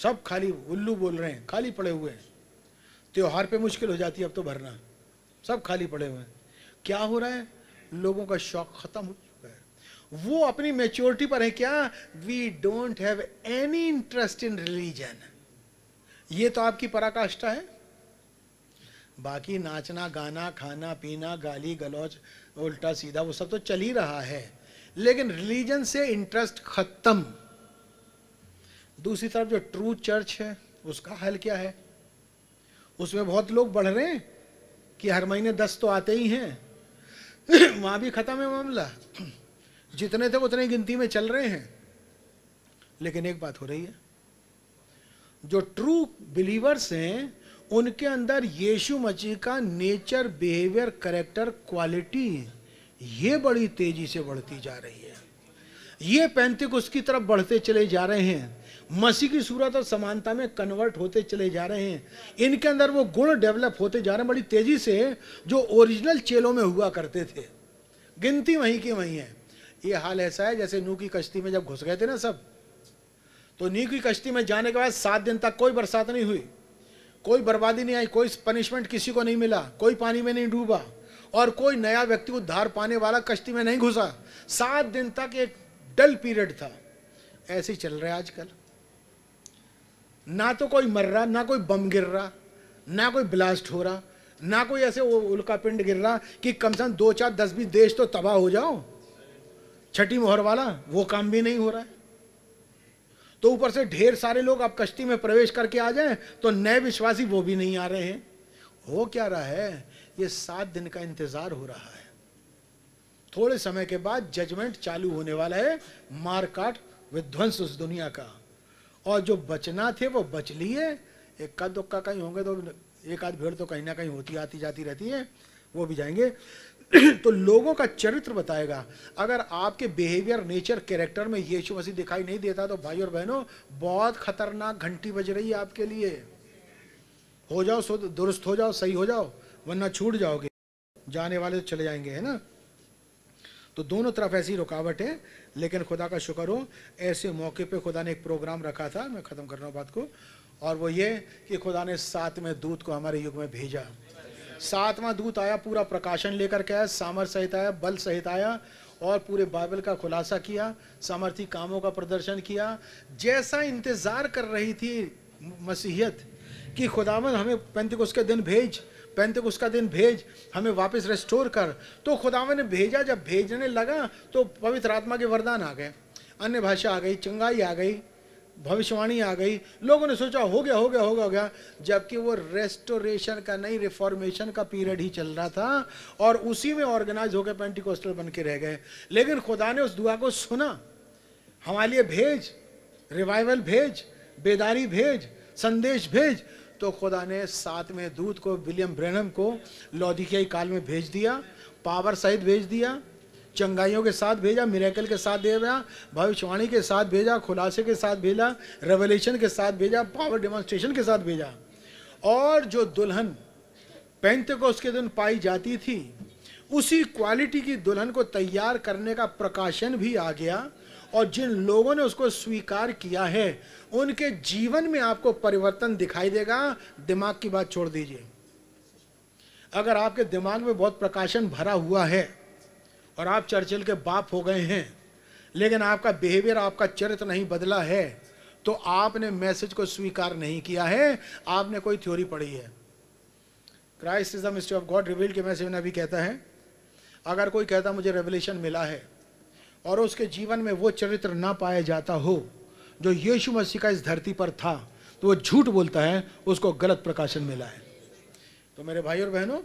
सब खाली उल्लू बोल रहे हैं खाली पड़े हुए हैं त्योहार पे मुश्किल हो जाती है अब तो भरना सब खाली पड़े हुए हैं क्या हो रहा है लोगों का शौक खत्म वो अपनी मेच्योरिटी पर है क्या we don't have any interest in religion ये तो आपकी पराकाष्ठा है बाकी नाचना गाना खाना पीना गाली गलौच उल्टा सीधा वो सब तो चल ही रहा है लेकिन रिलीजन से इंटरेस्ट खत्म दूसरी तरफ जो ट्रू चर्च है उसका हल क्या है उसमें बहुत लोग बढ़ रहे हैं कि हर महीने दस तो आते ही हैं वहां भी खत्म है मामला जितने थे उतने गिनती में चल रहे हैं लेकिन एक बात हो रही है जो ट्रू बिलीवर्स हैं उनके अंदर यीशु मसीह का नेचर बिहेवियर करेक्टर क्वालिटी ये बड़ी तेजी से बढ़ती जा रही है ये पैंतिक उसकी तरफ बढ़ते चले जा रहे हैं मसीह की सूरत और समानता में कन्वर्ट होते चले जा रहे हैं इनके अंदर वो गुण डेवलप होते जा रहे हैं बड़ी तेजी से जो ओरिजिनल चेलों में हुआ करते थे गिनती वहीं की वहीं है ये हाल ऐसा है जैसे नू की कश्ती में जब घुस गए थे ना सब तो नू की कश्ती में जाने के बाद सात दिन तक कोई बरसात नहीं हुई कोई बर्बादी नहीं आई कोई पनिशमेंट किसी को नहीं मिला कोई पानी में नहीं डूबा और कोई नया व्यक्ति उद्धार पाने वाला कश्ती में नहीं घुसा सात दिन तक एक डल पीरियड था ऐसे ही चल रहा है आजकल ना तो कोई मर रहा ना कोई बम गिर रहा ना कोई ब्लास्ट हो रहा ना कोई ऐसे उल्का पिंड गिर रहा कि कम से कम दो चार दस बीस देश तो तबाह हो जाओ छठी मोहर वाला वो काम भी नहीं हो रहा है तो ऊपर से ढेर सारे लोग आप कश्ती में प्रवेश करके आ जाएं तो नए विश्वासी वो भी नहीं आ रहे हैं हो क्या रहा है ये सात दिन का इंतजार हो रहा है थोड़े समय के बाद जजमेंट चालू होने वाला है मारकाट विध्वंस उस दुनिया का और जो बचना थे वो बच लिए इक्का दुक्का कहीं होंगे तो एक आध भीड़ तो कहीं ना कहीं होती आती जाती रहती है वो भी जाएंगे तो लोगों का चरित्र बताएगा अगर आपके बिहेवियर नेचर कैरेक्टर में यीशु मसीह दिखाई नहीं देता तो भाई और बहनों बहुत खतरनाक घंटी बज रही है आपके लिए हो जाओ दुरुस्त हो जाओ सही हो जाओ वरना छूट जाओगे जाने वाले तो चले जाएंगे है ना तो दोनों तरफ ऐसी रुकावट है लेकिन खुदा का शुक्र हो ऐसे मौके पे खुदा ने एक प्रोग्राम रखा था मैं ख़त्म कर रहा हूँ बात को और वो ये कि खुदा ने साथ में दूत को हमारे युग में भेजा सातवां दूत आया पूरा प्रकाशन लेकर के आया सामर सहित आया बल सहित आया और पूरे बाइबल का खुलासा किया सामर्थी कामों का प्रदर्शन किया जैसा इंतज़ार कर रही थी मसीहत कि खुदावन हमें पैंतिक उसके दिन भेज पैंतिक उसका दिन भेज हमें वापस रेस्टोर कर तो खुदावन ने भेजा जब भेजने लगा तो पवित्र आत्मा के वरदान आ गए अन्य भाषा आ गई चंगाई आ गई भविष्यवाणी आ गई लोगों ने सोचा हो गया हो गया हो गया हो गया जबकि वो रेस्टोरेशन का नहीं रिफॉर्मेशन का पीरियड ही चल रहा था और उसी में ऑर्गेनाइज होकर पेंटिकोस्टल बन के रह गए लेकिन खुदा ने उस दुआ को सुना हमारे लिए भेज रिवाइवल भेज बेदारी भेज संदेश भेज तो खुदा ने साथ में दूध को विलियम ब्रैनम को लौदिकियाई काल में भेज दिया पावर सहित भेज दिया चंगाइयों के साथ भेजा मिराकल के साथ भेजा भविष्यवाणी के साथ भेजा खुलासे के साथ भेजा रेवलेशन के साथ भेजा पावर डेमोन्स्ट्रेशन के साथ भेजा और जो दुल्हन पैंत को उसके दिन पाई जाती थी उसी क्वालिटी की दुल्हन को तैयार करने का प्रकाशन भी आ गया और जिन लोगों ने उसको स्वीकार किया है उनके जीवन में आपको परिवर्तन दिखाई देगा दिमाग की बात छोड़ दीजिए अगर आपके दिमाग में बहुत प्रकाशन भरा हुआ है और आप चर्चिल के बाप हो गए हैं लेकिन आपका बिहेवियर आपका चरित्र नहीं बदला है तो आपने मैसेज को स्वीकार नहीं किया है आपने कोई थ्योरी पढ़ी है Christ is the mystery of God revealed के मैसेज में अभी कहता है अगर कोई कहता मुझे रेवलेशन मिला है और उसके जीवन में वो चरित्र ना पाया जाता हो जो यीशु मसीह का इस धरती पर था तो वो झूठ बोलता है उसको गलत प्रकाशन मिला है तो मेरे भाई और बहनों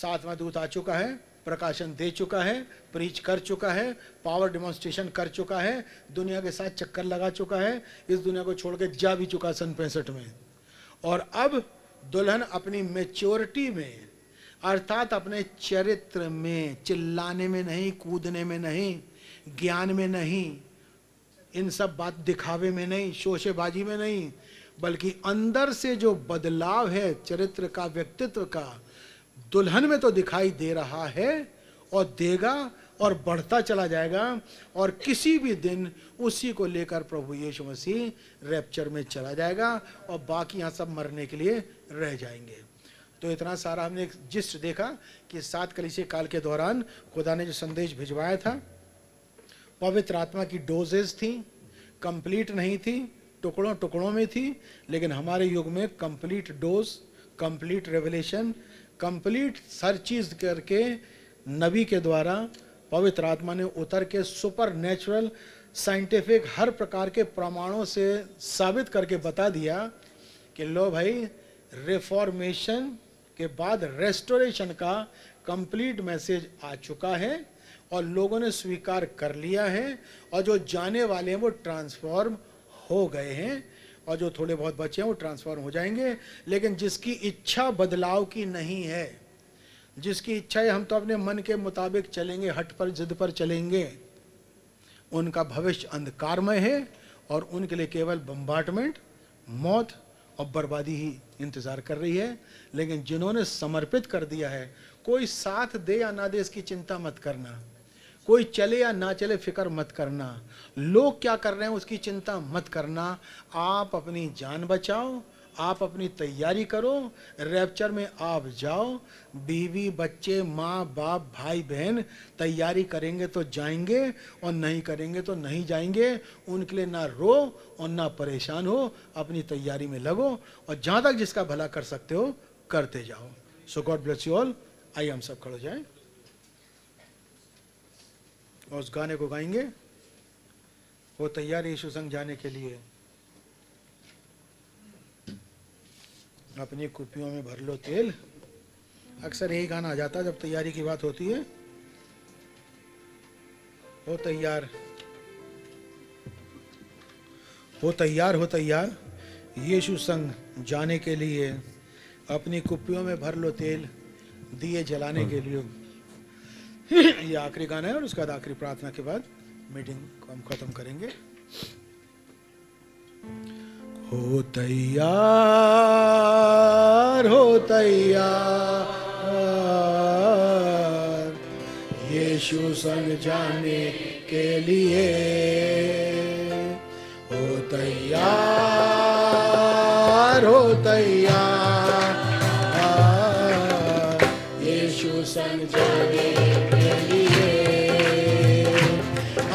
सातवां दूत आ चुका है प्रकाशन दे चुका है प्रीच कर चुका है पावर डिमॉन्स्ट्रेशन कर चुका है दुनिया के साथ चक्कर लगा चुका है इस दुनिया को छोड़ के जा भी चुका सन पैंसठ में और अब दुल्हन अपनी मेच्योरिटी में अर्थात अपने चरित्र में चिल्लाने में नहीं कूदने में नहीं ज्ञान में नहीं इन सब बात दिखावे में नहीं शोशेबाजी में नहीं बल्कि अंदर से जो बदलाव है चरित्र का व्यक्तित्व का दुल्हन में तो दिखाई दे रहा है और देगा और बढ़ता चला जाएगा और किसी भी दिन उसी को लेकर प्रभु यीशु मसीह रैप्चर में चला जाएगा और बाकी यहाँ सब मरने के लिए रह जाएंगे तो इतना सारा हमने एक जिस्ट देखा कि सात कलिसी काल के दौरान खुदा ने जो संदेश भिजवाया था पवित्र आत्मा की डोजेज थी कंप्लीट नहीं थी टुकड़ों टुकड़ों में थी लेकिन हमारे युग में complete dose complete revelation complete हर चीज़ करके नबी के द्वारा पवित्र आत्मा ने उतर के सुपर नेचुरल साइंटिफिक हर प्रकार के प्रमाणों से साबित करके बता दिया कि लो भाई रिफॉर्मेशन के बाद रेस्टोरेशन का कंप्लीट मैसेज आ चुका है और लोगों ने स्वीकार कर लिया है और जो जाने वाले हैं वो ट्रांसफॉर्म हो गए हैं और जो थोड़े बहुत बचे हैं वो ट्रांसफॉर्म हो जाएंगे लेकिन जिसकी इच्छा बदलाव की नहीं है जिसकी इच्छा है हम तो अपने मन के मुताबिक चलेंगे हट पर जिद पर चलेंगे उनका भविष्य अंधकारमय है और उनके लिए केवल बम्बार्टमेंट मौत और बर्बादी ही इंतज़ार कर रही है लेकिन जिन्होंने समर्पित कर दिया है कोई साथ दे या ना दे इसकी चिंता मत करना कोई चले या ना चले फिक्र मत करना लोग क्या कर रहे हैं उसकी चिंता मत करना आप अपनी जान बचाओ आप अपनी तैयारी करो रैप्चर में आप जाओ बीवी बच्चे माँ बाप भाई बहन तैयारी करेंगे तो जाएंगे और नहीं करेंगे तो नहीं जाएंगे उनके लिए ना रो और ना परेशान हो अपनी तैयारी में लगो और जहाँ तक जिसका भला कर सकते हो करते जाओ so God bless you all आइए हम सब खड़े जाए और उस गाने को गाएंगे वो तैयार है यीशु संग जाने के लिए अपनी कुपियों में भर लो तेल अक्सर यही गाना आ जाता है जब तैयारी की बात होती है हो तैयार हो तैयार हो तैयार यीशु संग जाने के लिए अपनी कुपियों में भर लो तेल दिए जलाने के लिए ये आखिरी गाना है और उसके बाद आखिरी प्रार्थना के बाद मीटिंग को हम खत्म करेंगे हो तैयार हो तैयार यीशु संग जाने के लिए हो तैयार हो तैयार यीशु संग जाने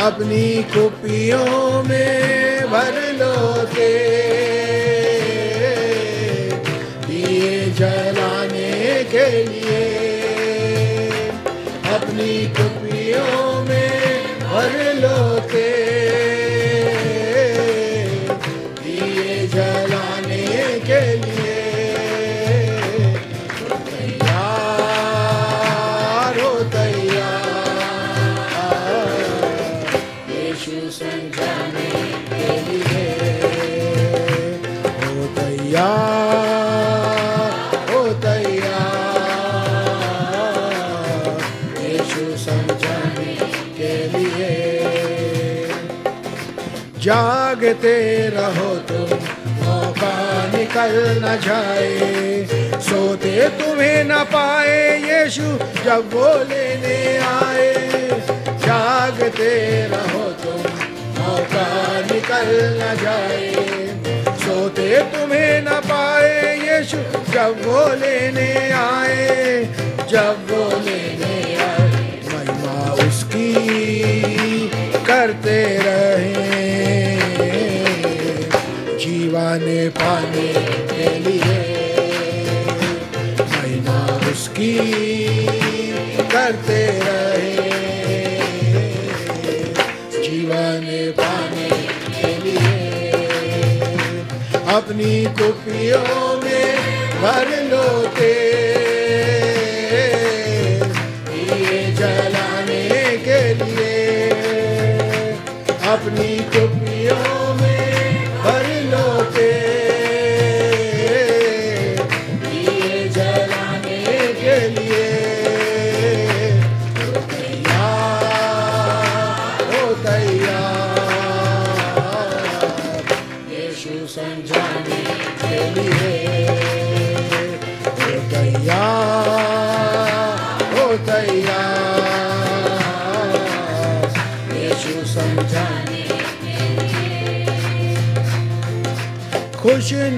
अपनी कुपियों में भर लो तेल दिए जलाने के लिए मांगते रहो तुम मौका निकल न जाए सोते तुम्हें न पाए यीशु जब वो लेने आए जागते रहो तुम मौका निकल न जाए सोते तुम्हें न पाए यीशु जब वो लेने आए जब वो लेने आए महिमा उसकी करते रहे खाने पाने के लिए महीना उसकी करते रहे जीवन पाने के लिए अपनी कुपियों में भर लो दिए जलाने के लिए अपनी कुपियों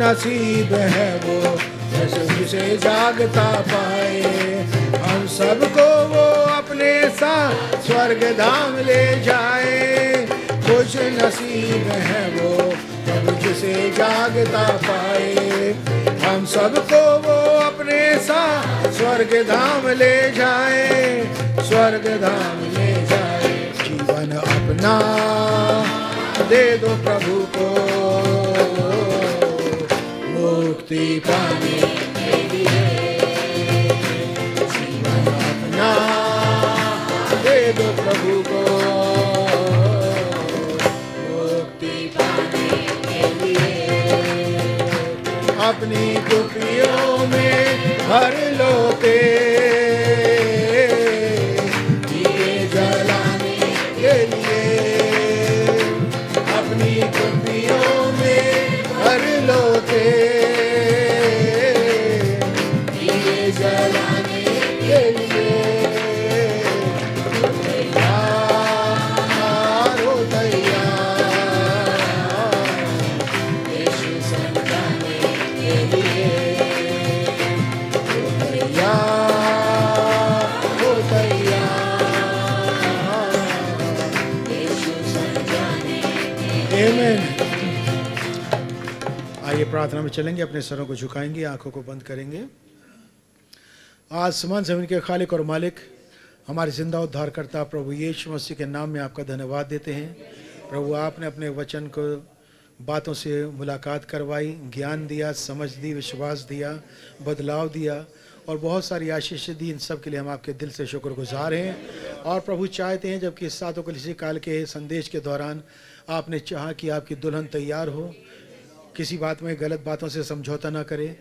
नसीब है वो जैसे उसे जागता पाए हम सबको वो अपने साथ स्वर्ग धाम ले जाए खुश नसीब है वो जब जिसे जागता पाए हम सबको वो अपने साथ स्वर्ग धाम ले जाए स्वर्ग धाम ले जाए जीवन अपना दे दो प्रभु को मुक्ति पाने अपनी दुखियों में हर लोते दिए जलाने के लिए अपनी दुखियों में में हर लो प्रार्थना में चलेंगे अपने सरों को झुकाएंगे आंखों को बंद करेंगे आज समान जमीन के खालिक और मालिक हमारे जिंदा उद्धारकर्ता प्रभु यीशु मसीह के नाम में आपका धन्यवाद देते हैं प्रभु आपने अपने वचन को बातों से मुलाकात करवाई ज्ञान दिया समझ दी विश्वास दिया बदलाव दिया और बहुत सारी आशीष दी इन सब के लिए हम आपके दिल से शुक्रगुजार हैं और प्रभु चाहते हैं जबकि सातों कलिसी काल के संदेश के दौरान आपने चाहा कि आपकी दुल्हन तैयार हो किसी बात में गलत बातों से समझौता ना करें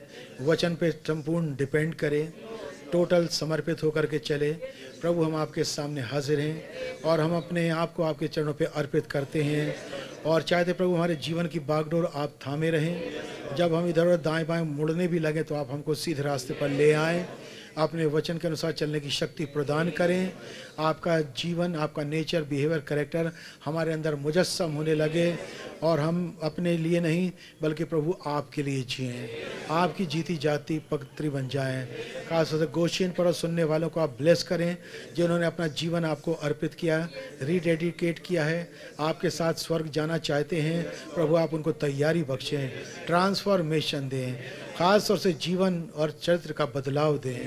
वचन पे संपूर्ण डिपेंड करें टोटल समर्पित होकर के चले प्रभु हम आपके सामने हाजिर हैं और हम अपने आप को आपके चरणों पे अर्पित करते हैं और चाहते प्रभु हमारे जीवन की बागडोर आप थामे रहें जब हम इधर उधर दाएं बाएं मुड़ने भी लगें तो आप हमको सीधे रास्ते पर ले आएँ अपने वचन के अनुसार चलने की शक्ति प्रदान करें आपका जीवन आपका नेचर बिहेवियर करेक्टर हमारे अंदर मुजस्म होने लगे और हम अपने लिए नहीं बल्कि प्रभु आपके लिए जिए आपकी जीती जाती पत्री बन जाए खास से गोशियन पर सुनने वालों को आप ब्लेस करें जिन्होंने अपना जीवन आपको अर्पित किया रीडेडिकेट किया है आपके साथ स्वर्ग जाना चाहते हैं प्रभु आप उनको तैयारी बख्शें ट्रांसफॉर्मेशन दें खास तौर से जीवन और चरित्र का बदलाव दें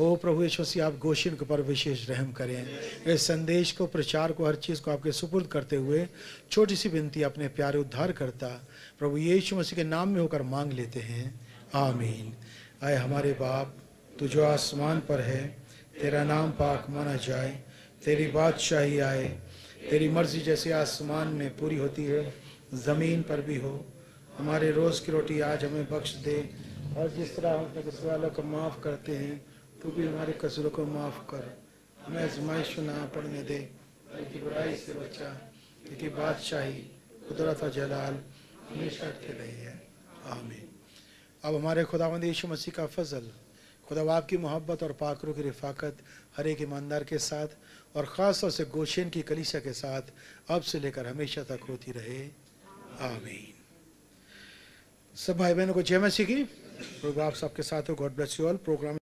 ओ प्रभु यीशु मसीह आप गोशिन के ऊपर विशेष रहम करें इस संदेश को प्रचार को हर चीज़ को आपके सुपुर्द करते हुए छोटी सी विनती अपने प्यारे उद्धार करता प्रभु यीशु मसीह के नाम में होकर मांग लेते हैं आमीन आए हमारे बाप तू जो आसमान पर है तेरा नाम पाक माना जाए तेरी बादशाही आए तेरी मर्जी जैसे आसमान में पूरी होती है ज़मीन पर भी हो हमारे रोज़ की रोटी आज हमें बख्श दे और जिस तरह हम अपने वालों को माफ़ करते हैं तू तो भी हमारे कसरों को माफ़ कर हमें आजमाइश ना पड़ने दे बल्कि बुराई से बचा क्योंकि बादशाही कुदरत और जलाल हमेशा के रही है आमीन अब हमारे खुदावंद यीशु मसीह का फजल खुदा बाप की मोहब्बत और पाकरों की रिफाकत हर एक ईमानदार के साथ और ख़ास तौर से गोशेन की कलीसिया के साथ अब से लेकर हमेशा तक होती रहे आमीन सब भाई बहनों को जय मसीह की प्रोग्राम सबके साथ हो God bless you all programme